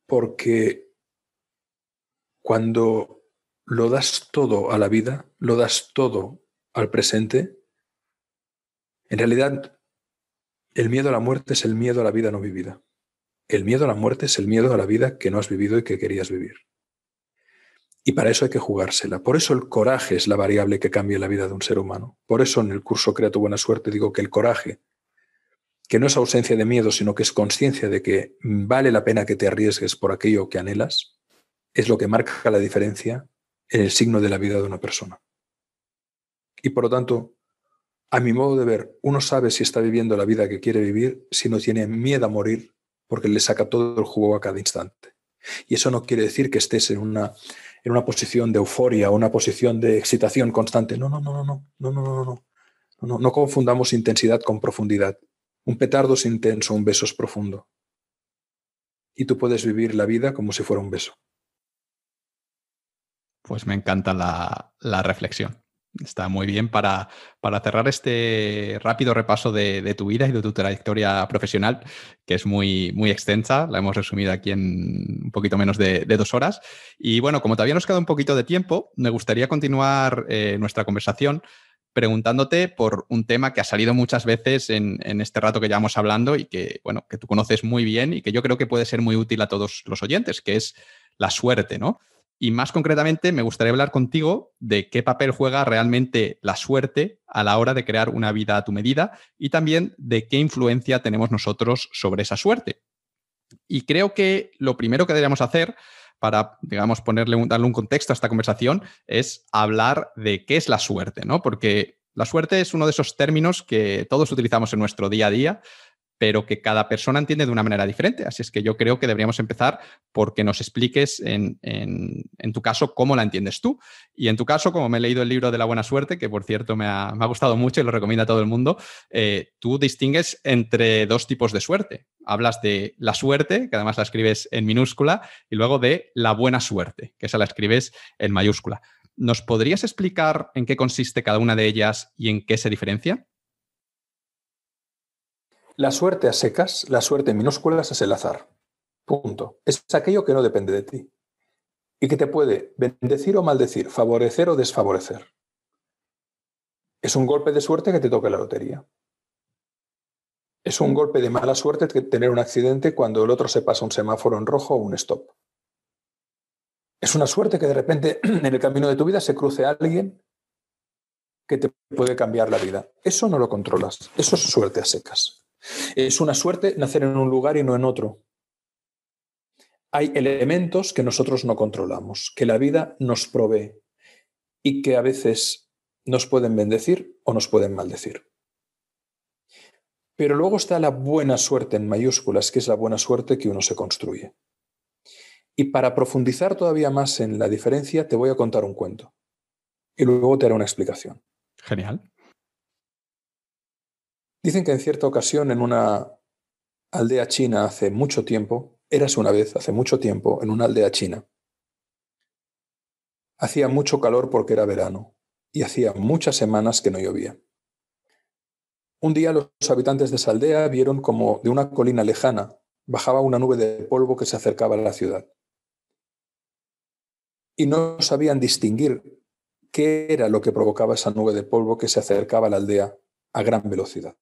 Porque cuando lo das todo a la vida, lo das todo al presente, en realidad el miedo a la muerte es el miedo a la vida no vivida. El miedo a la muerte es el miedo a la vida que no has vivido y que querías vivir. Y para eso hay que jugársela. Por eso el coraje es la variable que cambia la vida de un ser humano. Por eso en el curso Crea tu buena suerte digo que el coraje que no es ausencia de miedo, sino que es conciencia de que vale la pena que te arriesgues por aquello que anhelas, es lo que marca la diferencia en el signo de la vida de una persona. Y por lo tanto, a mi modo de ver, uno sabe si está viviendo la vida que quiere vivir, si no tiene miedo a morir, porque le saca todo el jugo a cada instante. Y eso no quiere decir que estés en una, en una posición de euforia, o una posición de excitación constante. No, no, no, no, no, no, no, no, no. No, no confundamos intensidad con profundidad. Un petardo es intenso, un beso es profundo. Y tú puedes vivir la vida como si fuera un beso. Pues me encanta la, reflexión. Está muy bien para, para, cerrar este rápido repaso de, de, tu vida y de tu trayectoria profesional, que es muy, muy extensa. La hemos resumido aquí en un poquito menos de, dos horas. Y bueno, como todavía nos queda un poquito de tiempo, me gustaría continuar eh, nuestra conversación preguntándote por un tema que ha salido muchas veces en, este rato que llevamos hablando y que, bueno, que tú conoces muy bien y que yo creo que puede ser muy útil a todos los oyentes, que es la suerte, ¿no? Y más concretamente, me gustaría hablar contigo de qué papel juega realmente la suerte a la hora de crear una vida a tu medida y también de qué influencia tenemos nosotros sobre esa suerte. Y creo que lo primero que deberíamos hacer para, digamos, ponerle darle un contexto a esta conversación, es hablar de qué es la suerte, ¿no? Porque la suerte es uno de esos términos que todos utilizamos en nuestro día a día, pero que cada persona entiende de una manera diferente. Así es que yo creo que deberíamos empezar porque nos expliques en, tu caso cómo la entiendes tú. Y en tu caso, como me he leído el libro de la buena suerte, que por cierto me ha, gustado mucho y lo recomienda a todo el mundo, eh, tú distingues entre dos tipos de suerte. Hablas de la suerte, que además la escribes en minúscula, y luego de la buena suerte, que esa la escribes en mayúscula. ¿Nos podrías explicar en qué consiste cada una de ellas y en qué se diferencia? La suerte a secas, la suerte en minúsculas es el azar. Punto. Es aquello que no depende de ti y que te puede bendecir o maldecir, favorecer o desfavorecer. Es un golpe de suerte que te toque la lotería. Es un golpe de mala suerte tener un accidente cuando el otro se pasa un semáforo en rojo o un stop. Es una suerte que de repente en el camino de tu vida se cruce alguien que te puede cambiar la vida. Eso no lo controlas. Eso es suerte a secas. Es una suerte nacer en un lugar y no en otro. Hay elementos que nosotros no controlamos, que la vida nos provee y que a veces nos pueden bendecir o nos pueden maldecir. Pero luego está la buena suerte en mayúsculas, que es la buena suerte que uno se construye. Y para profundizar todavía más en la diferencia, te voy a contar un cuento. Y luego te haré una explicación. Genial. Dicen que en cierta ocasión en una aldea china hace mucho tiempo, eras una vez hace mucho tiempo en una aldea china. Hacía mucho calor porque era verano y hacía muchas semanas que no llovía. Un día los habitantes de esa aldea vieron como de una colina lejana bajaba una nube de polvo que se acercaba a la ciudad. Y no sabían distinguir qué era lo que provocaba esa nube de polvo que se acercaba a la aldea a gran velocidad.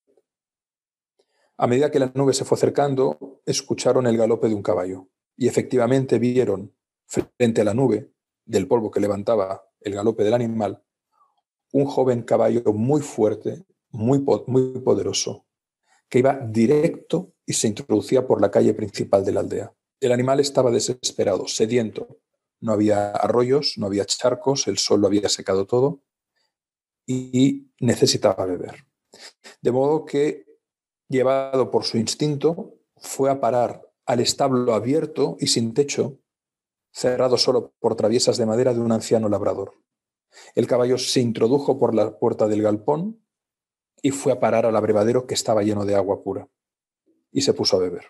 A medida que la nube se fue acercando, escucharon el galope de un caballo y efectivamente vieron, frente a la nube, del polvo que levantaba el galope del animal, un joven caballo muy fuerte, muy, muy poderoso, que iba directo y se introducía por la calle principal de la aldea. El animal estaba desesperado, sediento. No había arroyos, no había charcos, el sol lo había secado todo y necesitaba beber. De modo que llevado por su instinto, fue a parar al establo abierto y sin techo, cerrado solo por traviesas de madera de un anciano labrador. El caballo se introdujo por la puerta del galpón y fue a parar al abrevadero que estaba lleno de agua pura y se puso a beber.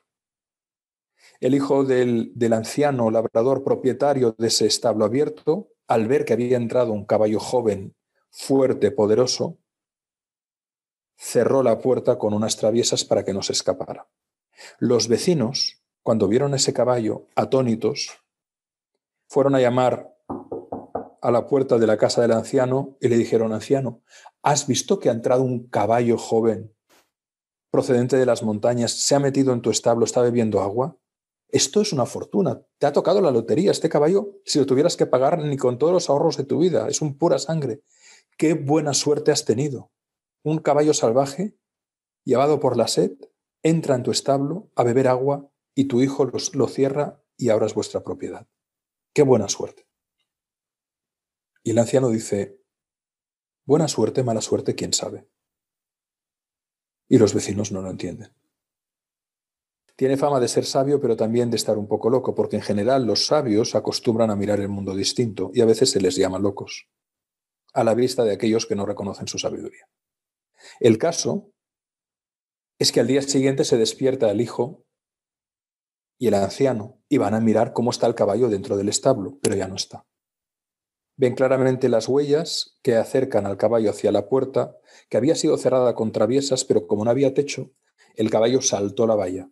El hijo del, anciano labrador propietario de ese establo abierto, al ver que había entrado un caballo joven, fuerte, poderoso, cerró la puerta con unas traviesas para que no se escapara. Los vecinos, cuando vieron ese caballo, atónitos, fueron a llamar a la puerta de la casa del anciano y le dijeron, anciano, ¿has visto que ha entrado un caballo joven procedente de las montañas, se ha metido en tu establo, está bebiendo agua? Esto es una fortuna, te ha tocado la lotería, este caballo, si lo tuvieras que pagar ni con todos los ahorros de tu vida, es un pura sangre. Qué buena suerte has tenido un caballo salvaje, llevado por la sed, entra en tu establo a beber agua y tu hijo lo cierra y ahora es vuestra propiedad. ¡Qué buena suerte! Y el anciano dice, buena suerte, mala suerte, quién sabe. Y los vecinos no lo entienden. Tiene fama de ser sabio, pero también de estar un poco loco, porque en general los sabios acostumbran a mirar el mundo distinto y a veces se les llama locos, a la vista de aquellos que no reconocen su sabiduría. El caso es que al día siguiente se despierta el hijo y el anciano y van a mirar cómo está el caballo dentro del establo, pero ya no está. Ven claramente las huellas que acercan al caballo hacia la puerta, que había sido cerrada con traviesas, pero como no había techo, el caballo saltó la valla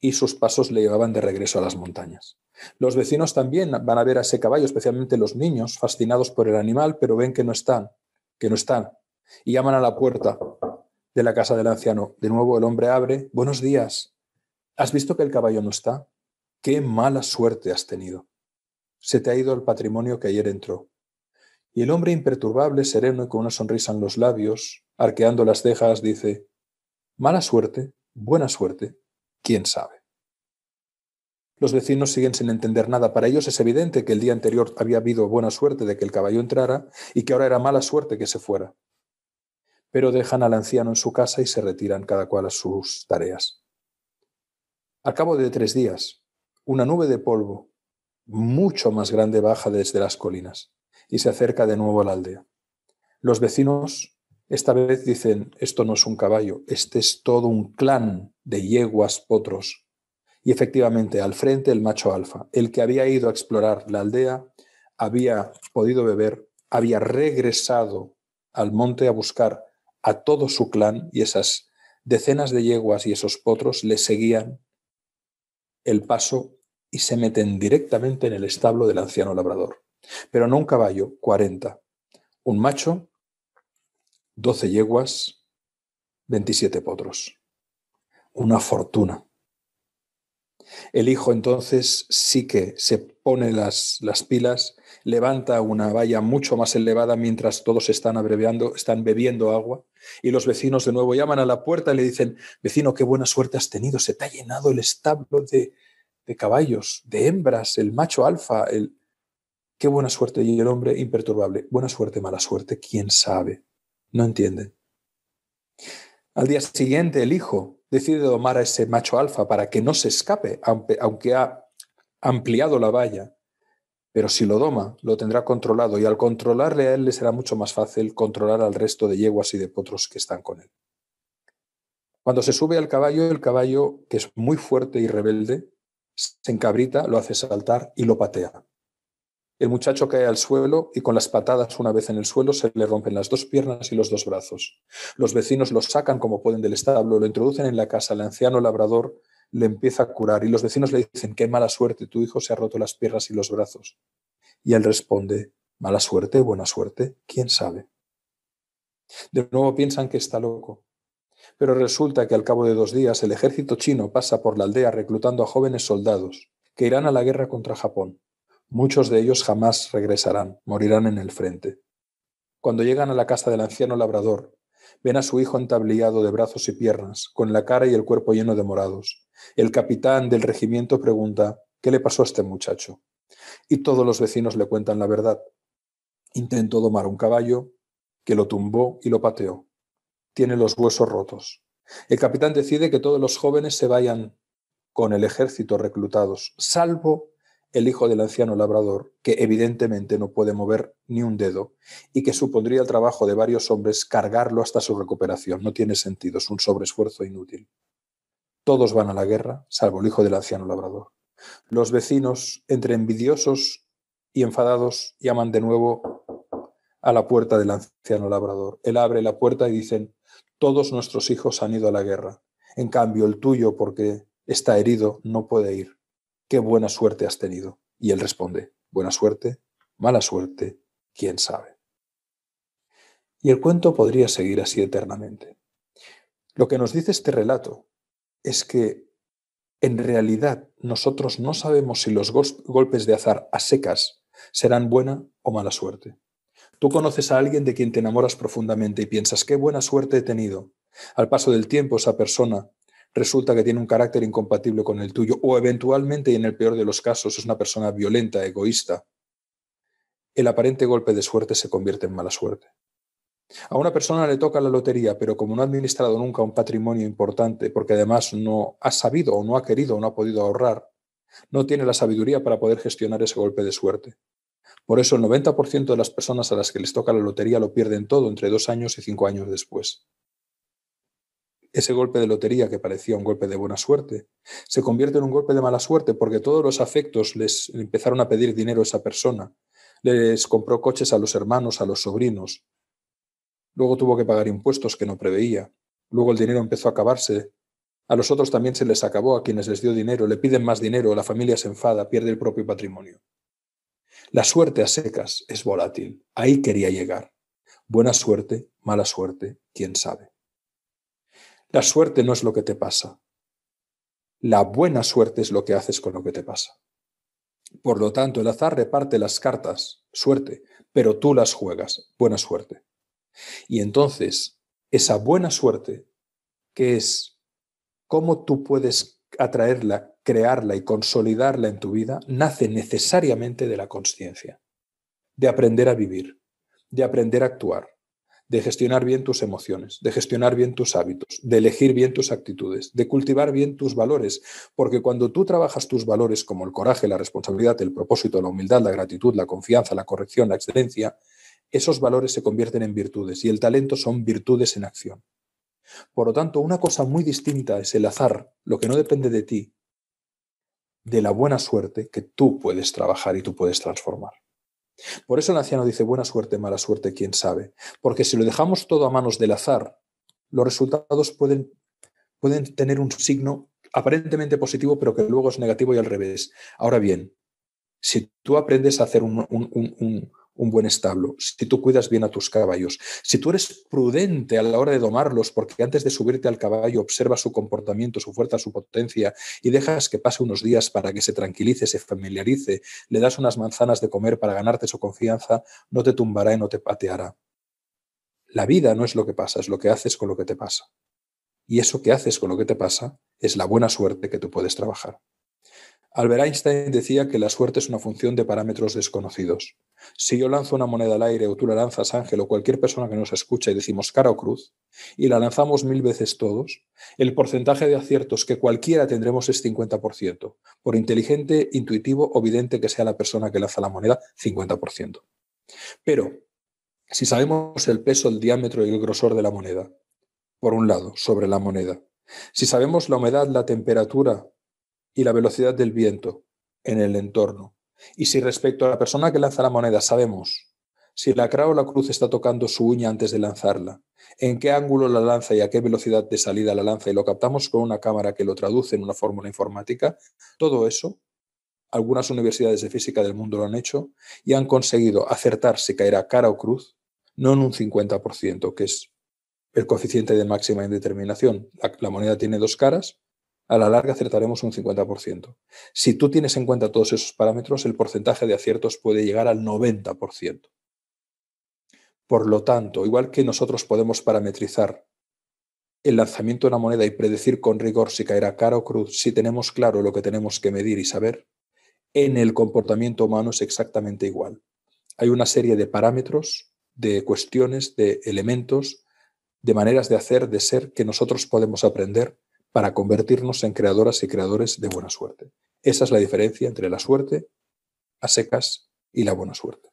y sus pasos le llevaban de regreso a las montañas. Los vecinos también van a ver a ese caballo, especialmente los niños, fascinados por el animal, pero ven que no están, que no están y llaman a la puerta de la casa del anciano. De nuevo el hombre abre, buenos días, ¿has visto que el caballo no está? Qué mala suerte has tenido. Se te ha ido el patrimonio que ayer entró. Y el hombre imperturbable, sereno y con una sonrisa en los labios, arqueando las cejas, dice, mala suerte, buena suerte, quién sabe. Los vecinos siguen sin entender nada. Para ellos es evidente que el día anterior había habido buena suerte de que el caballo entrara y que ahora era mala suerte que se fuera pero dejan al anciano en su casa y se retiran cada cual a sus tareas. Al cabo de tres días, una nube de polvo mucho más grande baja desde las colinas y se acerca de nuevo a la aldea. Los vecinos esta vez dicen, esto no es un caballo, este es todo un clan de yeguas potros. Y efectivamente, al frente el macho alfa, el que había ido a explorar la aldea, había podido beber, había regresado al monte a buscar a todo su clan y esas decenas de yeguas y esos potros le seguían el paso y se meten directamente en el establo del anciano labrador. Pero no un caballo, 40. Un macho, 12 yeguas, 27 potros. Una fortuna. El hijo entonces sí que se pone las, las, pilas, levanta una valla mucho más elevada mientras todos están abreviando, están bebiendo agua, y los vecinos de nuevo llaman a la puerta y le dicen, vecino, qué buena suerte has tenido, se te ha llenado el establo de, de caballos, de hembras, el macho alfa, el... Qué buena suerte. Y el hombre imperturbable, buena suerte, mala suerte, quién sabe. No entienden. Al día siguiente, el hijo decide domar a ese macho alfa para que no se escape, aunque ha ampliado la valla. Pero si lo doma, lo tendrá controlado y al controlarle a él le será mucho más fácil controlar al resto de yeguas y de potros que están con él. Cuando se sube al caballo, el caballo, que es muy fuerte y rebelde, se encabrita, lo hace saltar y lo patea. El muchacho cae al suelo y con las patadas una vez en el suelo se le rompen las dos piernas y los dos brazos. Los vecinos lo sacan como pueden del establo, lo introducen en la casa. El anciano labrador le empieza a curar y los vecinos le dicen, qué mala suerte, tu hijo se ha roto las piernas y los brazos. Y él responde, mala suerte, buena suerte, quién sabe. De nuevo piensan que está loco. Pero resulta que al cabo de dos días el ejército chino pasa por la aldea reclutando a jóvenes soldados que irán a la guerra contra Japón. Muchos de ellos jamás regresarán, morirán en el frente. Cuando llegan a la casa del anciano labrador, ven a su hijo entablillado de brazos y piernas, con la cara y el cuerpo lleno de morados, el capitán del regimiento pregunta, ¿qué le pasó a este muchacho? Y todos los vecinos le cuentan la verdad. Intentó domar un caballo, que lo tumbó y lo pateó. Tiene los huesos rotos. El capitán decide que todos los jóvenes se vayan con el ejército reclutados, salvo el hijo del anciano labrador, que evidentemente no puede mover ni un dedo y que supondría el trabajo de varios hombres cargarlo hasta su recuperación. No tiene sentido, es un sobreesfuerzo inútil. Todos van a la guerra, salvo el hijo del anciano labrador. Los vecinos, entre envidiosos y enfadados, llaman de nuevo a la puerta del anciano labrador. Él abre la puerta y dicen, todos nuestros hijos han ido a la guerra. En cambio, el tuyo, porque está herido, no puede ir. Qué buena suerte has tenido. Y él responde, buena suerte, mala suerte, quién sabe. Y el cuento podría seguir así eternamente. Lo que nos dice este relato es que en realidad nosotros no sabemos si los golpes de azar a secas serán buena o mala suerte. Tú conoces a alguien de quien te enamoras profundamente y piensas, qué buena suerte he tenido. Al paso del tiempo esa persona resulta que tiene un carácter incompatible con el tuyo o eventualmente, y en el peor de los casos, es una persona violenta, egoísta. El aparente golpe de suerte se convierte en mala suerte. A una persona le toca la lotería, pero como no ha administrado nunca un patrimonio importante, porque además no ha sabido o no ha querido o no ha podido ahorrar, no tiene la sabiduría para poder gestionar ese golpe de suerte. Por eso el 90% de las personas a las que les toca la lotería lo pierden todo entre dos años y cinco años después. Ese golpe de lotería que parecía un golpe de buena suerte se convierte en un golpe de mala suerte porque todos los afectos les empezaron a pedir dinero a esa persona. Les compró coches a los hermanos, a los sobrinos, Luego tuvo que pagar impuestos que no preveía. Luego el dinero empezó a acabarse. A los otros también se les acabó, a quienes les dio dinero, le piden más dinero, la familia se enfada, pierde el propio patrimonio. La suerte a secas es volátil. Ahí quería llegar. Buena suerte, mala suerte, quién sabe. La suerte no es lo que te pasa. La buena suerte es lo que haces con lo que te pasa. Por lo tanto, el azar reparte las cartas, suerte, pero tú las juegas, buena suerte. Y entonces, esa buena suerte, que es cómo tú puedes atraerla, crearla y consolidarla en tu vida, nace necesariamente de la conciencia, de aprender a vivir, de aprender a actuar, de gestionar bien tus emociones, de gestionar bien tus hábitos, de elegir bien tus actitudes, de cultivar bien tus valores, porque cuando tú trabajas tus valores como el coraje, la responsabilidad, el propósito, la humildad, la gratitud, la confianza, la corrección, la excelencia, esos valores se convierten en virtudes y el talento son virtudes en acción. Por lo tanto, una cosa muy distinta es el azar, lo que no depende de ti, de la buena suerte que tú puedes trabajar y tú puedes transformar. Por eso el anciano dice buena suerte, mala suerte, quién sabe. Porque si lo dejamos todo a manos del azar, los resultados pueden, pueden tener un signo aparentemente positivo, pero que luego es negativo y al revés. Ahora bien, si tú aprendes a hacer un, un buen establo, si tú cuidas bien a tus caballos, si tú eres prudente a la hora de domarlos, porque antes de subirte al caballo observa su comportamiento, su fuerza, su potencia y dejas que pase unos días para que se tranquilice, se familiarice, le das unas manzanas de comer para ganarte su confianza, no te tumbará y no te pateará. La vida no es lo que pasa, es lo que haces con lo que te pasa. Y eso que haces con lo que te pasa es la buena suerte que tú puedes trabajar. Albert Einstein decía que la suerte es una función de parámetros desconocidos. Si yo lanzo una moneda al aire o tú la lanzas, Ángel, o cualquier persona que nos escucha y decimos cara o cruz, y la lanzamos mil veces todos, el porcentaje de aciertos que cualquiera tendremos es 50%, por inteligente, intuitivo o vidente que sea la persona que lanza la moneda, 50%. Pero, si sabemos el peso, el diámetro y el grosor de la moneda, por un lado, sobre la moneda, si sabemos la humedad, la temperatura, y la velocidad del viento en el entorno. Y si respecto a la persona que lanza la moneda sabemos si la cara o la cruz está tocando su uña antes de lanzarla, en qué ángulo la lanza y a qué velocidad de salida la lanza y lo captamos con una cámara que lo traduce en una fórmula informática, todo eso algunas universidades de física del mundo lo han hecho y han conseguido acertar si caerá cara o cruz, no en un 50%, que es el coeficiente de máxima indeterminación. la moneda tiene dos caras, a la larga acertaremos un 50%. Si tú tienes en cuenta todos esos parámetros, el porcentaje de aciertos puede llegar al 90%. Por lo tanto, igual que nosotros podemos parametrizar el lanzamiento de una moneda y predecir con rigor si caerá cara o cruz, si tenemos claro lo que tenemos que medir y saber, en el comportamiento humano es exactamente igual. Hay una serie de parámetros, de cuestiones, de elementos, de maneras de hacer, de ser que nosotros podemos aprender para convertirnos en creadoras y creadores de buena suerte. Esa es la diferencia entre la suerte a secas y la buena suerte.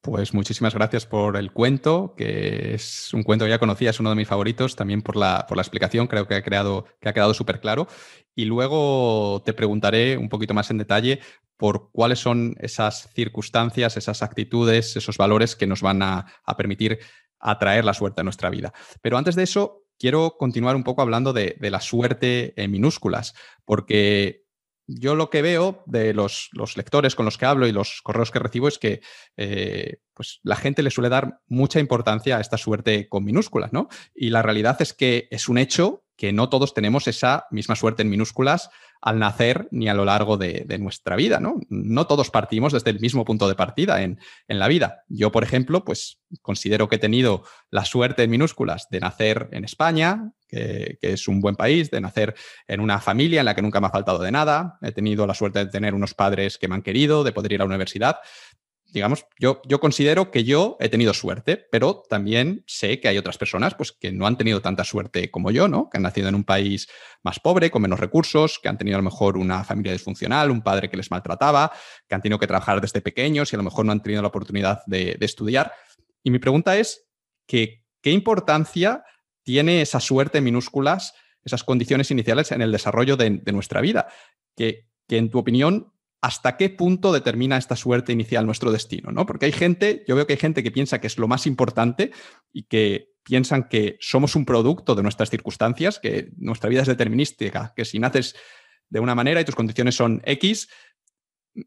Pues muchísimas gracias por el cuento, que es un cuento que ya conocía, es uno de mis favoritos, también por la, por la explicación, creo que ha, creado, que ha quedado súper claro. Y luego te preguntaré un poquito más en detalle por cuáles son esas circunstancias, esas actitudes, esos valores que nos van a, a permitir atraer la suerte a nuestra vida. Pero antes de eso, quiero continuar un poco hablando de, la suerte en minúsculas, porque yo lo que veo de los, lectores con los que hablo y los correos que recibo es que eh, pues la gente le suele dar mucha importancia a esta suerte con minúsculas, ¿no? Y la realidad es que es un hecho que no todos tenemos esa misma suerte en minúsculas al nacer ni a lo largo de, nuestra vida, ¿no? No todos partimos desde el mismo punto de partida en, en, la vida. Yo, por ejemplo, pues considero que he tenido la suerte en minúsculas de nacer en España, que, que, es un buen país, de nacer en una familia en la que nunca me ha faltado de nada, he tenido la suerte de tener unos padres que me han querido, de poder ir a la universidad, digamos, yo, yo considero que yo he tenido suerte, pero también sé que hay otras personas pues, que no han tenido tanta suerte como yo, ¿no? Que han nacido en un país más pobre, con menos recursos, que han tenido a lo mejor una familia disfuncional, un padre que les maltrataba, que han tenido que trabajar desde pequeños y a lo mejor no han tenido la oportunidad de, estudiar. Y mi pregunta es ¿qué importancia tiene esa suerte minúsculas, esas condiciones iniciales en el desarrollo de, nuestra vida? Que, que en tu opinión hasta qué punto determina esta suerte inicial nuestro destino, ¿no? Porque hay gente, yo veo que hay gente que piensa que es lo más importante y que piensan que somos un producto de nuestras circunstancias, que nuestra vida es determinística, que si naces de una manera y tus condiciones son X,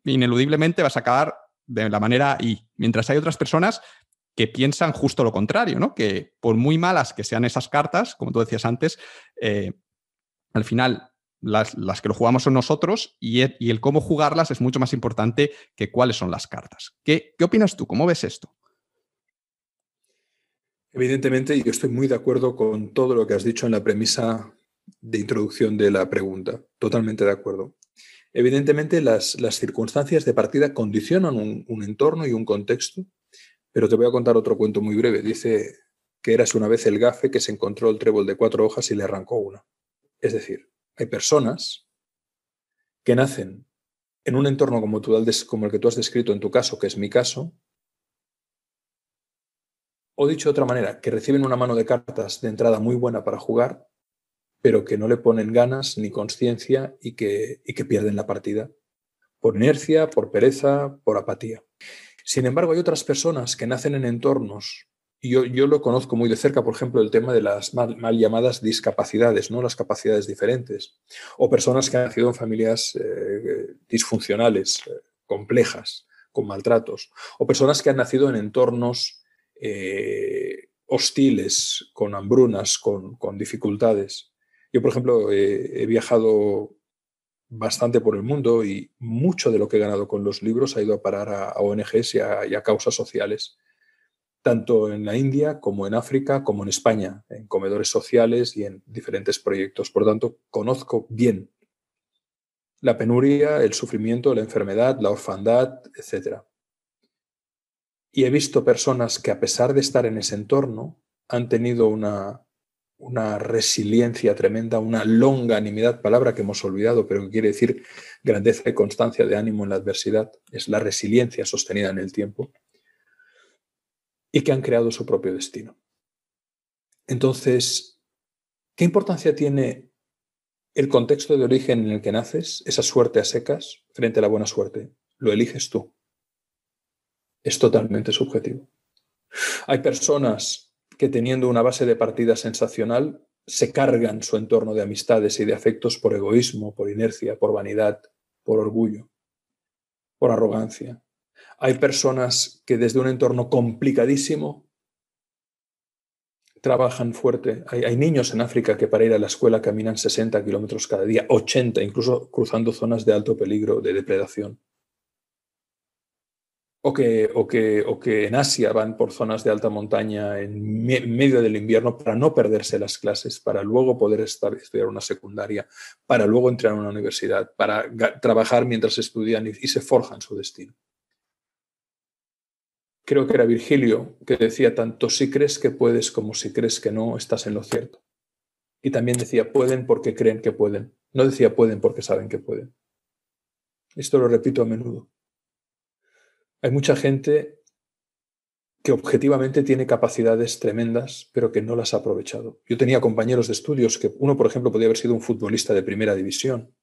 ineludiblemente vas a acabar de la manera Y, mientras hay otras personas que piensan justo lo contrario, ¿no? Que por muy malas que sean esas cartas, como tú decías antes, eh, al final las, que lo jugamos son nosotros e, y el, cómo jugarlas es mucho más importante que cuáles son las cartas. ¿Qué, opinas tú? ¿Cómo ves esto? Evidentemente, yo estoy muy de acuerdo con todo lo que has dicho en la premisa de introducción de la pregunta. Totalmente de acuerdo. Evidentemente, las, circunstancias de partida condicionan un entorno y un contexto, pero te voy a contar otro cuento muy breve. Dice que eras una vez el gafe que se encontró el trébol de cuatro hojas y le arrancó una. Es decir, hay personas que nacen en un entorno como, como el que tú has descrito en tu caso, que es mi caso, o dicho de otra manera, que reciben una mano de cartas de entrada muy buena para jugar, pero que no le ponen ganas ni conciencia y que, y que pierden la partida, por inercia, por pereza, por apatía. Sin embargo, hay otras personas que nacen en entornos yo, lo conozco muy de cerca, por ejemplo, el tema de las mal, llamadas discapacidades, ¿no? las capacidades diferentes, o personas que han nacido en familias eh, disfuncionales, eh, complejas, con maltratos, o personas que han nacido en entornos eh, hostiles, con hambrunas, con, dificultades. Yo, por ejemplo, he viajado bastante por el mundo y mucho de lo que he ganado con los libros ha ido a parar a, ONGs y a causas sociales tanto en la India como en África, como en España, en comedores sociales y en diferentes proyectos. Por lo tanto, conozco bien la penuria, el sufrimiento, la enfermedad, la orfandad, etc. Y he visto personas que a pesar de estar en ese entorno, han tenido una, una resiliencia tremenda, una longanimidad, palabra que hemos olvidado, pero que quiere decir grandeza y constancia de ánimo en la adversidad. Es la resiliencia sostenida en el tiempo y que han creado su propio destino. Entonces, ¿qué importancia tiene el contexto de origen en el que naces, esa suerte a secas, frente a la buena suerte? Lo eliges tú. Es totalmente subjetivo. Hay personas que teniendo una base de partida sensacional se cargan su entorno de amistades y de afectos por egoísmo, por inercia, por vanidad, por orgullo, por arrogancia, hay personas que desde un entorno complicadísimo trabajan fuerte. Hay, niños en África que para ir a la escuela caminan 60 kilómetros cada día, 80, incluso cruzando zonas de alto peligro de depredación. O que, o que, o que en Asia van por zonas de alta montaña en medio del invierno para no perderse las clases, para luego poder estudiar una secundaria, para luego entrar a una universidad, para trabajar mientras estudian y se forjan su destino creo que era Virgilio, que decía, tanto si crees que puedes como si crees que no, estás en lo cierto. Y también decía, pueden porque creen que pueden. No decía, pueden porque saben que pueden. Esto lo repito a menudo. Hay mucha gente que objetivamente tiene capacidades tremendas, pero que no las ha aprovechado. Yo tenía compañeros de estudios que uno, por ejemplo, podía haber sido un futbolista de primera división,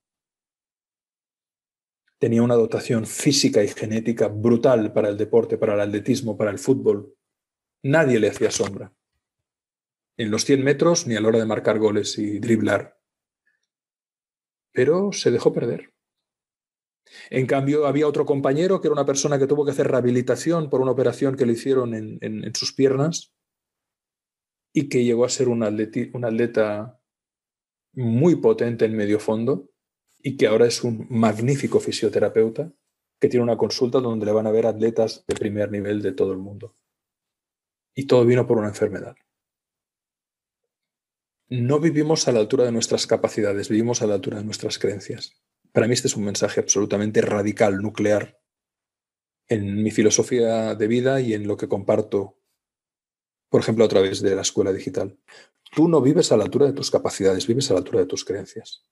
tenía una dotación física y genética brutal para el deporte, para el atletismo, para el fútbol. Nadie le hacía sombra. En los 100 metros ni a la hora de marcar goles y driblar. Pero se dejó perder. En cambio, había otro compañero que era una persona que tuvo que hacer rehabilitación por una operación que le hicieron en, sus piernas y que llegó a ser un atleta muy potente en medio fondo y que ahora es un magnífico fisioterapeuta que tiene una consulta donde le van a ver atletas de primer nivel de todo el mundo. Y todo vino por una enfermedad. No vivimos a la altura de nuestras capacidades, vivimos a la altura de nuestras creencias. Para mí este es un mensaje absolutamente radical, nuclear, en mi filosofía de vida y en lo que comparto, por ejemplo, a través de la escuela digital. Tú no vives a la altura de tus capacidades, vives a la altura de tus creencias.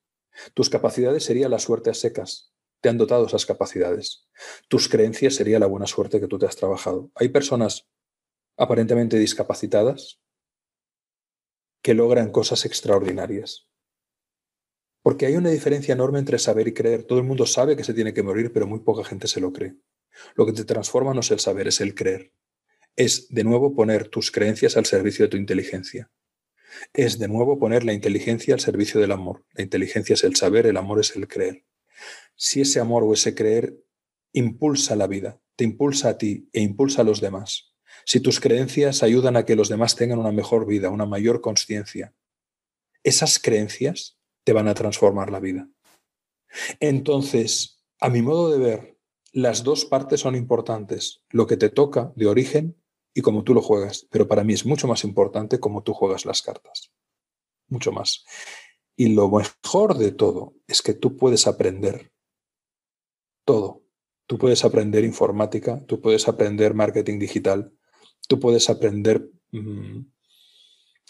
Tus capacidades serían la suerte secas. Te han dotado esas capacidades. Tus creencias sería la buena suerte que tú te has trabajado. Hay personas aparentemente discapacitadas que logran cosas extraordinarias. Porque hay una diferencia enorme entre saber y creer. Todo el mundo sabe que se tiene que morir, pero muy poca gente se lo cree. Lo que te transforma no es el saber, es el creer. Es, de nuevo, poner tus creencias al servicio de tu inteligencia es de nuevo poner la inteligencia al servicio del amor. La inteligencia es el saber, el amor es el creer. Si ese amor o ese creer impulsa la vida, te impulsa a ti e impulsa a los demás, si tus creencias ayudan a que los demás tengan una mejor vida, una mayor conciencia, esas creencias te van a transformar la vida. Entonces, a mi modo de ver, las dos partes son importantes, lo que te toca de origen y como tú lo juegas, pero para mí es mucho más importante cómo tú juegas las cartas, mucho más. Y lo mejor de todo es que tú puedes aprender todo. Tú puedes aprender informática, tú puedes aprender marketing digital, tú puedes aprender mm,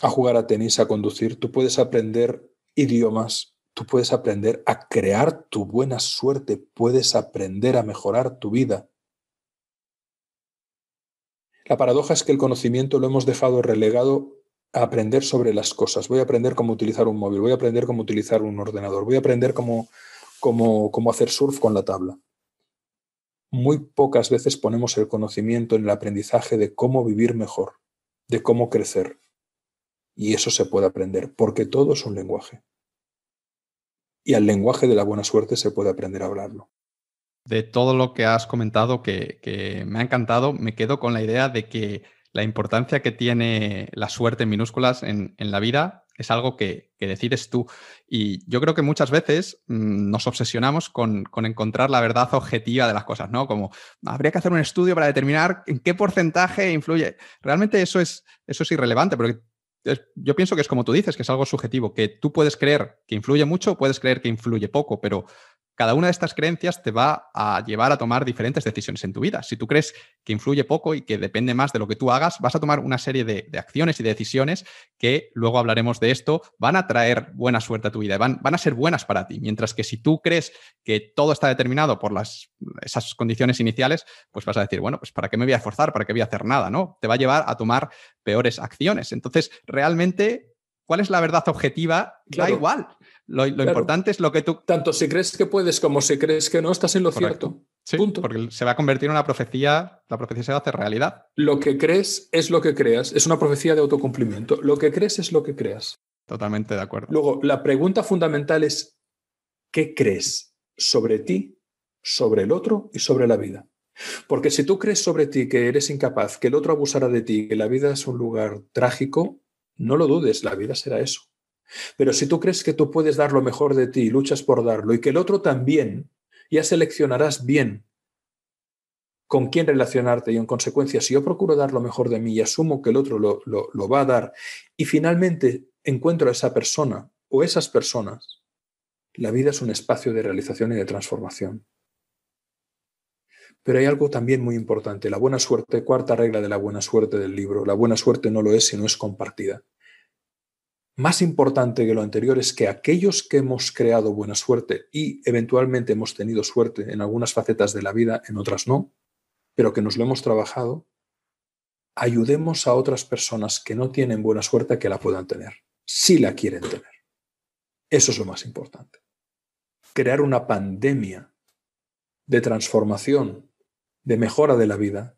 a jugar a tenis, a conducir, tú puedes aprender idiomas, tú puedes aprender a crear tu buena suerte, puedes aprender a mejorar tu vida, la paradoja es que el conocimiento lo hemos dejado relegado a aprender sobre las cosas. Voy a aprender cómo utilizar un móvil, voy a aprender cómo utilizar un ordenador, voy a aprender cómo, cómo hacer surf con la tabla. Muy pocas veces ponemos el conocimiento en el aprendizaje de cómo vivir mejor, de cómo crecer. Y eso se puede aprender, porque todo es un lenguaje. Y al lenguaje de la buena suerte se puede aprender a hablarlo de todo lo que has comentado que, me ha encantado. Me quedo con la idea de que la importancia que tiene la suerte en minúsculas en, la vida es algo que, decides tú. Y yo creo que muchas veces mm, nos obsesionamos con, encontrar la verdad objetiva de las cosas, ¿no? Como habría que hacer un estudio para determinar en qué porcentaje influye. Realmente eso es, eso es irrelevante, porque yo pienso que es como tú dices, que es algo subjetivo, que tú puedes creer que influye mucho, puedes creer que influye poco, pero cada una de estas creencias te va a llevar a tomar diferentes decisiones en tu vida. Si tú crees que influye poco y que depende más de lo que tú hagas, vas a tomar una serie de, acciones y decisiones que luego hablaremos de esto, van a traer buena suerte a tu vida, van, van a ser buenas para ti. Mientras que si tú crees que todo está determinado por las, esas condiciones iniciales, pues vas a decir, bueno, pues ¿para qué me voy a esforzar? ¿Para qué voy a hacer nada? ¿No? Te va a llevar a tomar peores acciones. Entonces, realmente, ¿cuál es la verdad objetiva? Da igual. Lo, importante es lo que tú... Tanto si crees que puedes como si crees que no, estás en lo cierto. Sí, Punto. porque se va a convertir en una profecía, la profecía se va a hacer realidad. Lo que crees es lo que creas, es una profecía de autocumplimiento. Lo que crees es lo que creas. Totalmente de acuerdo. Luego, la pregunta fundamental es, ¿qué crees sobre ti, sobre el otro y sobre la vida? Porque si tú crees sobre ti que eres incapaz, que el otro abusará de ti, que la vida es un lugar trágico, no lo dudes, la vida será eso. Pero si tú crees que tú puedes dar lo mejor de ti, luchas por darlo y que el otro también, ya seleccionarás bien con quién relacionarte y en consecuencia, si yo procuro dar lo mejor de mí y asumo que el otro lo, lo va a dar y finalmente encuentro a esa persona o esas personas, la vida es un espacio de realización y de transformación. Pero hay algo también muy importante, la buena suerte, cuarta regla de la buena suerte del libro, la buena suerte no lo es si no es compartida. Más importante que lo anterior es que aquellos que hemos creado buena suerte y eventualmente hemos tenido suerte en algunas facetas de la vida, en otras no, pero que nos lo hemos trabajado, ayudemos a otras personas que no tienen buena suerte que la puedan tener, si la quieren tener. Eso es lo más importante. Crear una pandemia de transformación, de mejora de la vida,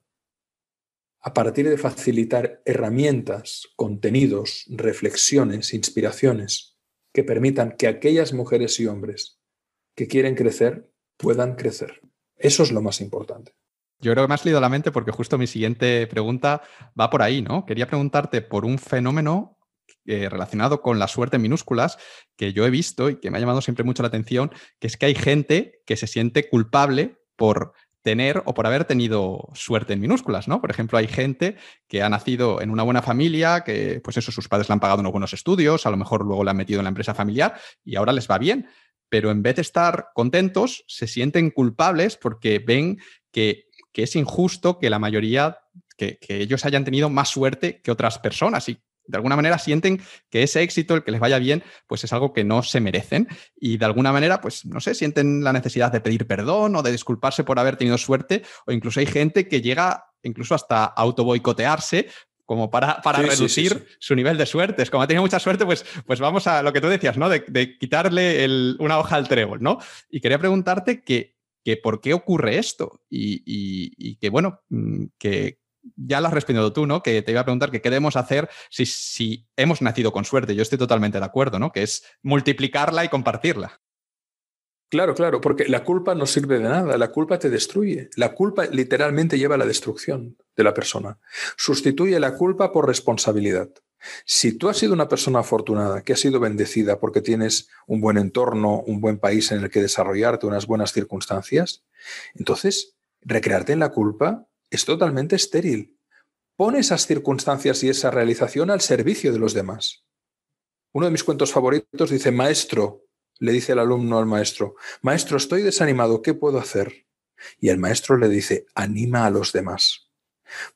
a partir de facilitar herramientas, contenidos, reflexiones, inspiraciones que permitan que aquellas mujeres y hombres que quieren crecer puedan crecer. Eso es lo más importante. Yo creo que me has leído la mente porque justo mi siguiente pregunta va por ahí, ¿no? Quería preguntarte por un fenómeno eh, relacionado con la suerte en minúsculas que yo he visto y que me ha llamado siempre mucho la atención, que es que hay gente que se siente culpable por tener o por haber tenido suerte en minúsculas, ¿no? Por ejemplo, hay gente que ha nacido en una buena familia, que pues eso, sus padres le han pagado unos buenos estudios, a lo mejor luego le han metido en la empresa familiar y ahora les va bien, pero en vez de estar contentos, se sienten culpables porque ven que, es injusto que la mayoría, que, que ellos hayan tenido más suerte que otras personas y de alguna manera sienten que ese éxito, el que les vaya bien, pues es algo que no se merecen y de alguna manera, pues no sé, sienten la necesidad de pedir perdón o de disculparse por haber tenido suerte o incluso hay gente que llega incluso hasta auto boicotearse como para, para reducir su nivel de suerte. Es como ha tenido mucha suerte, pues, pues vamos a lo que tú decías, ¿no? De, quitarle una hoja al trébol, ¿no? Y quería preguntarte que, que por qué ocurre esto y, y que, bueno, mm, que, ya lo has respondido tú, ¿no? Que te iba a preguntar qué debemos hacer si, si hemos nacido con suerte. Yo estoy totalmente de acuerdo, ¿no? Que es multiplicarla y compartirla. Claro, claro, porque la culpa no sirve de nada, la culpa te destruye. La culpa literalmente lleva a la destrucción de la persona. Sustituye la culpa por responsabilidad. Si tú has sido una persona afortunada, que has sido bendecida porque tienes un buen entorno, un buen país en el que desarrollarte, unas buenas circunstancias, entonces recrearte en la culpa es totalmente estéril. Pone esas circunstancias y esa realización al servicio de los demás. Uno de mis cuentos favoritos dice, maestro, le dice el alumno al maestro, maestro, estoy desanimado, ¿qué puedo hacer? Y el maestro le dice, anima a los demás.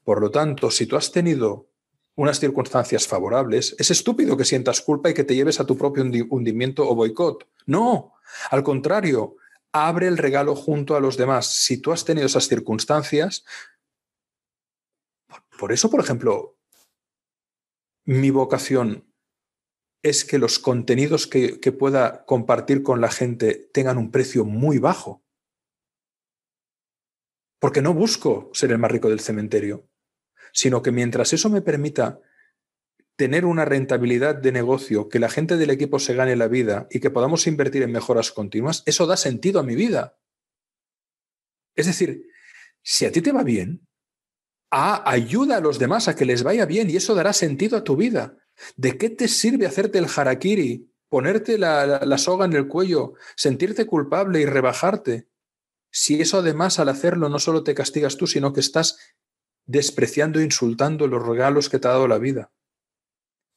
Por lo tanto, si tú has tenido unas circunstancias favorables, es estúpido que sientas culpa y que te lleves a tu propio hundimiento o boicot. No, al contrario, abre el regalo junto a los demás. Si tú has tenido esas circunstancias, por eso, por ejemplo, mi vocación es que los contenidos que, pueda compartir con la gente tengan un precio muy bajo. Porque no busco ser el más rico del cementerio, sino que mientras eso me permita tener una rentabilidad de negocio, que la gente del equipo se gane la vida y que podamos invertir en mejoras continuas, eso da sentido a mi vida. Es decir, si a ti te va bien, ayuda a los demás a que les vaya bien y eso dará sentido a tu vida. ¿De qué te sirve hacerte el harakiri, ponerte la, soga en el cuello, sentirte culpable y rebajarte? Si eso además al hacerlo no solo te castigas tú, sino que estás despreciando e insultando los regalos que te ha dado la vida.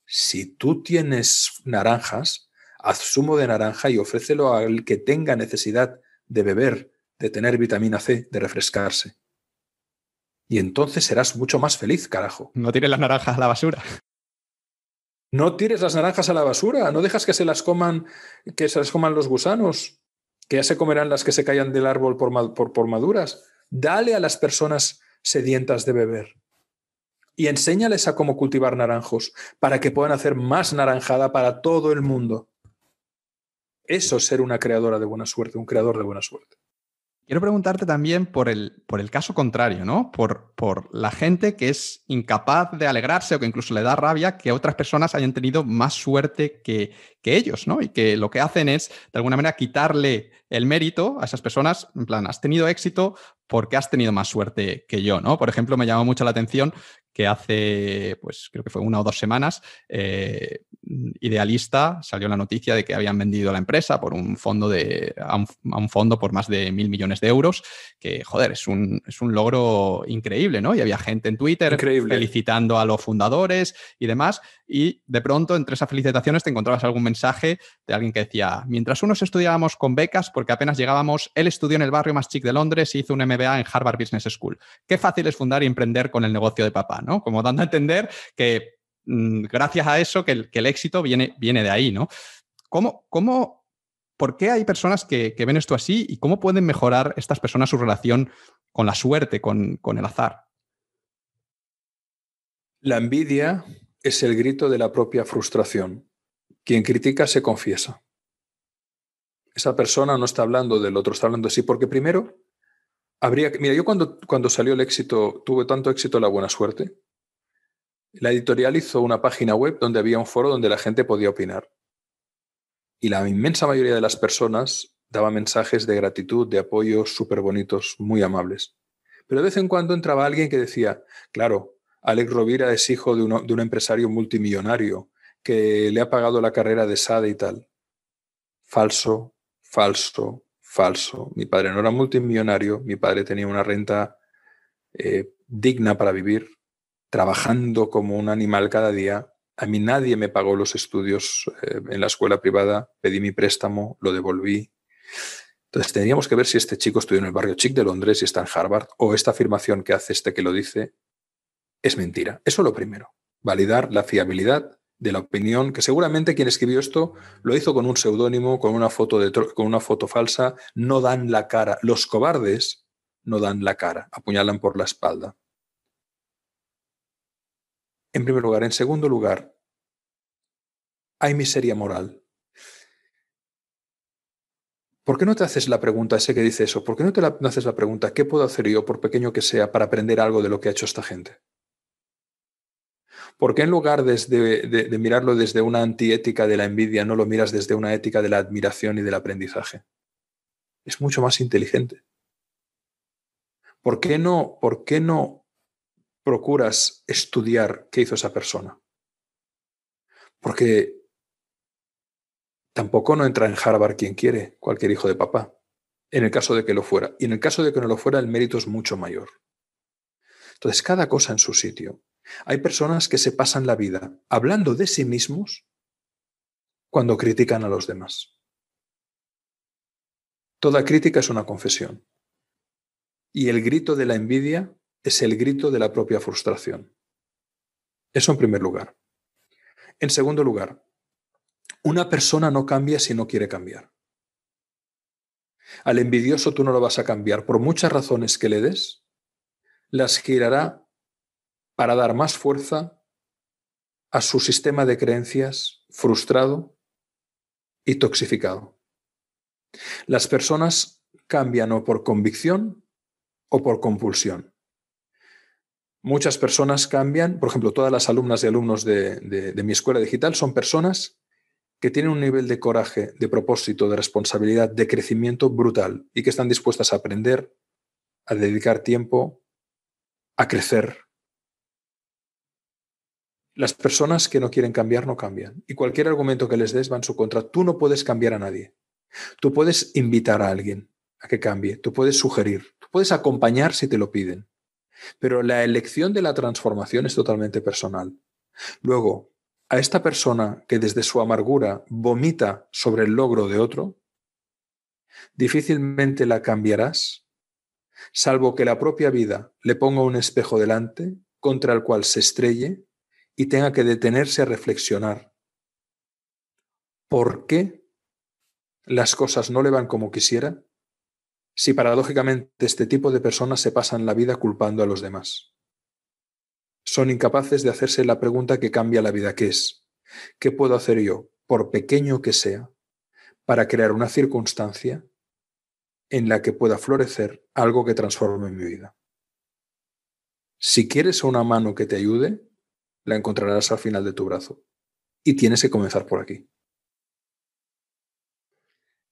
Si tú tienes naranjas, haz zumo de naranja y ofrécelo al que tenga necesidad de beber, de tener vitamina C, de refrescarse y entonces serás mucho más feliz, carajo. No tires las naranjas a la basura. No tires las naranjas a la basura, no dejas que se las coman, que se las coman los gusanos, que ya se comerán las que se caían del árbol por, por, por maduras. Dale a las personas sedientas de beber y enséñales a cómo cultivar naranjos para que puedan hacer más naranjada para todo el mundo. Eso es ser una creadora de buena suerte, un creador de buena suerte. Quiero preguntarte también por el, por el caso contrario, ¿no? Por, por, la gente que es incapaz de alegrarse o que incluso le da rabia que otras personas hayan tenido más suerte que, que ellos, ¿no? Y que lo que hacen es, de alguna manera, quitarle el mérito a esas personas, en plan, has tenido éxito porque has tenido más suerte que yo, ¿no? Por ejemplo, me llamó mucho la atención que hace, pues creo que fue una o dos semanas, eh, Idealista salió la noticia de que habían vendido la empresa por un fondo de, a, un, fondo por más de mil millones de euros, que joder, es un, logro increíble, ¿no? Y había gente en Twitter felicitando a los fundadores y demás y de pronto entre esas felicitaciones te encontrabas algún mensaje de alguien que decía, mientras unos estudiábamos con becas porque apenas llegábamos, él estudió en el barrio más chic de Londres y e hizo un MBA en Harvard Business School. Qué fácil es fundar y emprender con el negocio de papá, ¿no? Como dando a entender que mm, gracias a eso que el, que el, éxito viene, viene de ahí, ¿no? ¿Cómo, cómo, ¿Por qué hay personas que, ven esto así y cómo pueden mejorar estas personas su relación con la suerte, con, con el azar? La envidia es el grito de la propia frustración. Quien critica se confiesa. Esa persona no está hablando del otro, está hablando así sí, porque primero habría... Mira, yo cuando, cuando salió el éxito, tuve tanto éxito la buena suerte, la editorial hizo una página web donde había un foro donde la gente podía opinar. Y la inmensa mayoría de las personas daba mensajes de gratitud, de apoyo súper bonitos, muy amables. Pero de vez en cuando entraba alguien que decía, claro, Alex Rovira es hijo de, un empresario multimillonario que le ha pagado la carrera de Sade y tal. Falso, falso, falso. Mi padre no era multimillonario, mi padre tenía una renta eh, digna para vivir, trabajando como un animal cada día. A mí nadie me pagó los estudios eh, en la escuela privada, pedí mi préstamo, lo devolví. Entonces tendríamos que ver si este chico estudió en el barrio chic de Londres y está en Harvard, o esta afirmación que hace este que lo dice es mentira. Eso lo primero, validar la fiabilidad de la opinión, que seguramente quien escribió esto lo hizo con un seudónimo, con, una foto con una foto falsa, no dan la cara. Los cobardes no dan la cara, apuñalan por la espalda. En primer lugar. En segundo lugar, hay miseria moral. ¿Por qué no te haces la pregunta, ese que dice eso, por qué no te haces la pregunta, ¿qué puedo hacer yo, por pequeño que sea, para aprender algo de lo que ha hecho esta gente? ¿Por qué en lugar de, mirarlo desde una antiética de la envidia, no lo miras desde una ética de la admiración y del aprendizaje? Es mucho más inteligente. ¿Por qué no, por qué no procuras estudiar qué hizo esa persona? Porque tampoco no entra en Harvard quien quiere, cualquier hijo de papá, en el caso de que lo fuera. Y en el caso de que no lo fuera, el mérito es mucho mayor. Entonces, cada cosa en su sitio. Hay personas que se pasan la vida hablando de sí mismos cuando critican a los demás. Toda crítica es una confesión. Y el grito de la envidia es el grito de la propia frustración. Eso en primer lugar. En segundo lugar, una persona no cambia si no quiere cambiar. Al envidioso tú no lo vas a cambiar. Por muchas razones que le des, las girará para dar más fuerza a su sistema de creencias frustrado y toxificado. Las personas cambian o por convicción o por compulsión. Muchas personas cambian, por ejemplo, todas las alumnas y alumnos de, mi escuela digital son personas que tienen un nivel de coraje, de propósito, de responsabilidad, de crecimiento brutal y que están dispuestas a aprender, a dedicar tiempo, a crecer, las personas que no quieren cambiar no cambian. Y cualquier argumento que les des va en su contra. Tú no puedes cambiar a nadie. Tú puedes invitar a alguien a que cambie. Tú puedes sugerir. Tú puedes acompañar si te lo piden. Pero la elección de la transformación es totalmente personal. Luego, a esta persona que desde su amargura vomita sobre el logro de otro, difícilmente la cambiarás, salvo que la propia vida le ponga un espejo delante contra el cual se estrelle y tenga que detenerse a reflexionar. ¿Por qué las cosas no le van como quisiera? Si paradójicamente este tipo de personas se pasan la vida culpando a los demás. Son incapaces de hacerse la pregunta que cambia la vida, que es, ¿qué puedo hacer yo, por pequeño que sea, para crear una circunstancia en la que pueda florecer algo que transforme mi vida? Si quieres una mano que te ayude, la encontrarás al final de tu brazo. Y tienes que comenzar por aquí.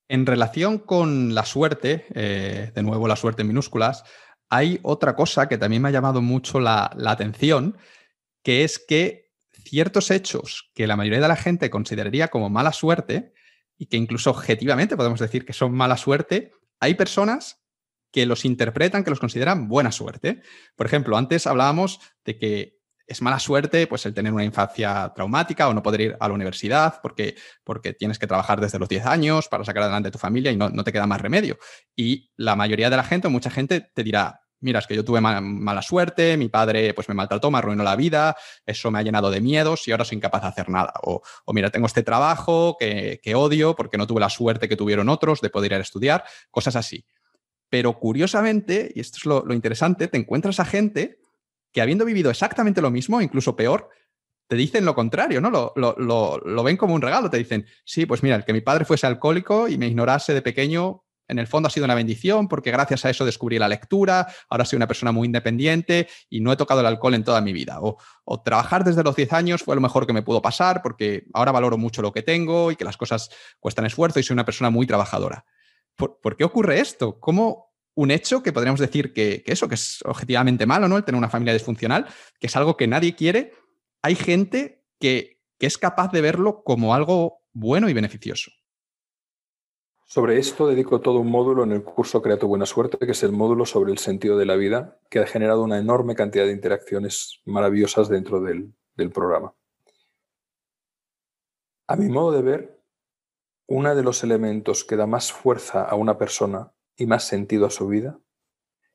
En relación con la suerte, eh, de nuevo la suerte en minúsculas, hay otra cosa que también me ha llamado mucho la, la, atención, que es que ciertos hechos que la mayoría de la gente consideraría como mala suerte, y que incluso objetivamente podemos decir que son mala suerte, hay personas que los interpretan, que los consideran buena suerte. Por ejemplo, antes hablábamos de que es mala suerte pues el tener una infancia traumática o no poder ir a la universidad porque, porque tienes que trabajar desde los 10 años para sacar adelante tu familia y no, te queda más remedio. Y la mayoría de la gente, mucha gente, te dirá, mira, es que yo tuve mala, suerte, mi padre pues me maltrató, me arruinó la vida, eso me ha llenado de miedos y ahora soy incapaz de hacer nada. O, mira, tengo este trabajo que, odio porque no tuve la suerte que tuvieron otros de poder ir a estudiar, cosas así. Pero curiosamente, y esto es lo, lo interesante, te encuentras a gente que habiendo vivido exactamente lo mismo, incluso peor, te dicen lo contrario, ¿no? Lo, lo, ven como un regalo, te dicen, sí, pues mira, el que mi padre fuese alcohólico y me ignorase de pequeño, en el fondo ha sido una bendición porque gracias a eso descubrí la lectura, ahora soy una persona muy independiente y no he tocado el alcohol en toda mi vida. O, trabajar desde los 10 años fue lo mejor que me pudo pasar porque ahora valoro mucho lo que tengo y que las cosas cuestan esfuerzo y soy una persona muy trabajadora. ¿Por, ¿por qué ocurre esto? ¿Cómo, un hecho que podríamos decir que, eso, que es objetivamente malo, ¿no? El tener una familia disfuncional, que es algo que nadie quiere, hay gente que, es capaz de verlo como algo bueno y beneficioso. Sobre esto dedico todo un módulo en el curso Crea tu buena suerte, que es el módulo sobre el sentido de la vida, que ha generado una enorme cantidad de interacciones maravillosas dentro del, del programa. A mi modo de ver, uno de los elementos que da más fuerza a una persona y más sentido a su vida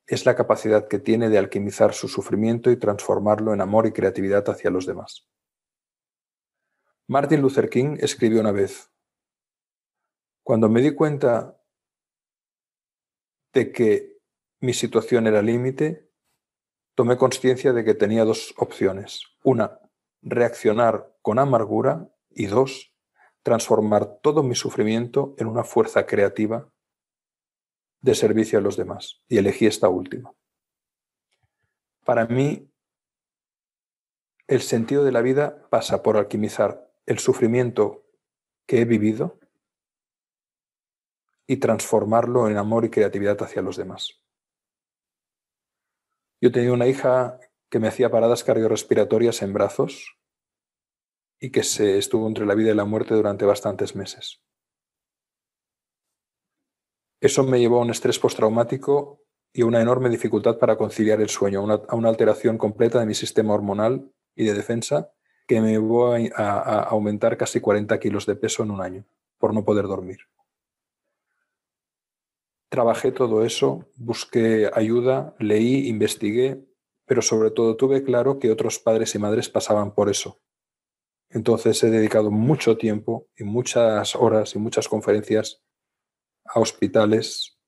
es la capacidad que tiene de alquimizar su sufrimiento y transformarlo en amor y creatividad hacia los demás. Martin Luther King escribió una vez, cuando me di cuenta de que mi situación era límite, tomé conciencia de que tenía dos opciones. Una, reaccionar con amargura y dos, transformar todo mi sufrimiento en una fuerza creativa de servicio a los demás y elegí esta última. Para mí, el sentido de la vida pasa por alquimizar el sufrimiento que he vivido y transformarlo en amor y creatividad hacia los demás. Yo tenía una hija que me hacía paradas cardiorrespiratorias en brazos y que se estuvo entre la vida y la muerte durante bastantes meses. Eso me llevó a un estrés postraumático y una enorme dificultad para conciliar el sueño, a una alteración completa de mi sistema hormonal y de defensa que me llevó a, a, aumentar casi 40 kilos de peso en un año por no poder dormir. Trabajé todo eso, busqué ayuda, leí, investigué, pero sobre todo tuve claro que otros padres y madres pasaban por eso. Entonces he dedicado mucho tiempo y muchas horas y muchas conferencias a hospitales,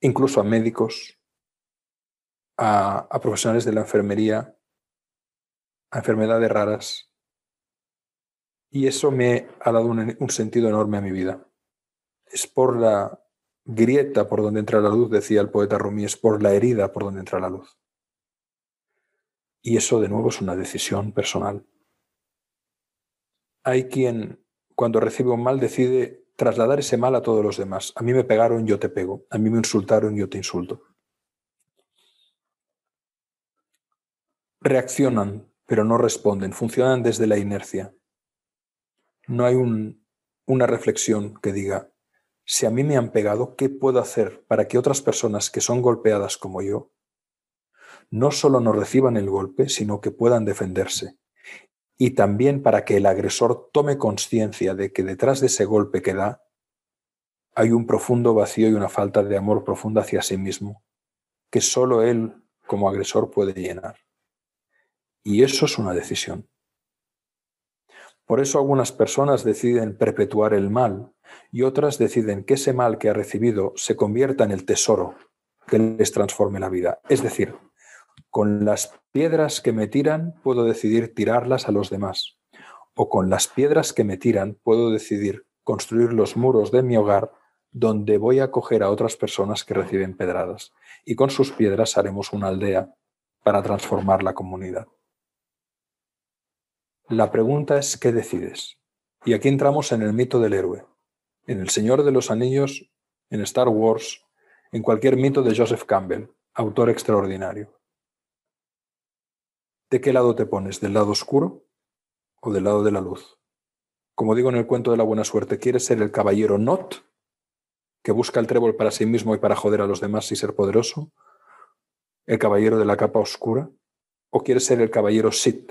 incluso a médicos, a, profesionales de la enfermería, a enfermedades raras. Y eso me ha dado un, un sentido enorme a mi vida. Es por la grieta por donde entra la luz, decía el poeta Rumi, es por la herida por donde entra la luz. Y eso de nuevo es una decisión personal. Hay quien cuando recibe un mal decide trasladar ese mal a todos los demás. A mí me pegaron, yo te pego. A mí me insultaron, yo te insulto. Reaccionan, pero no responden. Funcionan desde la inercia. No hay una reflexión que diga, si a mí me han pegado, ¿qué puedo hacer para que otras personas que son golpeadas como yo no solo no reciban el golpe, sino que puedan defenderse? y también para que el agresor tome conciencia de que detrás de ese golpe que da hay un profundo vacío y una falta de amor profunda hacia sí mismo, que solo él como agresor puede llenar. Y eso es una decisión. Por eso algunas personas deciden perpetuar el mal y otras deciden que ese mal que ha recibido se convierta en el tesoro que les transforme la vida. Es decir, con las piedras que me tiran puedo decidir tirarlas a los demás. O con las piedras que me tiran puedo decidir construir los muros de mi hogar donde voy a acoger a otras personas que reciben pedradas. Y con sus piedras haremos una aldea para transformar la comunidad. La pregunta es, ¿qué decides? Y aquí entramos en el mito del héroe, en El Señor de los Anillos, en Star Wars, en cualquier mito de Joseph Campbell, autor extraordinario. ¿De qué lado te pones? ¿Del lado oscuro o del lado de la luz? Como digo en el cuento de la buena suerte, ¿quieres ser el caballero Not, que busca el trébol para sí mismo y para joder a los demás y ser poderoso? ¿El caballero de la capa oscura? ¿O quieres ser el caballero Sit?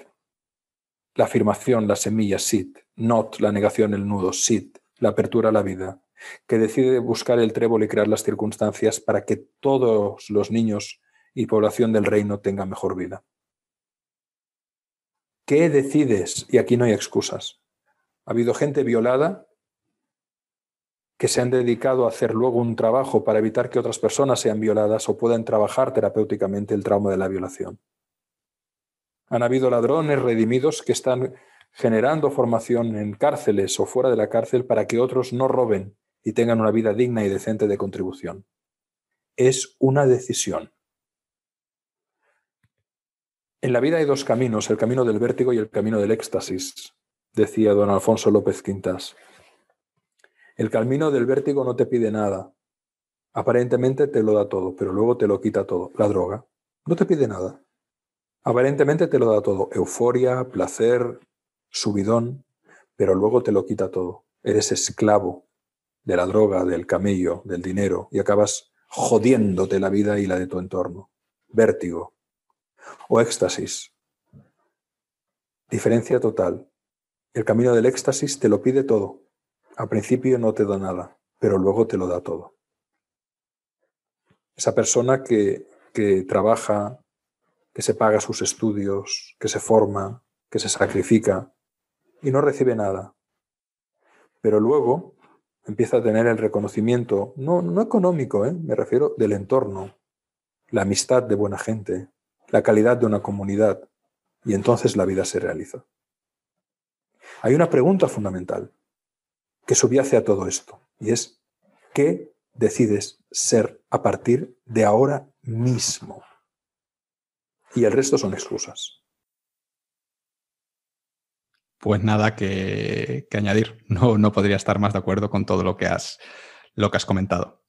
La afirmación, la semilla, Sit. Not, la negación, el nudo, Sit. La apertura a la vida, que decide buscar el trébol y crear las circunstancias para que todos los niños y población del reino tengan mejor vida. ¿Qué decides? Y aquí no hay excusas. Ha habido gente violada que se han dedicado a hacer luego un trabajo para evitar que otras personas sean violadas o puedan trabajar terapéuticamente el trauma de la violación. Han habido ladrones redimidos que están generando formación en cárceles o fuera de la cárcel para que otros no roben y tengan una vida digna y decente de contribución. Es una decisión. En la vida hay dos caminos, el camino del vértigo y el camino del éxtasis, decía don Alfonso López Quintas. El camino del vértigo no te pide nada. Aparentemente te lo da todo, pero luego te lo quita todo. La droga no te pide nada. Aparentemente te lo da todo. Euforia, placer, subidón, pero luego te lo quita todo. Eres esclavo de la droga, del camello, del dinero y acabas jodiéndote la vida y la de tu entorno. Vértigo o éxtasis. Diferencia total. El camino del éxtasis te lo pide todo. Al principio no te da nada, pero luego te lo da todo. Esa persona que, que trabaja, que se paga sus estudios, que se forma, que se sacrifica y no recibe nada. Pero luego empieza a tener el reconocimiento, no, no económico, ¿eh? me refiero del entorno, la amistad de buena gente, la calidad de una comunidad y entonces la vida se realiza. Hay una pregunta fundamental que subyace a todo esto y es, ¿qué decides ser a partir de ahora mismo? Y el resto son excusas. Pues nada que, añadir. No, no podría estar más de acuerdo con todo lo que has, lo que has comentado.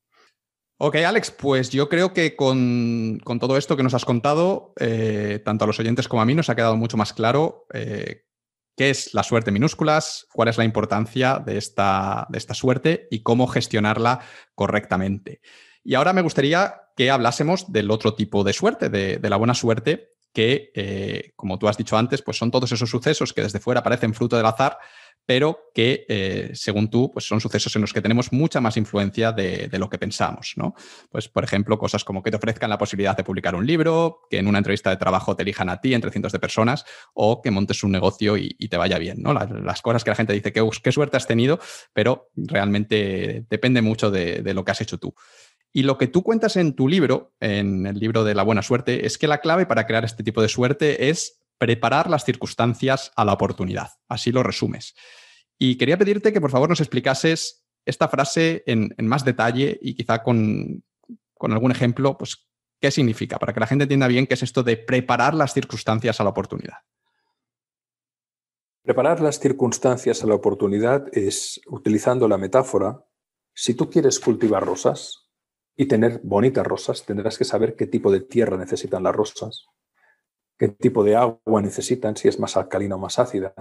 Ok, Alex, pues yo creo que con, todo esto que nos has contado, eh, tanto a los oyentes como a mí, nos ha quedado mucho más claro eh, qué es la suerte minúsculas, cuál es la importancia de esta, de esta suerte y cómo gestionarla correctamente. Y ahora me gustaría que hablásemos del otro tipo de suerte, de, la buena suerte, que, eh, como tú has dicho antes, pues son todos esos sucesos que desde fuera parecen fruto del azar, pero que, eh, según tú, pues son sucesos en los que tenemos mucha más influencia de, lo que pensamos, ¿no? Pues, por ejemplo, cosas como que te ofrezcan la posibilidad de publicar un libro, que en una entrevista de trabajo te elijan a ti entre cientos de personas, o que montes un negocio y, te vaya bien, ¿no? Las, cosas que la gente dice, qué, qué suerte has tenido, pero realmente depende mucho de lo que has hecho tú. Y lo que tú cuentas en tu libro, en el libro de la buena suerte, es que la clave para crear este tipo de suerte es preparar las circunstancias a la oportunidad. Así lo resumes. Y quería pedirte que por favor nos explicases esta frase en, más detalle y quizá con, con, algún ejemplo, pues, ¿qué significa? Para que la gente entienda bien qué es esto de preparar las circunstancias a la oportunidad. Preparar las circunstancias a la oportunidad es, utilizando la metáfora, si tú quieres cultivar rosas y tener bonitas rosas, tendrás que saber qué tipo de tierra necesitan las rosas, qué tipo de agua necesitan, si es más alcalina o más ácida,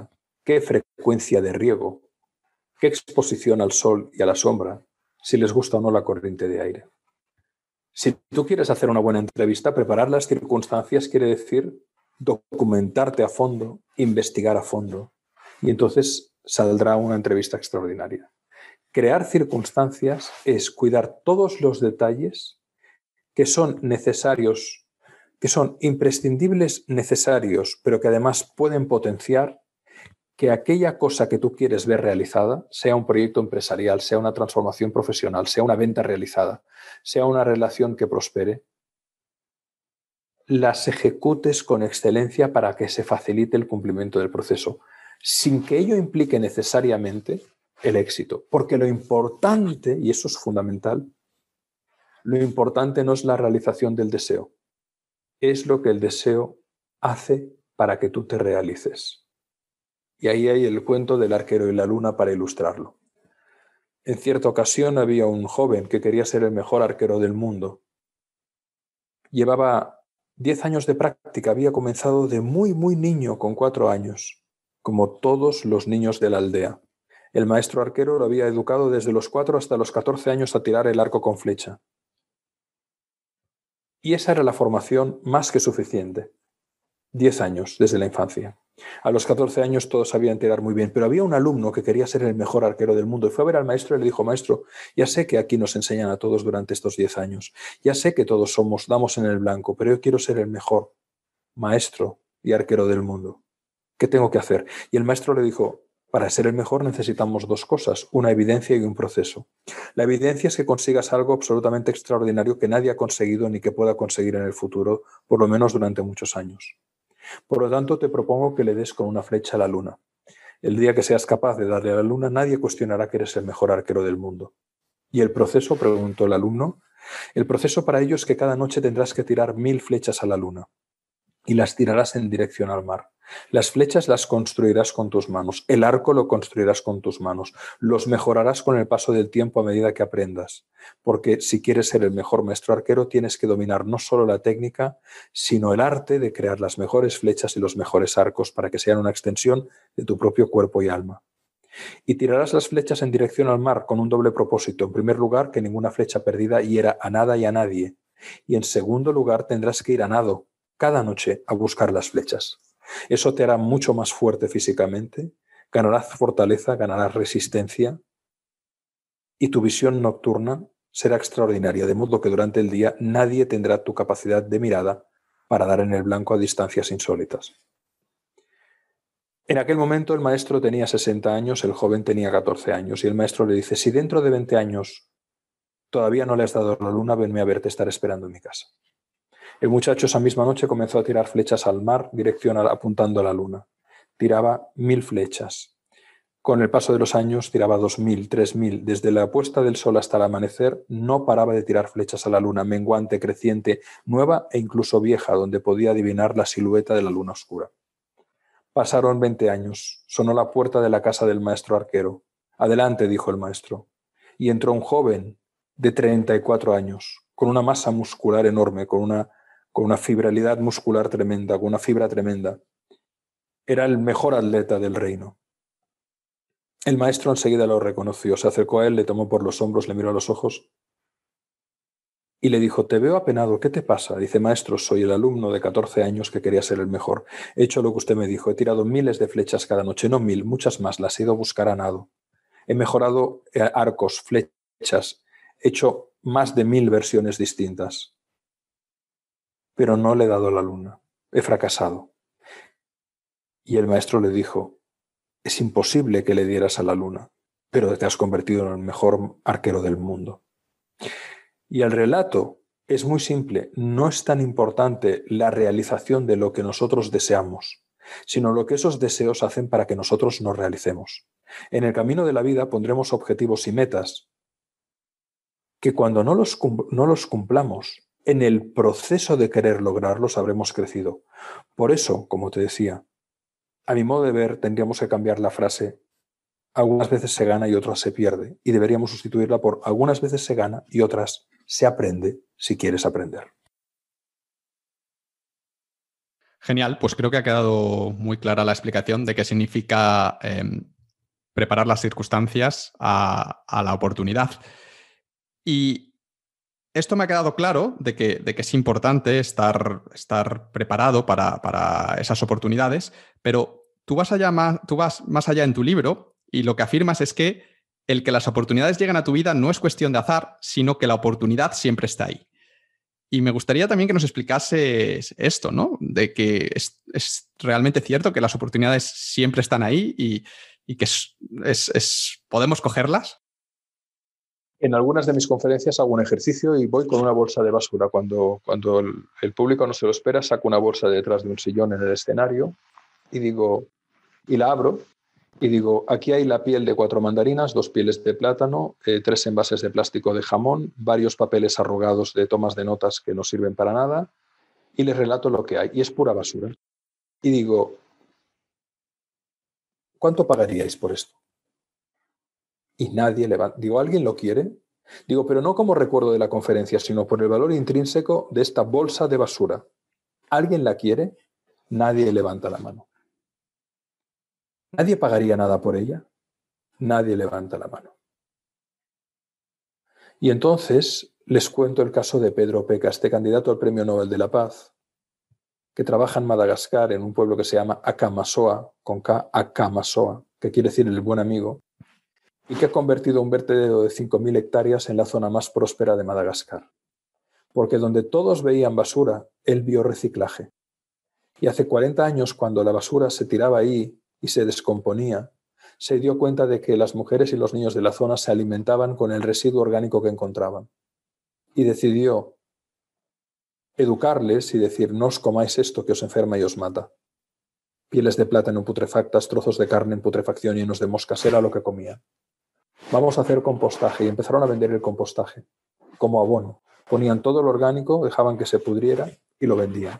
qué frecuencia de riego, qué exposición al sol y a la sombra, si les gusta o no la corriente de aire. Si tú quieres hacer una buena entrevista, preparar las circunstancias quiere decir documentarte a fondo, investigar a fondo, y entonces saldrá una entrevista extraordinaria. Crear circunstancias es cuidar todos los detalles que son necesarios que son imprescindibles, necesarios, pero que además pueden potenciar que aquella cosa que tú quieres ver realizada, sea un proyecto empresarial, sea una transformación profesional, sea una venta realizada, sea una relación que prospere, las ejecutes con excelencia para que se facilite el cumplimiento del proceso, sin que ello implique necesariamente el éxito. Porque lo importante, y eso es fundamental, lo importante no es la realización del deseo, es lo que el deseo hace para que tú te realices. Y ahí hay el cuento del arquero y la luna para ilustrarlo. En cierta ocasión había un joven que quería ser el mejor arquero del mundo. Llevaba 10 años de práctica, había comenzado de muy, muy niño, con cuatro años, como todos los niños de la aldea. El maestro arquero lo había educado desde los cuatro hasta los 14 años a tirar el arco con flecha. Y esa era la formación más que suficiente. Diez años desde la infancia. A los 14 años todos sabían tirar muy bien, pero había un alumno que quería ser el mejor arquero del mundo y fue a ver al maestro y le dijo, maestro, ya sé que aquí nos enseñan a todos durante estos 10 años, ya sé que todos somos, damos en el blanco, pero yo quiero ser el mejor maestro y arquero del mundo. ¿Qué tengo que hacer? Y el maestro le dijo, para ser el mejor necesitamos dos cosas, una evidencia y un proceso. La evidencia es que consigas algo absolutamente extraordinario que nadie ha conseguido ni que pueda conseguir en el futuro, por lo menos durante muchos años. Por lo tanto, te propongo que le des con una flecha a la luna. El día que seas capaz de darle a la luna, nadie cuestionará que eres el mejor arquero del mundo. ¿Y el proceso? preguntó el alumno. El proceso para ello es que cada noche tendrás que tirar mil flechas a la luna y las tirarás en dirección al mar. Las flechas las construirás con tus manos, el arco lo construirás con tus manos, los mejorarás con el paso del tiempo a medida que aprendas, porque si quieres ser el mejor maestro arquero tienes que dominar no solo la técnica, sino el arte de crear las mejores flechas y los mejores arcos para que sean una extensión de tu propio cuerpo y alma. Y tirarás las flechas en dirección al mar con un doble propósito. En primer lugar, que ninguna flecha perdida hiera a nada y a nadie. Y en segundo lugar, tendrás que ir a nado, cada noche a buscar las flechas. Eso te hará mucho más fuerte físicamente, ganarás fortaleza, ganarás resistencia y tu visión nocturna será extraordinaria, de modo que durante el día nadie tendrá tu capacidad de mirada para dar en el blanco a distancias insólitas. En aquel momento el maestro tenía 60 años, el joven tenía 14 años, y el maestro le dice, si dentro de 20 años todavía no le has dado la luna, venme a verte, estar esperando en mi casa. El muchacho esa misma noche comenzó a tirar flechas al mar, dirección apuntando a la luna. Tiraba mil flechas. Con el paso de los años tiraba dos mil, tres mil. Desde la puesta del sol hasta el amanecer no paraba de tirar flechas a la luna, menguante, creciente, nueva e incluso vieja, donde podía adivinar la silueta de la luna oscura. Pasaron veinte años. Sonó la puerta de la casa del maestro arquero. Adelante, dijo el maestro. Y entró un joven de treinta y cuatro años, con una masa muscular enorme, con una con una fibralidad muscular tremenda, con una fibra tremenda. Era el mejor atleta del reino. El maestro enseguida lo reconoció, se acercó a él, le tomó por los hombros, le miró a los ojos y le dijo, te veo apenado, ¿qué te pasa? Dice, maestro, soy el alumno de 14 años que quería ser el mejor. He hecho lo que usted me dijo, he tirado miles de flechas cada noche, no mil, muchas más, las he ido a buscar a nado. He mejorado eh, arcos, flechas, he hecho más de mil versiones distintas pero no le he dado a la luna, he fracasado. Y el maestro le dijo, es imposible que le dieras a la luna, pero te has convertido en el mejor arquero del mundo. Y el relato es muy simple, no es tan importante la realización de lo que nosotros deseamos, sino lo que esos deseos hacen para que nosotros nos realicemos. En el camino de la vida pondremos objetivos y metas que cuando no los cumplamos en el proceso de querer lograrlos habremos crecido. Por eso, como te decía, a mi modo de ver, tendríamos que cambiar la frase algunas veces se gana y otras se pierde, y deberíamos sustituirla por algunas veces se gana y otras se aprende si quieres aprender. Genial, pues creo que ha quedado muy clara la explicación de qué significa em, preparar las circunstancias a, a la oportunidad. Y esto me ha quedado claro de que, es importante estar, preparado para, esas oportunidades, pero tú vas, allá más, tú vas más allá en tu libro y lo que afirmas es que el que las oportunidades lleguen a tu vida no es cuestión de azar, sino que la oportunidad siempre está ahí. Y me gustaría también que nos explicases esto, ¿no? De que es, realmente cierto que las oportunidades siempre están ahí y, que es, es, podemos cogerlas en algunas de mis conferencias hago un ejercicio y voy con una bolsa de basura. Cuando, cuando el, público no se lo espera, saco una bolsa detrás de un sillón en el escenario y digo, y la abro y digo, aquí hay la piel de cuatro mandarinas, dos pieles de plátano, eh, tres envases de plástico de jamón, varios papeles arrugados de tomas de notas que no sirven para nada y les relato lo que hay. Y es pura basura. Y digo, ¿cuánto pagaríais por esto? y nadie le Digo, ¿alguien lo quiere? Digo, pero no como recuerdo de la conferencia, sino por el valor intrínseco de esta bolsa de basura. ¿Alguien la quiere? Nadie levanta la mano. ¿Nadie pagaría nada por ella? Nadie levanta la mano. Y entonces les cuento el caso de Pedro Peca, este candidato al Premio Nobel de la Paz, que trabaja en Madagascar, en un pueblo que se llama Akamasoa, con K, Akamasoa, que quiere decir el buen amigo, y que ha convertido un vertedero de 5.000 hectáreas en la zona más próspera de Madagascar. Porque donde todos veían basura, él vio reciclaje. Y hace 40 años, cuando la basura se tiraba ahí y se descomponía, se dio cuenta de que las mujeres y los niños de la zona se alimentaban con el residuo orgánico que encontraban. Y decidió educarles y decir, no os comáis esto que os enferma y os mata. Pieles de plátano putrefactas, trozos de carne en putrefacción llenos de moscas, era lo que comían vamos a hacer compostaje y empezaron a vender el compostaje como abono. Ponían todo lo orgánico, dejaban que se pudriera y lo vendían.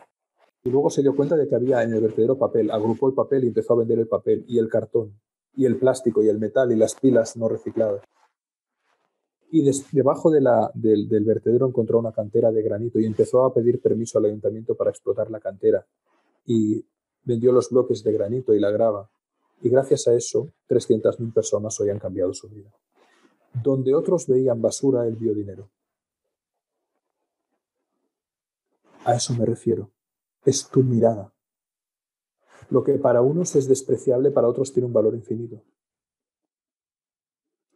Y luego se dio cuenta de que había en el vertedero papel, agrupó el papel y empezó a vender el papel y el cartón y el plástico y el metal y las pilas no recicladas. Y debajo de la, del, del vertedero encontró una cantera de granito y empezó a pedir permiso al ayuntamiento para explotar la cantera. Y vendió los bloques de granito y la grava y gracias a eso 300.000 personas hoy han cambiado su vida. Donde otros veían basura, el biodinero A eso me refiero. Es tu mirada. Lo que para unos es despreciable, para otros tiene un valor infinito.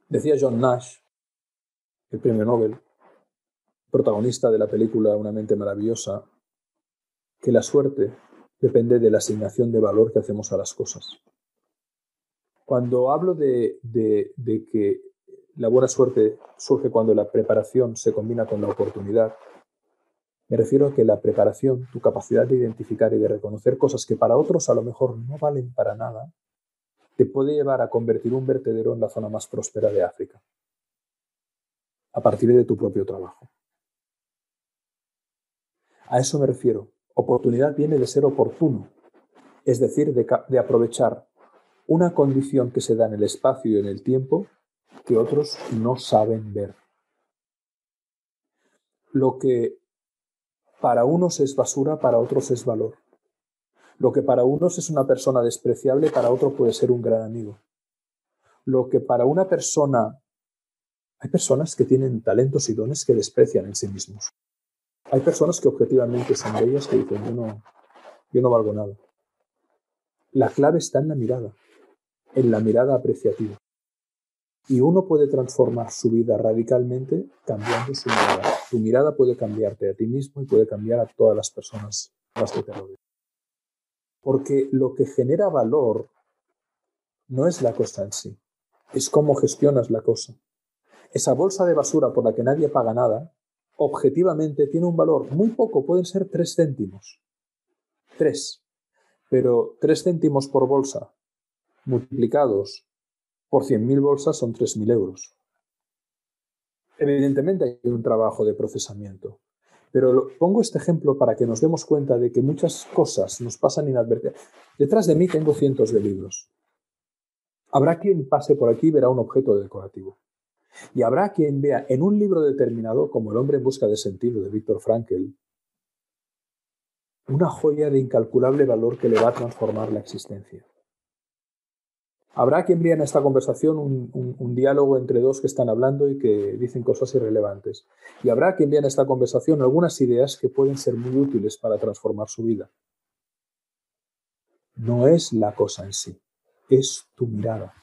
Decía John Nash, el premio Nobel, protagonista de la película Una mente maravillosa, que la suerte depende de la asignación de valor que hacemos a las cosas. Cuando hablo de, que la buena suerte surge cuando la preparación se combina con la oportunidad, me refiero a que la preparación, tu capacidad de identificar y de reconocer cosas que para otros a lo mejor no valen para nada, te puede llevar a convertir un vertedero en la zona más próspera de África, a partir de tu propio trabajo. A eso me refiero. Oportunidad viene de ser oportuno, es decir, de aprovechar una condición que se da en el espacio y en el tiempo que otros no saben ver. Lo que para unos es basura, para otros es valor. Lo que para unos es una persona despreciable, para otro puede ser un gran amigo. Lo que para una persona... Hay personas que tienen talentos y dones que desprecian en sí mismos. Hay personas que objetivamente son bellas que dicen, yo no, yo no valgo nada. La clave está en la mirada en la mirada apreciativa. Y uno puede transformar su vida radicalmente cambiando su mirada. Tu mirada puede cambiarte a ti mismo y puede cambiar a todas las personas a las que te rodean. Porque lo que genera valor no es la cosa en sí, es cómo gestionas la cosa. Esa bolsa de basura por la que nadie paga nada, objetivamente tiene un valor muy poco, pueden ser tres céntimos. Tres. Pero tres céntimos por bolsa multiplicados por 100.000 bolsas son 3.000 euros. Evidentemente hay un trabajo de procesamiento, pero pongo este ejemplo para que nos demos cuenta de que muchas cosas nos pasan inadvertidas. Detrás de mí tengo cientos de libros. Habrá quien pase por aquí y verá un objeto decorativo. Y habrá quien vea en un libro determinado, como El hombre en busca de sentido de Víctor Frankl, una joya de incalculable valor que le va a transformar la existencia. Habrá quien vea en esta conversación un, diálogo entre dos que están hablando y que dicen cosas irrelevantes. Y habrá quien vea en esta conversación algunas ideas que pueden ser muy útiles para transformar su vida. No es la cosa en sí, es tu mirada.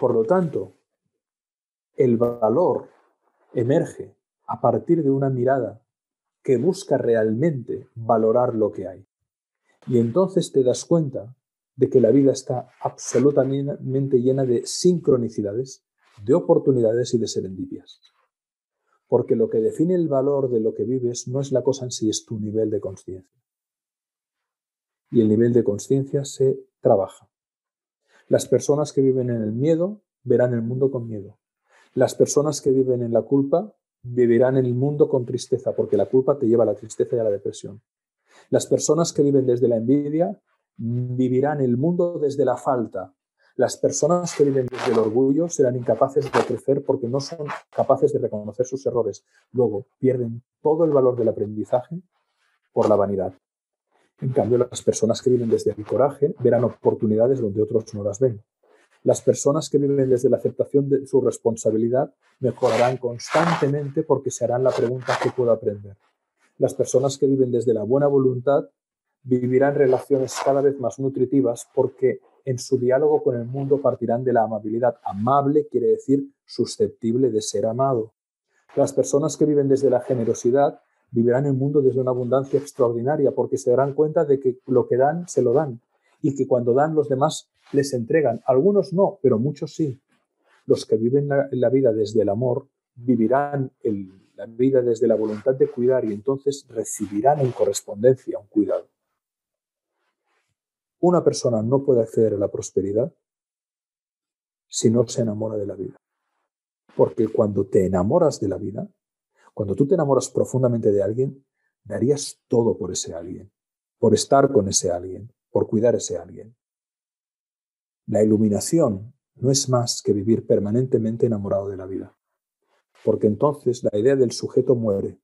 Por lo tanto, el valor emerge a partir de una mirada que busca realmente valorar lo que hay. Y entonces te das cuenta de que la vida está absolutamente llena de sincronicidades, de oportunidades y de serendipias. Porque lo que define el valor de lo que vives no es la cosa en sí, es tu nivel de conciencia. Y el nivel de conciencia se trabaja. Las personas que viven en el miedo verán el mundo con miedo. Las personas que viven en la culpa vivirán en el mundo con tristeza, porque la culpa te lleva a la tristeza y a la depresión. Las personas que viven desde la envidia vivirán el mundo desde la falta. Las personas que viven desde el orgullo serán incapaces de crecer porque no son capaces de reconocer sus errores. Luego pierden todo el valor del aprendizaje por la vanidad. En cambio, las personas que viven desde el coraje verán oportunidades donde otros no las ven. Las personas que viven desde la aceptación de su responsabilidad mejorarán constantemente porque se harán la pregunta ¿qué puedo aprender? Las personas que viven desde la buena voluntad vivirán relaciones cada vez más nutritivas porque en su diálogo con el mundo partirán de la amabilidad. Amable quiere decir susceptible de ser amado. Las personas que viven desde la generosidad vivirán el mundo desde una abundancia extraordinaria porque se darán cuenta de que lo que dan se lo dan y que cuando dan los demás les entregan. Algunos no, pero muchos sí. Los que viven la, vida desde el amor vivirán la vida desde la voluntad de cuidar y entonces recibirán en correspondencia un cuidado. Una persona no puede acceder a la prosperidad si no se enamora de la vida. Porque cuando te enamoras de la vida, cuando tú te enamoras profundamente de alguien, darías todo por ese alguien, por estar con ese alguien, por cuidar ese alguien. La iluminación no es más que vivir permanentemente enamorado de la vida, porque entonces la idea del sujeto muere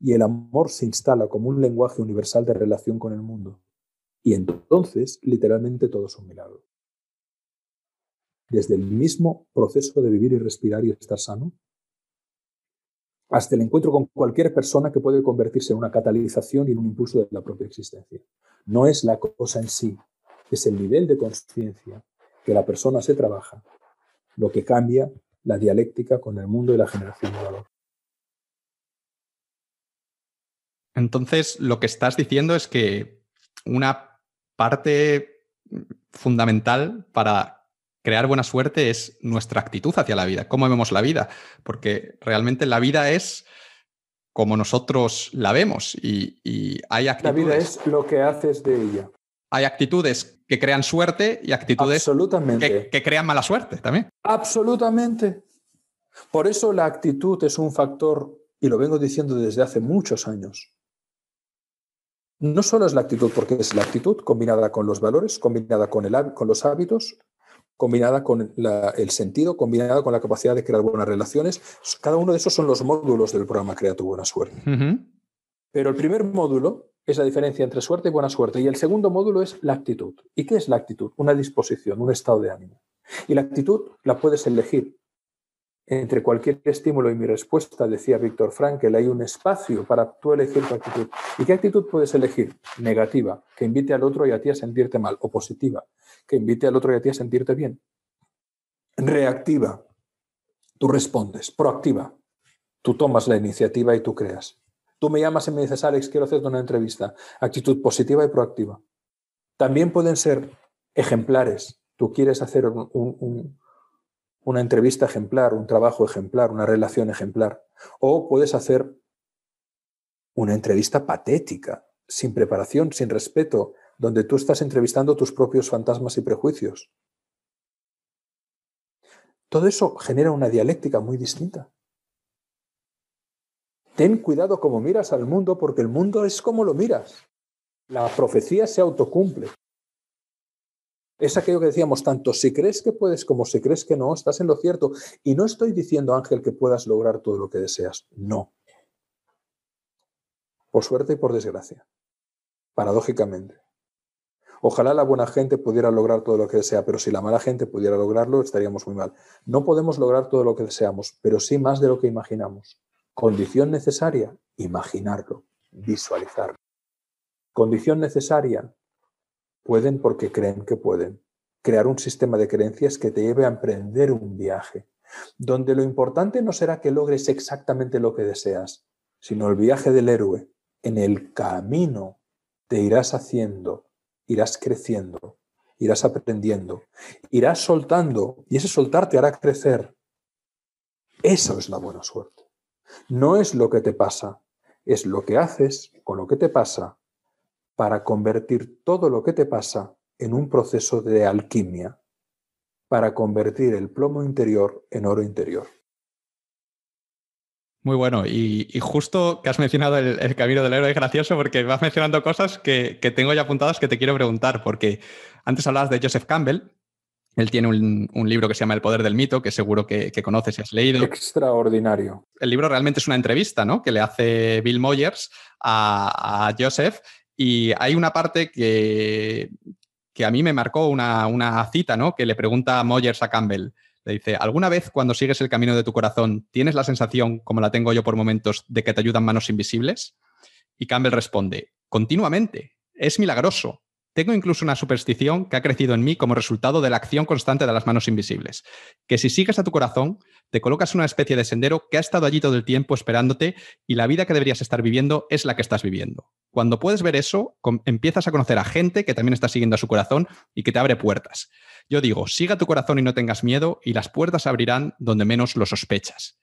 y el amor se instala como un lenguaje universal de relación con el mundo. Y entonces, literalmente, todo es un milagro. Desde el mismo proceso de vivir y respirar y estar sano, hasta el encuentro con cualquier persona que puede convertirse en una catalización y en un impulso de la propia existencia. No es la cosa en sí, es el nivel de conciencia que la persona se trabaja lo que cambia la dialéctica con el mundo y la generación de valor. Entonces, lo que estás diciendo es que una parte fundamental para crear buena suerte es nuestra actitud hacia la vida, cómo vemos la vida, porque realmente la vida es como nosotros la vemos y, hay actitudes. La vida es lo que haces de ella. Hay actitudes que crean suerte y actitudes que crean mala suerte también. Absolutamente. Por eso la actitud es un factor, y lo vengo diciendo desde hace muchos años, no solo es la actitud, porque es la actitud combinada con los valores, combinada con, el, con los hábitos, combinada con el sentido, combinada con la capacidad de crear buenas relaciones. Cada uno de esos son los módulos del programa Crea tu buena suerte. Pero el primer módulo es la diferencia entre suerte y buena suerte. Y el segundo módulo es la actitud. ¿Y qué es la actitud? Una disposición, un estado de ánimo. Y la actitud la puedes elegir. Entre cualquier estímulo y mi respuesta, decía Víctor Frankel, hay un espacio para tú elegir tu actitud. ¿Y qué actitud puedes elegir? Negativa, que invite al otro y a ti a sentirte mal, o positiva, que invite al otro y a ti a sentirte bien. Reactiva, tú respondes. Proactiva, tú tomas la iniciativa y tú creas. Tú me llamas y me dices, Alex, quiero hacerte una entrevista. Actitud positiva y proactiva. También pueden ser ejemplares. Tú quieres hacer un, un, una entrevista ejemplar, un trabajo ejemplar, una relación ejemplar. O puedes hacer una entrevista patética, sin preparación, sin respeto, donde tú estás entrevistando tus propios fantasmas y prejuicios. Todo eso genera una dialéctica muy distinta. Ten cuidado cómo miras al mundo porque el mundo es como lo miras. La profecía se autocumple. Es aquello que decíamos, tanto si crees que puedes como si crees que no, estás en lo cierto. Y no estoy diciendo, Ángel, que puedas lograr todo lo que deseas. No. Por suerte y por desgracia. Paradójicamente. Ojalá la buena gente pudiera lograr todo lo que desea, pero si la mala gente pudiera lograrlo, estaríamos muy mal. No podemos lograr todo lo que deseamos, pero sí más de lo que imaginamos. Condición necesaria, imaginarlo, visualizarlo. Condición necesaria, pueden porque creen que pueden. Crear un sistema de creencias que te lleve a emprender un viaje, donde lo importante no será que logres exactamente lo que deseas, sino el viaje del héroe. En el camino te irás haciendo, irás creciendo, irás aprendiendo, irás soltando y ese soltar te hará crecer. Eso es la buena suerte. No es lo que te pasa, es lo que haces con lo que te pasa para convertir todo lo que te pasa en un proceso de alquimia, para convertir el plomo interior en oro interior. Muy bueno, y, justo que has mencionado el, camino del héroe es gracioso porque vas mencionando cosas que, tengo ya apuntadas que te quiero preguntar, porque antes hablabas de Joseph Campbell, él tiene un, libro que se llama El Poder del Mito, que seguro que, conoces y has leído. Extraordinario. El libro realmente es una entrevista ¿no? que le hace Bill Moyers a Joseph y hay una parte que, que a mí me marcó una, cita, Que le pregunta a Moyers a Campbell. Le dice, ¿alguna vez cuando sigues el camino de tu corazón tienes la sensación, como la tengo yo por momentos, de que te ayudan manos invisibles? Y Campbell responde, continuamente, es milagroso. Tengo incluso una superstición que ha crecido en mí como resultado de la acción constante de las manos invisibles, que si sigues a tu corazón, te colocas una especie de sendero que ha estado allí todo el tiempo esperándote y la vida que deberías estar viviendo es la que estás viviendo. Cuando puedes ver eso, empiezas a conocer a gente que también está siguiendo a su corazón y que te abre puertas. Yo digo, siga tu corazón y no tengas miedo y las puertas abrirán donde menos lo sospechas.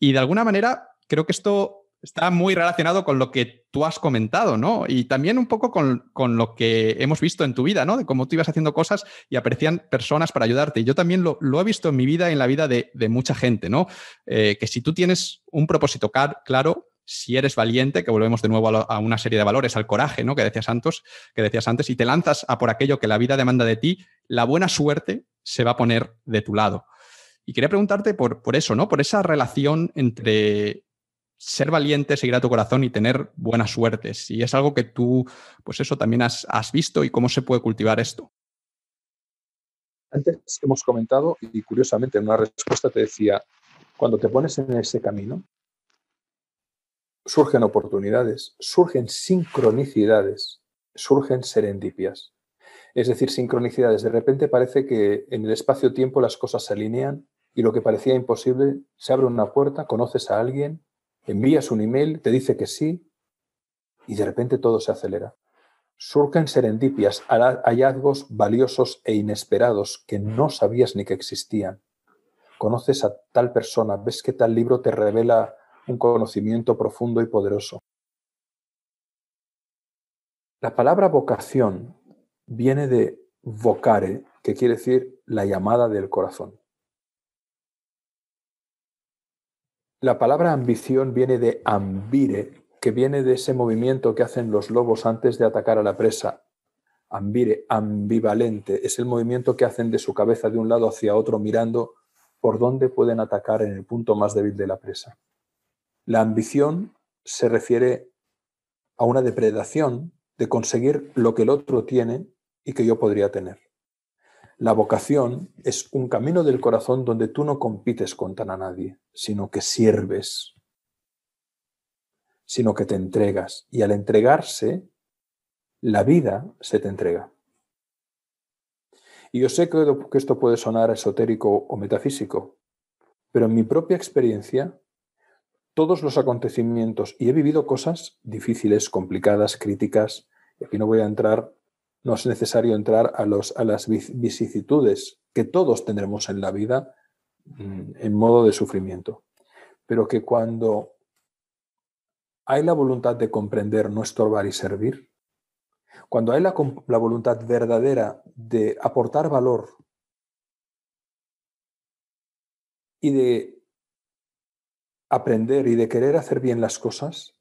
Y de alguna manera, creo que esto Está muy relacionado con lo que tú has comentado, ¿no? Y también un poco con, lo que hemos visto en tu vida, ¿no? De cómo tú ibas haciendo cosas y aparecían personas para ayudarte. Y yo también lo, lo he visto en mi vida y en la vida de, mucha gente, ¿no? Eh, que si tú tienes un propósito claro, si eres valiente, que volvemos de nuevo a, una serie de valores, al coraje, ¿no? Que decías Santos, que decías antes, y te lanzas a por aquello que la vida demanda de ti, la buena suerte se va a poner de tu lado. Y quería preguntarte por, por eso, ¿no? Por esa relación entre ser valiente, seguir a tu corazón y tener buenas suertes. Si es algo que tú, pues eso también has, has visto y cómo se puede cultivar esto. Antes hemos comentado, y curiosamente en una respuesta te decía, cuando te pones en ese camino, surgen oportunidades, surgen sincronicidades, surgen serendipias. Es decir, sincronicidades. De repente parece que en el espacio-tiempo las cosas se alinean y lo que parecía imposible se abre una puerta, conoces a alguien, envías un email, te dice que sí y de repente todo se acelera. Surgen serendipias, hallazgos valiosos e inesperados que no sabías ni que existían. Conoces a tal persona, ves que tal libro te revela un conocimiento profundo y poderoso. La palabra vocación viene de vocare, que quiere decir la llamada del corazón. La palabra ambición viene de ambire, que viene de ese movimiento que hacen los lobos antes de atacar a la presa. Ambire, ambivalente, es el movimiento que hacen de su cabeza de un lado hacia otro mirando por dónde pueden atacar en el punto más débil de la presa. La ambición se refiere a una depredación de conseguir lo que el otro tiene y que yo podría tener. La vocación es un camino del corazón donde tú no compites contra a nadie, sino que sirves, sino que te entregas. Y al entregarse, la vida se te entrega. Y yo sé que esto puede sonar esotérico o metafísico, pero en mi propia experiencia, todos los acontecimientos, y he vivido cosas difíciles, complicadas, críticas, y aquí no voy a entrar no es necesario entrar a, los, a las vicisitudes que todos tendremos en la vida mm, en modo de sufrimiento, pero que cuando hay la voluntad de comprender, no estorbar y servir, cuando hay la, la voluntad verdadera de aportar valor y de aprender y de querer hacer bien las cosas,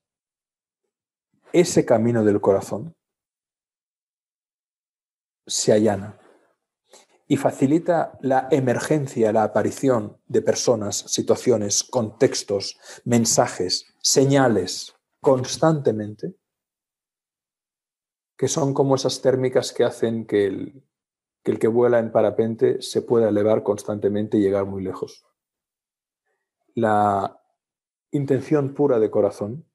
ese camino del corazón se allana y facilita la emergencia, la aparición de personas, situaciones, contextos, mensajes, señales constantemente, que son como esas térmicas que hacen que el que, vuela en parapente se pueda elevar constantemente y llegar muy lejos. La intención pura de corazón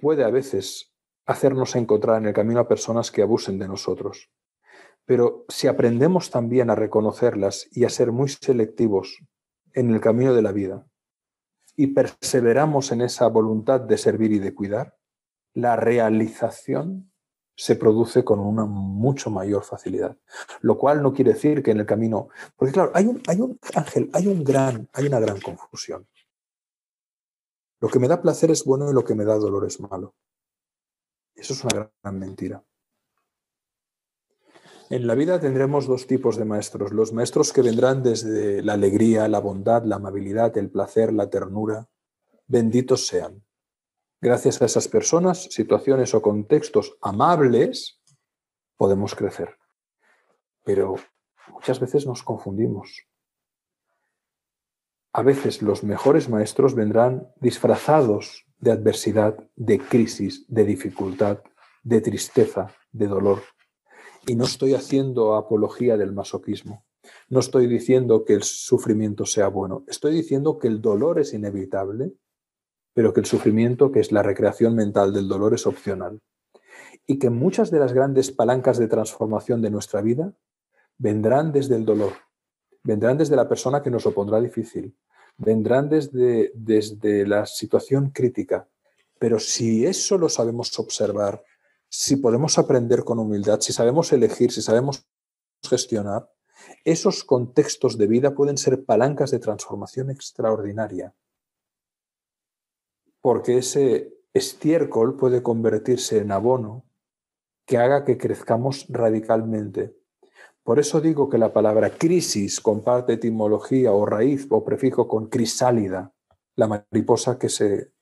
puede a veces hacernos encontrar en el camino a personas que abusen de nosotros, pero si aprendemos también a reconocerlas y a ser muy selectivos en el camino de la vida y perseveramos en esa voluntad de servir y de cuidar, la realización se produce con una mucho mayor facilidad. Lo cual no quiere decir que en el camino, porque claro, hay un, hay un ángel, hay un gran, hay una gran confusión. Lo que me da placer es bueno y lo que me da dolor es malo. Eso es una gran mentira. En la vida tendremos dos tipos de maestros, los maestros que vendrán desde la alegría, la bondad, la amabilidad, el placer, la ternura, benditos sean. Gracias a esas personas, situaciones o contextos amables, podemos crecer. Pero muchas veces nos confundimos. A veces los mejores maestros vendrán disfrazados de adversidad, de crisis, de dificultad, de tristeza, de dolor. Y no estoy haciendo apología del masoquismo. No estoy diciendo que el sufrimiento sea bueno. Estoy diciendo que el dolor es inevitable, pero que el sufrimiento, que es la recreación mental del dolor, es opcional. Y que muchas de las grandes palancas de transformación de nuestra vida vendrán desde el dolor, vendrán desde la persona que nos opondrá difícil, vendrán desde, desde la situación crítica. Pero si eso lo sabemos observar si podemos aprender con humildad, si sabemos elegir, si sabemos gestionar, esos contextos de vida pueden ser palancas de transformación extraordinaria. Porque ese estiércol puede convertirse en abono que haga que crezcamos radicalmente. Por eso digo que la palabra crisis comparte etimología o raíz o prefijo con crisálida, la mariposa que se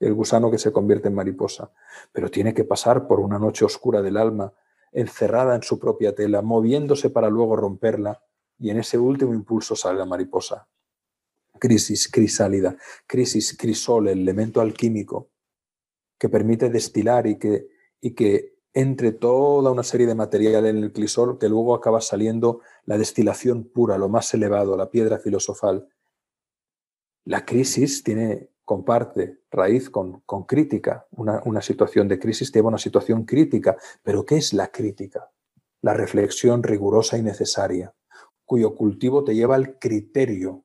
el gusano que se convierte en mariposa, pero tiene que pasar por una noche oscura del alma, encerrada en su propia tela, moviéndose para luego romperla, y en ese último impulso sale la mariposa. Crisis crisálida, crisis crisol, el elemento alquímico, que permite destilar y que, y que entre toda una serie de material en el crisol, que luego acaba saliendo la destilación pura, lo más elevado, la piedra filosofal. La crisis tiene comparte raíz con, crítica, una, una, situación de crisis te lleva a una situación crítica. Pero ¿qué es la crítica? La reflexión rigurosa y necesaria, cuyo cultivo te lleva al criterio.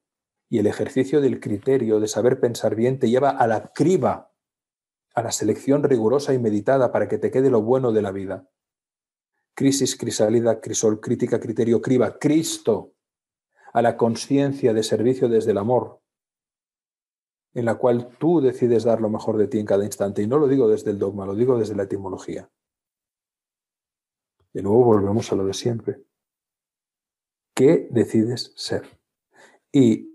Y el ejercicio del criterio, de saber pensar bien, te lleva a la criba, a la selección rigurosa y meditada para que te quede lo bueno de la vida. Crisis, crisálida, crisol, crítica, criterio, criba, Cristo, a la conciencia de servicio desde el amor, en la cual tú decides dar lo mejor de ti en cada instante. Y no lo digo desde el dogma, lo digo desde la etimología. De nuevo volvemos a lo de siempre. ¿Qué decides ser? Y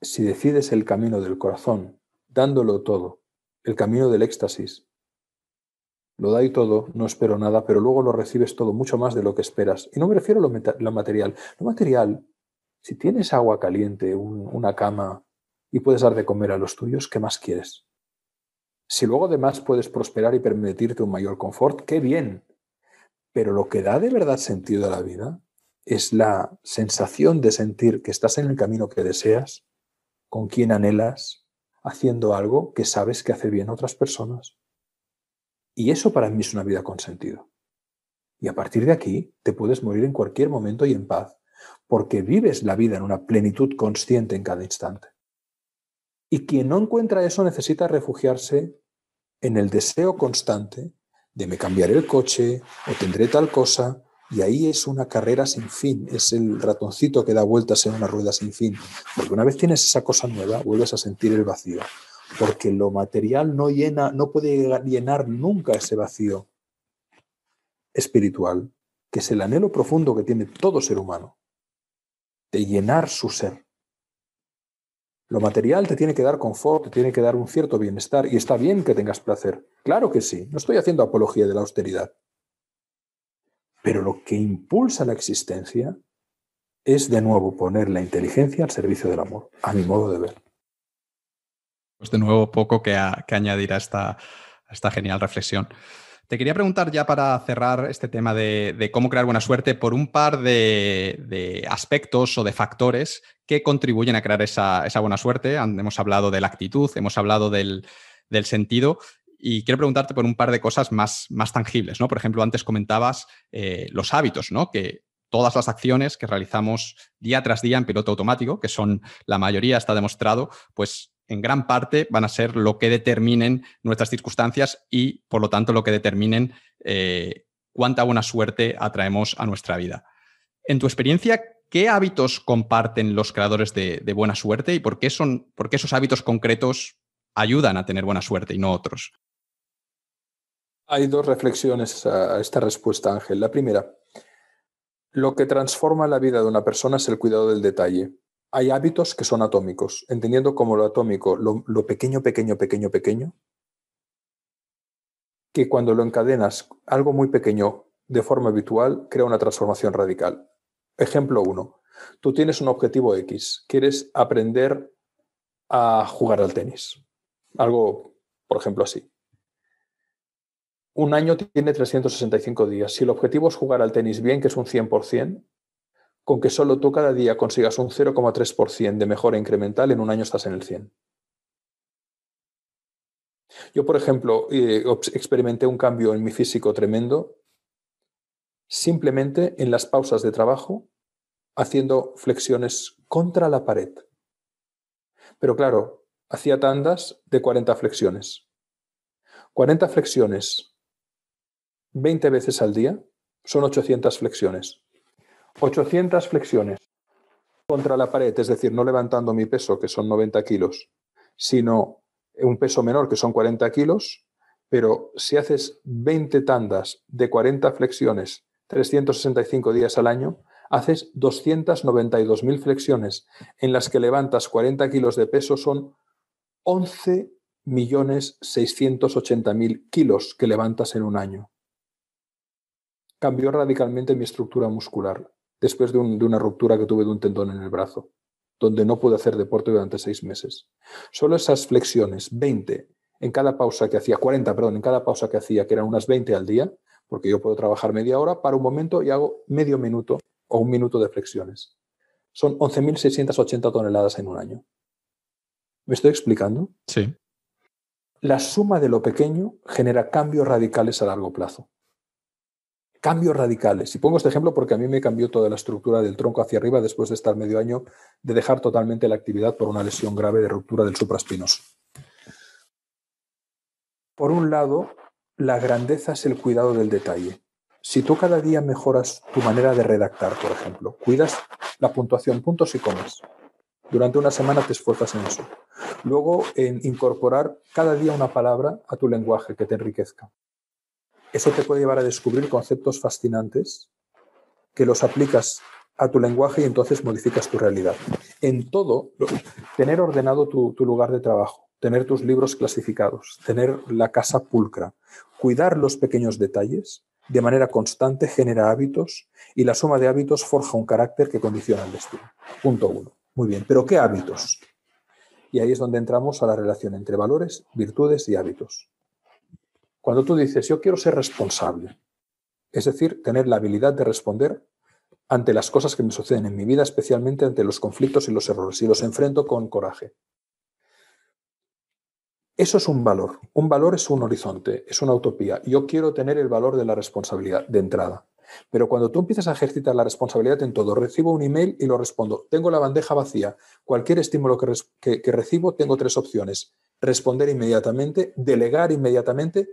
si decides el camino del corazón, dándolo todo, el camino del éxtasis, lo y todo, no espero nada, pero luego lo recibes todo mucho más de lo que esperas. Y no me refiero a lo, material. Lo material, si tienes agua caliente, una cama, y puedes dar de comer a los tuyos, ¿qué más quieres? Si luego además puedes prosperar y permitirte un mayor confort, qué bien. Pero lo que da de verdad sentido a la vida es la sensación de sentir que estás en el camino que deseas, con quien anhelas, haciendo algo que sabes que hace bien a otras personas. Y eso para mí es una vida con sentido. Y a partir de aquí te puedes morir en cualquier momento y en paz, porque vives la vida en una plenitud consciente en cada instante. Y quien no encuentra eso necesita refugiarse en el deseo constante de me cambiar el coche o tendré tal cosa. Y ahí es una carrera sin fin, es el ratoncito que da vueltas en una rueda sin fin. Porque una vez tienes esa cosa nueva, vuelves a sentir el vacío. Porque lo material no llena, no puede llenar nunca ese vacío espiritual, que es el anhelo profundo que tiene todo ser humano, de llenar su ser. Lo material te tiene que dar confort, te tiene que dar un cierto bienestar y está bien que tengas placer. Claro que sí, no estoy haciendo apología de la austeridad. Pero lo que impulsa la existencia es de nuevo poner la inteligencia al servicio del amor, a mi modo de ver. Pues de nuevo poco que, añadir a esta genial reflexión. Te quería preguntar ya para cerrar este tema de, cómo crear buena suerte por un par de, aspectos o de factores que contribuyen a crear esa, buena suerte. Hemos hablado de la actitud, hemos hablado del, sentido y quiero preguntarte por un par de cosas más, tangibles. ¿no? Por ejemplo, antes comentabas eh, los hábitos, ¿no? que todas las acciones que realizamos día tras día en piloto automático, que son la mayoría, está demostrado, pues en gran parte van a ser lo que determinen nuestras circunstancias y, por lo tanto, lo que determinen eh, cuánta buena suerte atraemos a nuestra vida. En tu experiencia, ¿qué hábitos comparten los creadores de, de buena suerte y por qué, son, por qué esos hábitos concretos ayudan a tener buena suerte y no otros? Hay dos reflexiones a esta respuesta, Ángel. La primera, lo que transforma la vida de una persona es el cuidado del detalle hay hábitos que son atómicos, entendiendo como lo atómico, lo, pequeño, pequeño, pequeño, pequeño, que cuando lo encadenas algo muy pequeño de forma habitual, crea una transformación radical. Ejemplo 1. Tú tienes un objetivo X, quieres aprender a jugar al tenis. Algo, por ejemplo, así. Un año tiene 365 días. Si el objetivo es jugar al tenis bien, que es un 100%, con que solo tú cada día consigas un 0,3% de mejora incremental, en un año estás en el 100. Yo, por ejemplo, eh, experimenté un cambio en mi físico tremendo simplemente en las pausas de trabajo haciendo flexiones contra la pared. Pero claro, hacía tandas de 40 flexiones. 40 flexiones 20 veces al día son 800 flexiones. 800 flexiones contra la pared, es decir, no levantando mi peso, que son 90 kilos, sino un peso menor, que son 40 kilos, pero si haces 20 tandas de 40 flexiones 365 días al año, haces 292.000 flexiones en las que levantas 40 kilos de peso, son 11.680.000 kilos que levantas en un año. Cambió radicalmente mi estructura muscular después de, una ruptura que tuve de un tendón en el brazo, donde no pude hacer deporte durante seis meses. Solo esas flexiones, 20 en cada pausa que hacía, 40, perdón, en cada pausa que hacía, que eran unas 20 al día, porque yo puedo trabajar media hora, para un momento y hago medio minuto o un minuto de flexiones. Son 11.680 toneladas en un año. ¿Me estoy explicando? Sí. La suma de lo pequeño genera cambios radicales a largo plazo cambios radicales. Y pongo este ejemplo porque a mí me cambió toda la estructura del tronco hacia arriba después de estar medio año de dejar totalmente la actividad por una lesión grave de ruptura del supraespinoso. Por un lado, la grandeza es el cuidado del detalle. Si tú cada día mejoras tu manera de redactar, por ejemplo, cuidas la puntuación, puntos y comas. Durante una semana te esfuerzas en eso. Luego, en incorporar cada día una palabra a tu lenguaje que te enriquezca eso te puede llevar a descubrir conceptos fascinantes que los aplicas a tu lenguaje y entonces modificas tu realidad. En todo, tener ordenado tu, lugar de trabajo, tener tus libros clasificados, tener la casa pulcra, cuidar los pequeños detalles de manera constante genera hábitos y la suma de hábitos forja un carácter que condiciona el destino. Punto uno. Muy bien, pero ¿qué hábitos? Y ahí es donde entramos a la relación entre valores, virtudes y hábitos. Cuando tú dices, yo quiero ser responsable, es decir, tener la habilidad de responder ante las cosas que me suceden en mi vida, especialmente ante los conflictos y los errores, y los enfrento con coraje. Eso es un valor. Un valor es un horizonte, es una utopía. Yo quiero tener el valor de la responsabilidad de entrada. Pero cuando tú empiezas a ejercitar la responsabilidad en todo, recibo un email y lo respondo. Tengo la bandeja vacía. Cualquier estímulo que, recibo, tengo tres opciones. Responder inmediatamente, delegar inmediatamente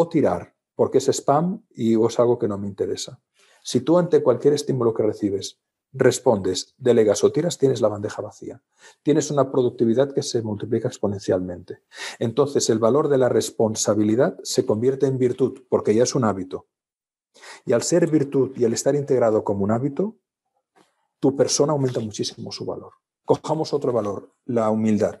o tirar, porque es spam y es algo que no me interesa. Si tú ante cualquier estímulo que recibes respondes, delegas o tiras, tienes la bandeja vacía. Tienes una productividad que se multiplica exponencialmente. Entonces, el valor de la responsabilidad se convierte en virtud, porque ya es un hábito. Y al ser virtud y al estar integrado como un hábito, tu persona aumenta muchísimo su valor. Cojamos otro valor, la humildad.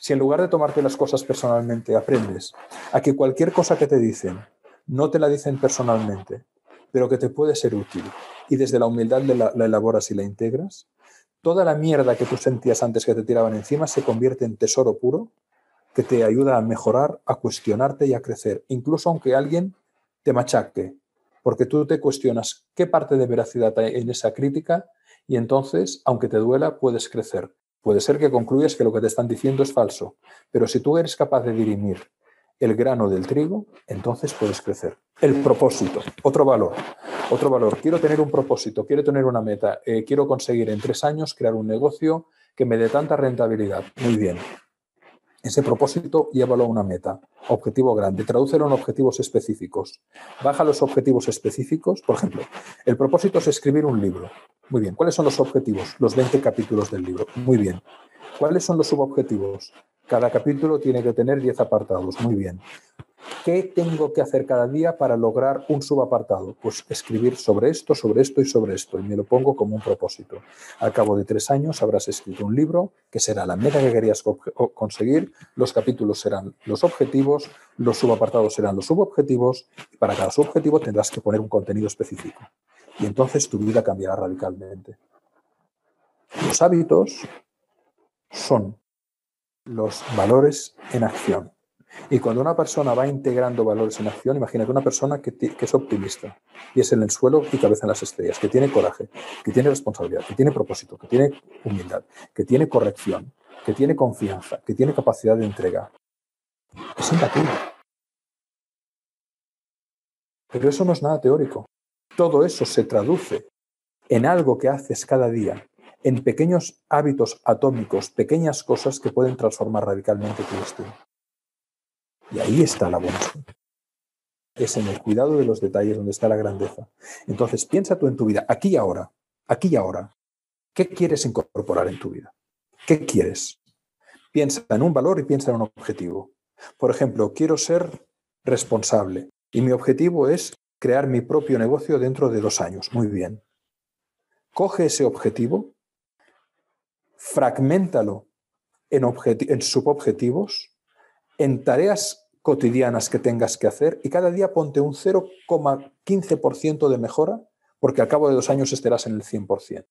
Si en lugar de tomarte las cosas personalmente aprendes a que cualquier cosa que te dicen, no te la dicen personalmente, pero que te puede ser útil, y desde la humildad la, la elaboras y la integras, toda la mierda que tú sentías antes que te tiraban encima se convierte en tesoro puro que te ayuda a mejorar, a cuestionarte y a crecer, incluso aunque alguien te machaque, porque tú te cuestionas qué parte de veracidad hay en esa crítica y entonces, aunque te duela, puedes crecer. Puede ser que concluyas que lo que te están diciendo es falso, pero si tú eres capaz de dirimir el grano del trigo, entonces puedes crecer. El mm. propósito, otro valor, otro valor. Quiero tener un propósito, quiero tener una meta, eh, quiero conseguir en tres años crear un negocio que me dé tanta rentabilidad. Muy bien, ese propósito llévalo a una meta, objetivo grande, tradúcelo en objetivos específicos. Baja los objetivos específicos, por ejemplo, el propósito es escribir un libro. Muy bien, ¿cuáles son los objetivos? Los 20 capítulos del libro. Muy bien. ¿Cuáles son los subobjetivos? Cada capítulo tiene que tener 10 apartados. Muy bien. ¿Qué tengo que hacer cada día para lograr un subapartado? Pues escribir sobre esto, sobre esto y sobre esto. Y me lo pongo como un propósito. Al cabo de tres años habrás escrito un libro que será la meta que querías conseguir. Los capítulos serán los objetivos, los subapartados serán los subobjetivos. Y para cada subobjetivo tendrás que poner un contenido específico. Y entonces tu vida cambiará radicalmente. Los hábitos son los valores en acción. Y cuando una persona va integrando valores en acción, imagínate una persona que, es optimista y es en el suelo y cabeza en las estrellas, que tiene coraje, que tiene responsabilidad, que tiene propósito, que tiene humildad, que tiene corrección, que tiene confianza, que tiene capacidad de entrega. Es imbatible. Pero eso no es nada teórico. Todo eso se traduce en algo que haces cada día, en pequeños hábitos atómicos, pequeñas cosas que pueden transformar radicalmente tu estilo. Y ahí está la bondad. Es en el cuidado de los detalles donde está la grandeza. Entonces, piensa tú en tu vida, aquí y ahora, aquí y ahora. ¿Qué quieres incorporar en tu vida? ¿Qué quieres? Piensa en un valor y piensa en un objetivo. Por ejemplo, quiero ser responsable y mi objetivo es crear mi propio negocio dentro de dos años. Muy bien. Coge ese objetivo, fragmentalo en, en subobjetivos, en tareas cotidianas que tengas que hacer y cada día ponte un 0,15% de mejora porque al cabo de dos años estarás en el 100%.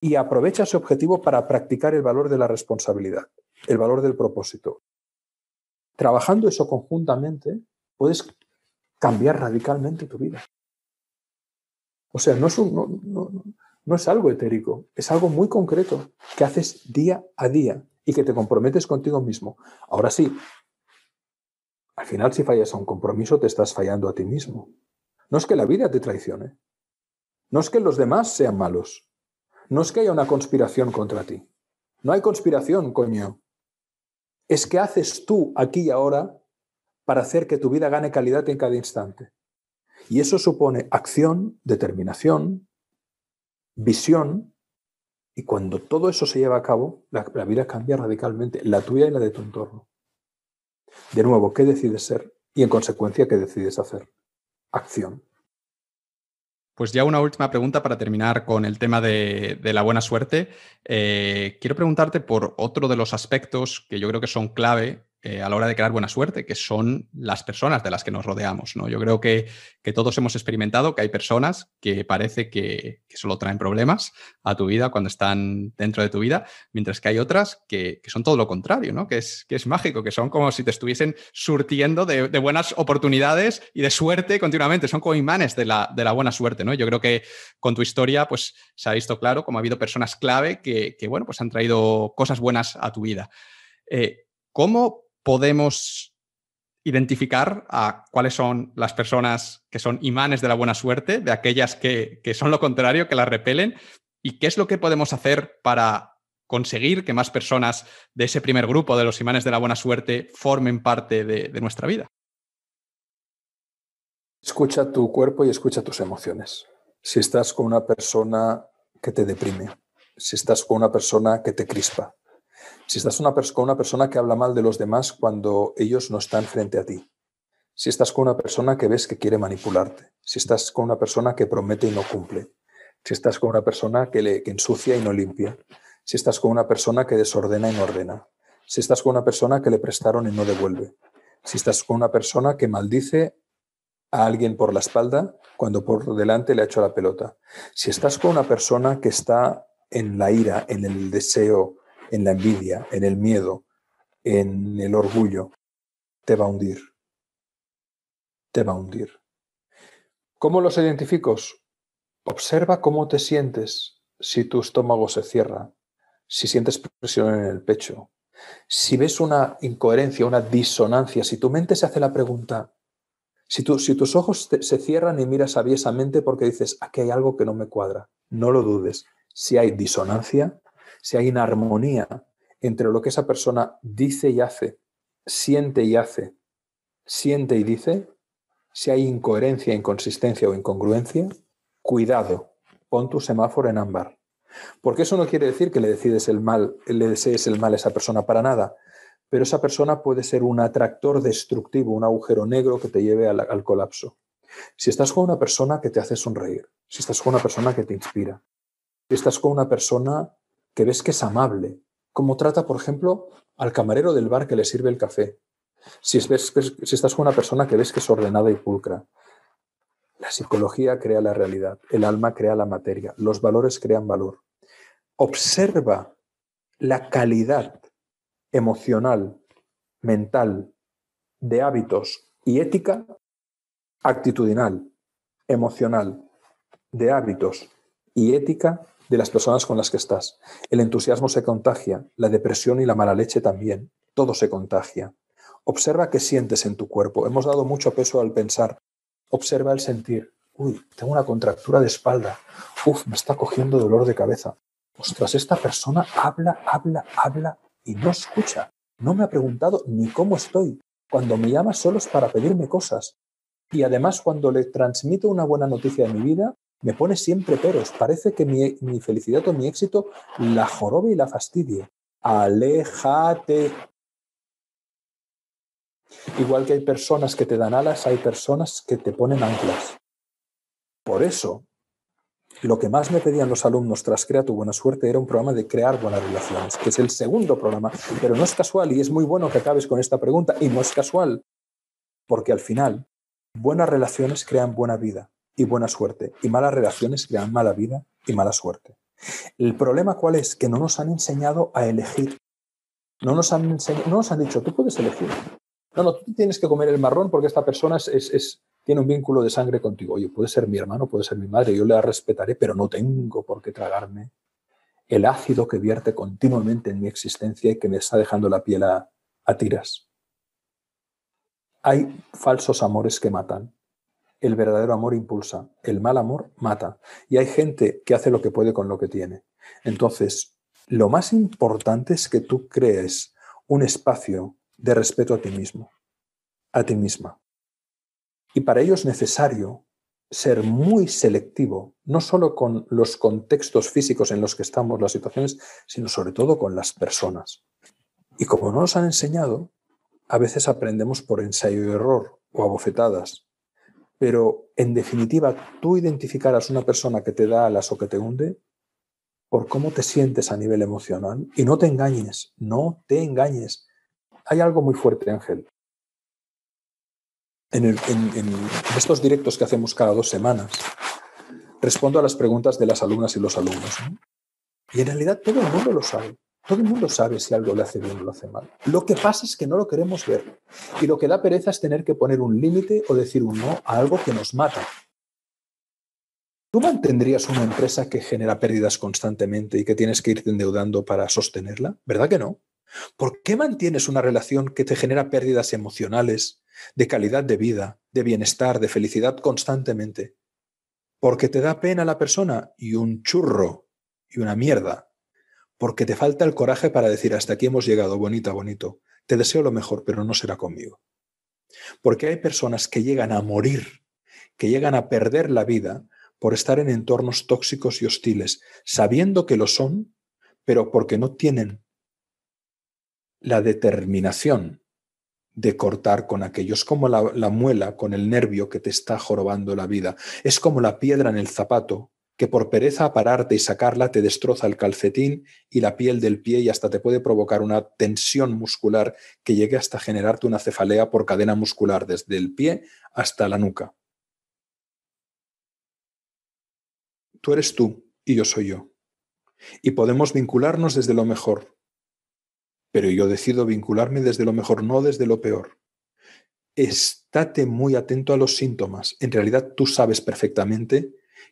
Y aprovecha ese objetivo para practicar el valor de la responsabilidad, el valor del propósito. Trabajando eso conjuntamente, puedes cambiar radicalmente tu vida. O sea, no es, no es algo etérico, es algo muy concreto que haces día a día y que te comprometes contigo mismo. Ahora sí, al final, si fallas a un compromiso, te estás fallando a ti mismo. No es que la vida te traicione. No es que los demás sean malos. No es que haya una conspiración contra ti. No hay conspiración, coño. Es que haces tú aquí y ahora para hacer que tu vida gane calidad en cada instante. Y eso supone acción, determinación, visión, y cuando todo eso se lleva a cabo, la, vida cambia radicalmente, la tuya y la de tu entorno. De nuevo, ¿qué decides ser? Y en consecuencia, ¿qué decides hacer? Acción. Pues ya una última pregunta para terminar con el tema de, la buena suerte. Eh, quiero preguntarte por otro de los aspectos que yo creo que son clave eh, a la hora de crear buena suerte, que son las personas de las que nos rodeamos. ¿no? Yo creo que, que todos hemos experimentado que hay personas que parece que, solo traen problemas a tu vida cuando están dentro de tu vida, mientras que hay otras que, son todo lo contrario, ¿no? que, es, que es mágico, que son como si te estuviesen surtiendo de, buenas oportunidades y de suerte continuamente, son como imanes de la, de la buena suerte. ¿no? Yo creo que con tu historia pues, se ha visto claro cómo ha habido personas clave que, bueno, pues han traído cosas buenas a tu vida. Eh, ¿Cómo podemos identificar a cuáles son las personas que son imanes de la buena suerte, de aquellas que, son lo contrario, que las repelen, y qué es lo que podemos hacer para conseguir que más personas de ese primer grupo de los imanes de la buena suerte formen parte de nuestra vida. Escucha tu cuerpo y escucha tus emociones. Si estás con una persona que te deprime, si estás con una persona que te crispa, si estás con una persona que habla mal de los demás cuando ellos no están frente a ti. Si estás con una persona que ves que quiere manipularte. Si estás con una persona que promete y no cumple. Si estás con una persona que, le, que ensucia y no limpia. Si estás con una persona que desordena y no ordena. Si estás con una persona que le prestaron y no devuelve. Si estás con una persona que maldice a alguien por la espalda cuando por delante le ha hecho la pelota. Si estás con una persona que está en la ira, en el deseo, en la envidia, en el miedo, en el orgullo, te va a hundir. Te va a hundir. ¿Cómo los identificos? Observa cómo te sientes si tu estómago se cierra, si sientes presión en el pecho, si ves una incoherencia, una disonancia, si tu mente se hace la pregunta, si, tus ojos se cierran y miras aviesamente porque dices, aquí hay algo que no me cuadra, no lo dudes. Si hay disonancia, si hay inarmonía entre lo que esa persona dice y hace, siente y hace, siente y dice, si hay incoherencia, inconsistencia o incongruencia, cuidado, pon tu semáforo en ámbar. Porque eso no quiere decir que le decides el mal, le desees el mal a esa persona para nada, pero esa persona puede ser un atractor destructivo, un agujero negro que te lleve al, al colapso. Si estás con una persona que te hace sonreír, si estás con una persona que te inspira, si estás con una persona que ves que es amable, como trata, por ejemplo, al camarero del bar que le sirve el café, si, si estás con una persona que ves que es ordenada y pulcra. La psicología crea la realidad, el alma crea la materia, los valores crean valor. Observa la calidad emocional, mental, de hábitos y ética actitudinal, emocional, de hábitos y ética de las personas con las que estás. El entusiasmo se contagia, la depresión y la mala leche también. Todo se contagia. Observa qué sientes en tu cuerpo. Hemos dado mucho peso al pensar. Observa el sentir. Uy, tengo una contractura de espalda. Uf, me está cogiendo dolor de cabeza. Ostras, esta persona habla, habla, habla y no escucha. No me ha preguntado ni cómo estoy. Cuando me llama solo es para pedirme cosas. Y además cuando le transmito una buena noticia de mi vida, me pone siempre peros. Parece que mi, felicidad o mi éxito la jorobe y la fastidie. Aléjate. Igual que hay personas que te dan alas, hay personas que te ponen anclas. Por eso, lo que más me pedían los alumnos tras Crea tu Buena Suerte era un programa de crear buenas relaciones, que es el segundo programa. Pero no es casual y es muy bueno que acabes con esta pregunta. Y no es casual, porque al final, buenas relaciones crean buena vida y buena suerte, y malas relaciones crean mala vida y mala suerte. El problema cuál es que no nos han enseñado a elegir. No nos han, no nos han dicho, tú puedes elegir. No, no, tú tienes que comer el marrón porque esta persona es, es, tiene un vínculo de sangre contigo. Oye, puede ser mi hermano, puede ser mi madre, yo la respetaré, pero no tengo por qué tragarme el ácido que vierte continuamente en mi existencia y que me está dejando la piel a tiras. Hay falsos amores que matan el verdadero amor impulsa, el mal amor mata. Y hay gente que hace lo que puede con lo que tiene. Entonces, lo más importante es que tú crees un espacio de respeto a ti mismo, a ti misma. Y para ello es necesario ser muy selectivo, no solo con los contextos físicos en los que estamos, las situaciones, sino sobre todo con las personas. Y como no nos han enseñado, a veces aprendemos por ensayo y error o abofetadas. Pero en definitiva, tú identificarás una persona que te da alas o que te hunde por cómo te sientes a nivel emocional. Y no te engañes, no te engañes. Hay algo muy fuerte, Ángel. En, estos directos que hacemos cada dos semanas, respondo a las preguntas de las alumnas y los alumnos. Y en realidad todo el mundo lo sabe. Todo el mundo sabe si algo le hace bien o lo hace mal. Lo que pasa es que no lo queremos ver. Y lo que da pereza es tener que poner un límite o decir un no a algo que nos mata. ¿Tú mantendrías una empresa que genera pérdidas constantemente y que tienes que irte endeudando para sostenerla? ¿Verdad que no? ¿Por qué mantienes una relación que te genera pérdidas emocionales, de calidad de vida, de bienestar, de felicidad constantemente? ¿Porque te da pena la persona y un churro y una mierda? porque te falta el coraje para decir hasta aquí hemos llegado, bonita, bonito. Te deseo lo mejor, pero no será conmigo. Porque hay personas que llegan a morir, que llegan a perder la vida por estar en entornos tóxicos y hostiles, sabiendo que lo son, pero porque no tienen la determinación de cortar con aquellos. Es como la, la muela con el nervio que te está jorobando la vida. Es como la piedra en el zapato que por pereza a pararte y sacarla te destroza el calcetín y la piel del pie y hasta te puede provocar una tensión muscular que llegue hasta generarte una cefalea por cadena muscular desde el pie hasta la nuca. Tú eres tú y yo soy yo. Y podemos vincularnos desde lo mejor. Pero yo decido vincularme desde lo mejor, no desde lo peor estate muy atento a los síntomas. En realidad tú sabes perfectamente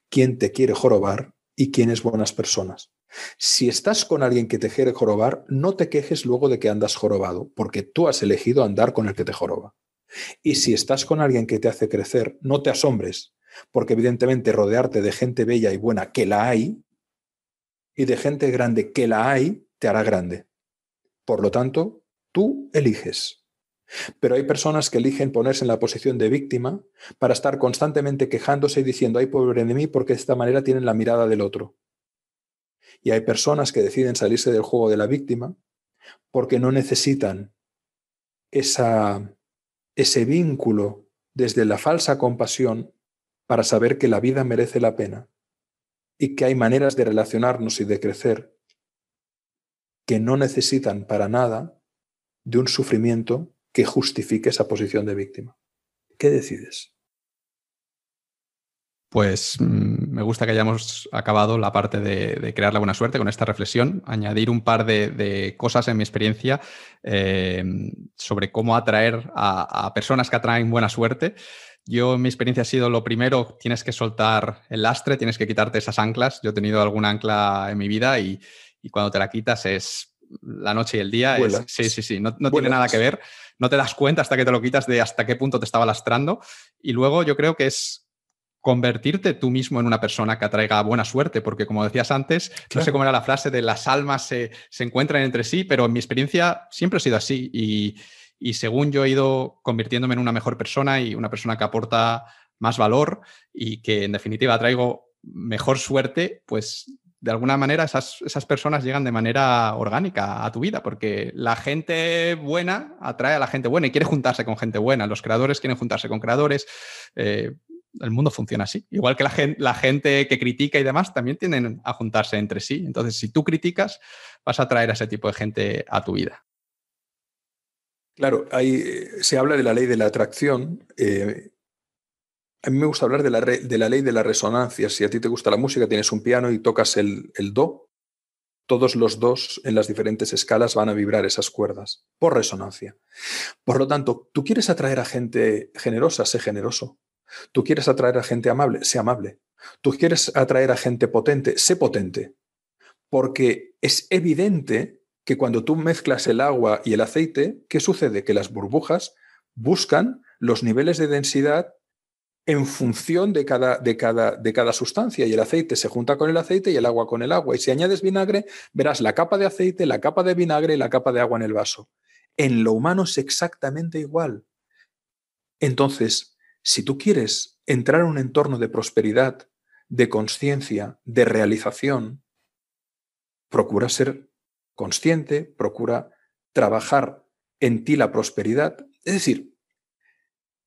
quién te quiere jorobar y quién es buenas personas. Si estás con alguien que te quiere jorobar, no te quejes luego de que andas jorobado, porque tú has elegido andar con el que te joroba. Y si estás con alguien que te hace crecer, no te asombres, porque evidentemente rodearte de gente bella y buena, que la hay, y de gente grande, que la hay, te hará grande. Por lo tanto, tú eliges. Pero hay personas que eligen ponerse en la posición de víctima para estar constantemente quejándose y diciendo, ay pobre de mí, porque de esta manera tienen la mirada del otro. Y hay personas que deciden salirse del juego de la víctima porque no necesitan esa, ese vínculo desde la falsa compasión para saber que la vida merece la pena y que hay maneras de relacionarnos y de crecer que no necesitan para nada de un sufrimiento que justifique esa posición de víctima. ¿Qué decides? Pues mm, me gusta que hayamos acabado la parte de, crear la buena suerte con esta reflexión, añadir un par de, cosas en mi experiencia em, sobre cómo atraer a, personas que atraen buena suerte. Yo, en mi experiencia, ha sido lo primero, tienes que soltar el lastre, tienes que quitarte esas anclas. Yo he tenido alguna ancla en mi vida y, cuando te la quitas es la noche y el día. sí, sí, sí, no tiene nada que ver no te das cuenta hasta que te lo quitas de hasta qué punto te estaba lastrando. Y luego yo creo que es convertirte tú mismo en una persona que atraiga buena suerte, porque como decías antes, no sé cómo era la frase de las almas se, encuentran entre sí, pero en mi experiencia siempre ha sido así y, y según yo he ido convirtiéndome en una mejor persona y una persona que aporta más valor y que en definitiva atraigo mejor suerte, pues de alguna manera esas, personas llegan de manera orgánica a tu vida, porque la gente buena atrae a la gente buena y quiere juntarse con gente buena, los creadores quieren juntarse con creadores, eh, el mundo funciona así. Igual que la, la, gente que critica y demás también tienden a juntarse entre sí. Entonces, si tú criticas, vas a atraer a ese tipo de gente a tu vida. Claro, ahí eh, se habla de la ley de la atracción. Eh, a mí me gusta hablar de la, de la ley de la resonancia. Si a ti te gusta la música, tienes un piano y tocas el, el do, todos los dos en las diferentes escalas van a vibrar esas cuerdas por resonancia. Por lo tanto, tú quieres atraer a gente generosa, sé generoso. Tú quieres atraer a gente amable, sé amable. Tú quieres atraer a gente potente, sé potente. Porque es evidente que cuando tú mezclas el agua y el aceite, ¿qué sucede? Que las burbujas buscan los niveles de densidad en función de cada, de, cada, de cada sustancia y el aceite se junta con el aceite y el agua con el agua. Y si añades vinagre, verás la capa de aceite, la capa de vinagre y la capa de agua en el vaso. En lo humano es exactamente igual. Entonces, si tú quieres entrar en un entorno de prosperidad, de conciencia, de realización, procura ser consciente, procura trabajar en ti la prosperidad. Es decir,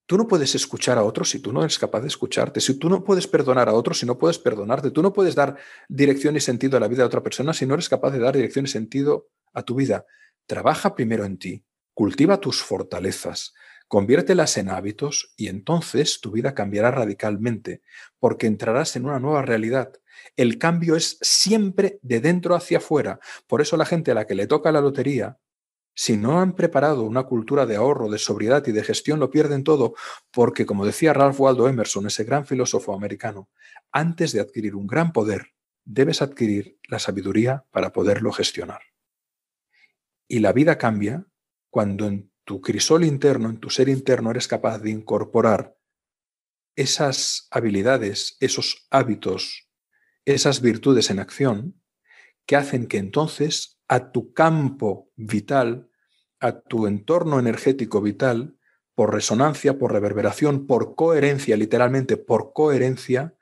Tú no puedes escuchar a otros si tú no eres capaz de escucharte, si tú no puedes perdonar a otros si no puedes perdonarte, tú no puedes dar dirección y sentido a la vida de otra persona si no eres capaz de dar dirección y sentido a tu vida. Trabaja primero en ti, cultiva tus fortalezas, conviértelas en hábitos y entonces tu vida cambiará radicalmente porque entrarás en una nueva realidad. El cambio es siempre de dentro hacia afuera. Por eso la gente a la que le toca la lotería si no han preparado una cultura de ahorro, de sobriedad y de gestión, lo pierden todo, porque, como decía Ralph Waldo Emerson, ese gran filósofo americano, antes de adquirir un gran poder, debes adquirir la sabiduría para poderlo gestionar. Y la vida cambia cuando en tu crisol interno, en tu ser interno, eres capaz de incorporar esas habilidades, esos hábitos, esas virtudes en acción, que hacen que entonces a tu campo vital, a tu entorno energético vital, por resonancia, por reverberación, por coherencia, literalmente por coherencia,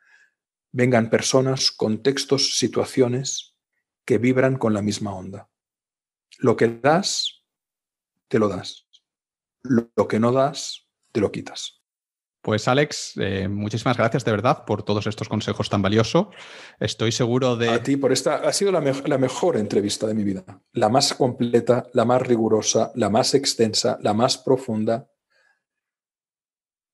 vengan personas, contextos, situaciones que vibran con la misma onda. Lo que das, te lo das. Lo que no das, te lo quitas. Pues Alex, eh, muchísimas gracias de verdad por todos estos consejos tan valiosos. Estoy seguro de... A ti por esta... Ha sido la, la, mejor entrevista de mi vida. La más completa, la más rigurosa, la más extensa, la más profunda.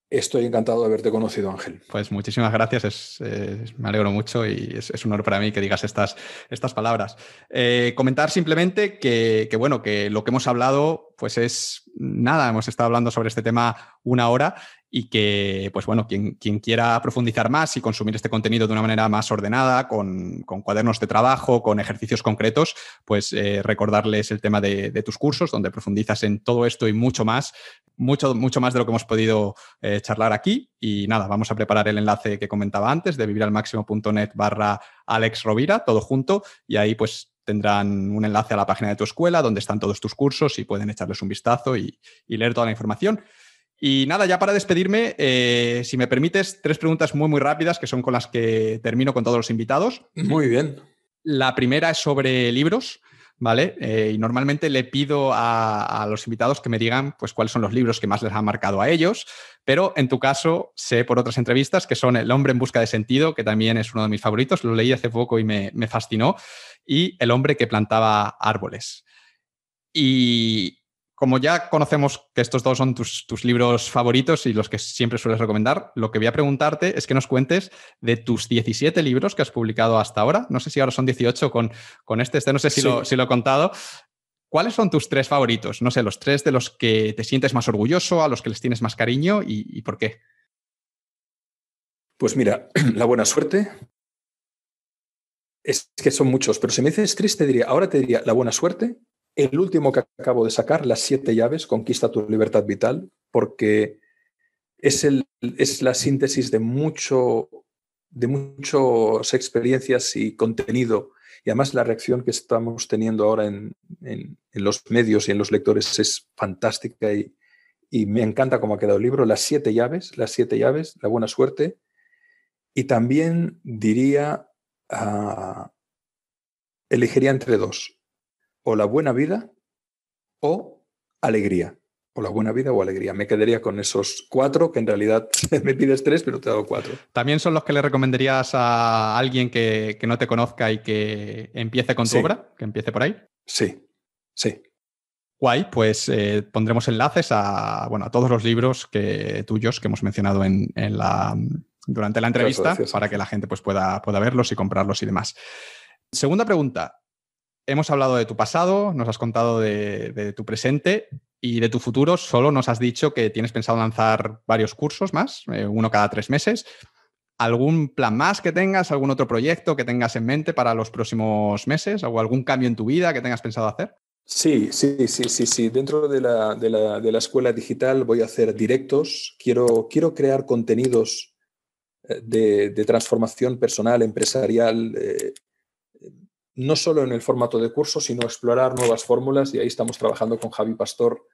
Estoy encantado de haberte conocido, Ángel. Pues muchísimas gracias. Eh, me alegro mucho y es, un honor para mí que digas estas, estas palabras. Eh, comentar simplemente que, bueno, que lo que hemos hablado, pues es nada. Hemos estado hablando sobre este tema una hora y que, pues bueno, quien, quien, quiera profundizar más y consumir este contenido de una manera más ordenada, con, cuadernos de trabajo, con ejercicios concretos, pues eh, recordarles el tema de, tus cursos, donde profundizas en todo esto y mucho más, mucho, mucho más de lo que hemos podido eh, charlar aquí. Y nada, vamos a preparar el enlace que comentaba antes de viviralmaximo.net barra Alex Rovira, todo junto, y ahí pues tendrán un enlace a la página de tu escuela donde están todos tus cursos y pueden echarles un vistazo y, y leer toda la información. Y nada, ya para despedirme, eh, si me permites, tres preguntas muy, muy rápidas que son con las que termino con todos los invitados. Muy bien. La primera es sobre libros, ¿vale? Eh, y normalmente le pido a, los invitados que me digan pues, cuáles son los libros que más les han marcado a ellos, pero en tu caso sé por otras entrevistas que son El hombre en busca de sentido, que también es uno de mis favoritos, lo leí hace poco y me, me fascinó, y El hombre que plantaba árboles. Y, como ya conocemos que estos dos son tus, libros favoritos y los que siempre sueles recomendar, lo que voy a preguntarte es que nos cuentes de tus 17 libros que has publicado hasta ahora. No sé si ahora son 18 con, con este, este no sé si, lo, si lo he contado. ¿Cuáles son tus tres favoritos? No sé, los tres de los que te sientes más orgulloso, a los que les tienes más cariño y, por qué. Pues mira, la buena suerte. Es que son muchos, pero si me dices triste, diría, ahora te diría la buena suerte, el último que acabo de sacar, Las siete llaves, Conquista tu libertad vital, porque es, es la síntesis de, mucho, de muchas experiencias y contenido. Y además la reacción que estamos teniendo ahora en, los medios y en los lectores es fantástica y, me encanta cómo ha quedado el libro. Las siete llaves, las siete llaves, la buena suerte. Y también diría, ah, elegiría entre dos o la buena vida o alegría. O la buena vida o alegría. Me quedaría con esos cuatro, que en realidad me pides tres, pero te hago cuatro. También son los que le recomendarías a alguien que, no te conozca y que empiece con tu obra, que empiece por ahí. Sí, sí. Guay, pues eh, pondremos enlaces a, bueno, a todos los libros que, tuyos que hemos mencionado en, la, durante la entrevista para que la gente pues, pueda, pueda verlos y comprarlos y demás. Segunda pregunta, hemos hablado de tu pasado, nos has contado de, tu presente y de tu futuro. Solo nos has dicho que tienes pensado lanzar varios cursos más, eh, uno cada tres meses. ¿Algún plan más que tengas? ¿Algún otro proyecto que tengas en mente para los próximos meses? ¿O algún cambio en tu vida que tengas pensado hacer? Sí, sí, sí, sí, sí. Dentro de la, escuela digital voy a hacer directos. Quiero, quiero crear contenidos eh, de, transformación personal, empresarial, eh, no solo en el formato de curso, sino explorar nuevas fórmulas y ahí estamos trabajando con Javi Pastor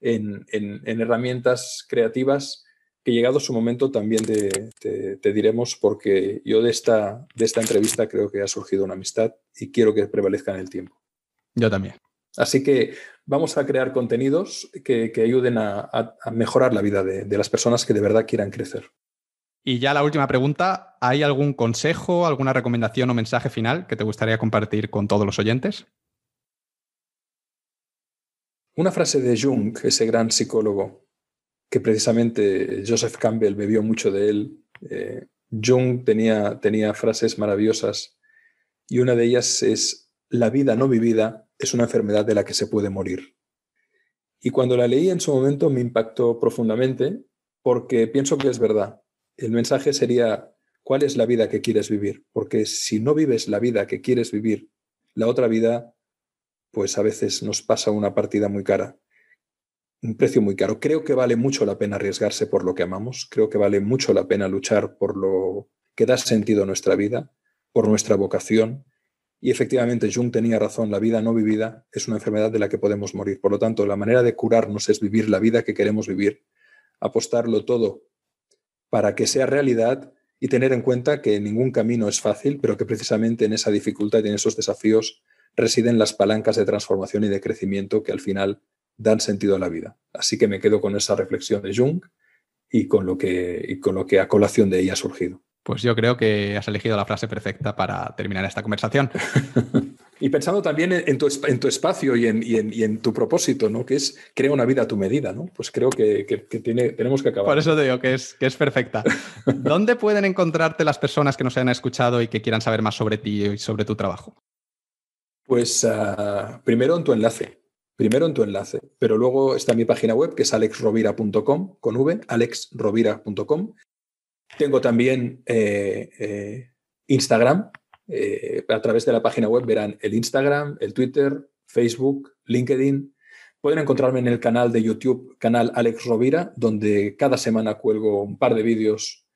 en, herramientas creativas que llegado su momento también te, diremos porque yo de esta, de esta entrevista creo que ha surgido una amistad y quiero que prevalezca en el tiempo. Yo también. Así que vamos a crear contenidos que, ayuden a, mejorar la vida de las personas que de verdad quieran crecer. Y ya la última pregunta, ¿hay algún consejo, alguna recomendación o mensaje final que te gustaría compartir con todos los oyentes? Una frase de Jung, ese gran psicólogo, que precisamente Joseph Campbell bebió mucho de él. Eh, Jung tenía, tenía frases maravillosas y una de ellas es, la vida no vivida es una enfermedad de la que se puede morir. Y cuando la leí en su momento me impactó profundamente porque pienso que es verdad el mensaje sería, ¿cuál es la vida que quieres vivir? Porque si no vives la vida que quieres vivir, la otra vida, pues a veces nos pasa una partida muy cara, un precio muy caro. Creo que vale mucho la pena arriesgarse por lo que amamos, creo que vale mucho la pena luchar por lo que da sentido a nuestra vida, por nuestra vocación. Y efectivamente, Jung tenía razón, la vida no vivida es una enfermedad de la que podemos morir. Por lo tanto, la manera de curarnos es vivir la vida que queremos vivir, apostarlo todo para que sea realidad y tener en cuenta que ningún camino es fácil, pero que precisamente en esa dificultad y en esos desafíos residen las palancas de transformación y de crecimiento que al final dan sentido a la vida. Así que me quedo con esa reflexión de Jung y con lo que, con lo que a colación de ella ha surgido. Pues yo creo que has elegido la frase perfecta para terminar esta conversación. Y pensando también en tu, espacio y en, tu propósito, ¿no? Que es crea una vida a tu medida, ¿no? Pues creo que, tenemos que acabar. Por eso te digo que es, perfecta. ¿Dónde pueden encontrarte las personas que nos hayan escuchado y que quieran saber más sobre ti y sobre tu trabajo? Pues ah, primero en tu enlace. Primero en tu enlace, pero luego está mi página web que es alexrovira.com con V, alexrovira.com. Tengo también eh, eh, Instagram, eh, a través de la página web verán el Instagram, el Twitter, Facebook, LinkedIn. Pueden encontrarme en el canal de YouTube, canal Alex Rovira, donde cada semana cuelgo un par de vídeos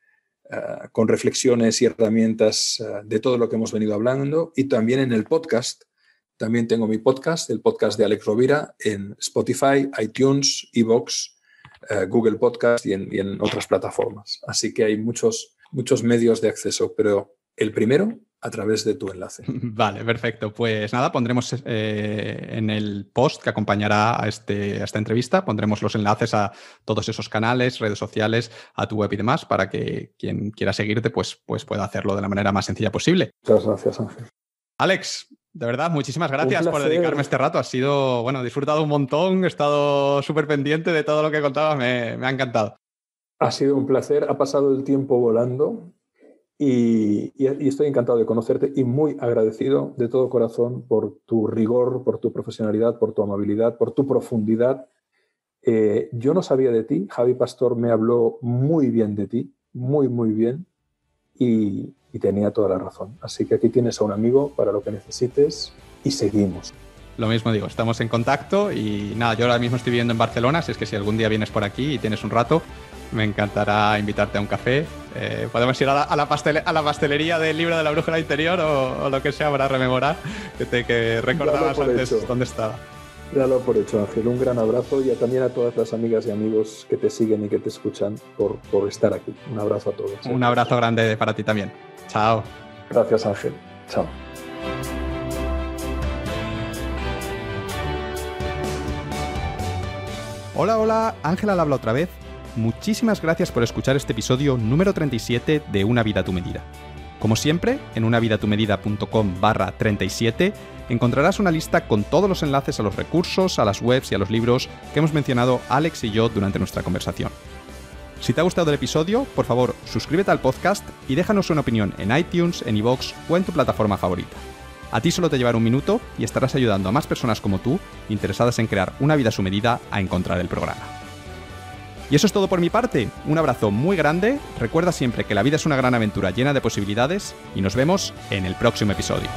ah, con reflexiones y herramientas ah, de todo lo que hemos venido hablando. Y también en el podcast, también tengo mi podcast, el podcast de Alex Rovira, en Spotify, iTunes, Evox, ah, Google Podcast y en, otras plataformas. Así que hay muchos, muchos medios de acceso, pero el primero a través de tu enlace. Vale, perfecto. Pues nada, pondremos eh, en el post que acompañará a, este, esta entrevista, pondremos los enlaces a todos esos canales, redes sociales, a tu web y demás, para que quien quiera seguirte pues, pues pueda hacerlo de la manera más sencilla posible. Muchas gracias, Ángel. Alex, de verdad, muchísimas gracias por dedicarme este rato. Ha sido, bueno, disfrutado un montón, he estado súper pendiente de todo lo que contabas, me ha encantado. Ha sido un placer, ha pasado el tiempo volando y, estoy encantado de conocerte y muy agradecido de todo corazón por tu rigor, por tu profesionalidad, por tu amabilidad, por tu profundidad. Eh, yo no sabía de ti, Javi Pastor me habló muy bien de ti, muy, muy bien, y, y tenía toda la razón. Así que aquí tienes a un amigo para lo que necesites y seguimos. Lo mismo digo, estamos en contacto y nada, yo ahora mismo estoy viviendo en Barcelona, así es que si algún día vienes por aquí y tienes un rato, me encantará invitarte a un café. Eh, podemos ir a la, pastelería del libro de la brújula interior o, lo que sea para rememorar que te recordabas antes dónde estaba. Ya lo por hecho, Ángel. Un gran abrazo y también a todas las amigas y amigos que te siguen y que te escuchan por, estar aquí. Un abrazo a todos. Un abrazo grande para ti también. Chao. Gracias, Ángel. Chao. Hola, hola, Ángel habla otra vez muchísimas gracias por escuchar este episodio número 37 de Una vida a tu medida. Como siempre, en unavidatumedida.com barra 37 encontrarás una lista con todos los enlaces a los recursos, a las webs y a los libros que hemos mencionado Alex y yo durante nuestra conversación. Si te ha gustado el episodio, por favor, suscríbete al podcast y déjanos una opinión en iTunes, en iVoox o en tu plataforma favorita. A ti solo te llevará un minuto y estarás ayudando a más personas como tú, interesadas en crear una vida a su medida, a encontrar el programa. Y eso es todo por mi parte. Un abrazo muy grande. Recuerda siempre que la vida es una gran aventura llena de posibilidades y nos vemos en el próximo episodio.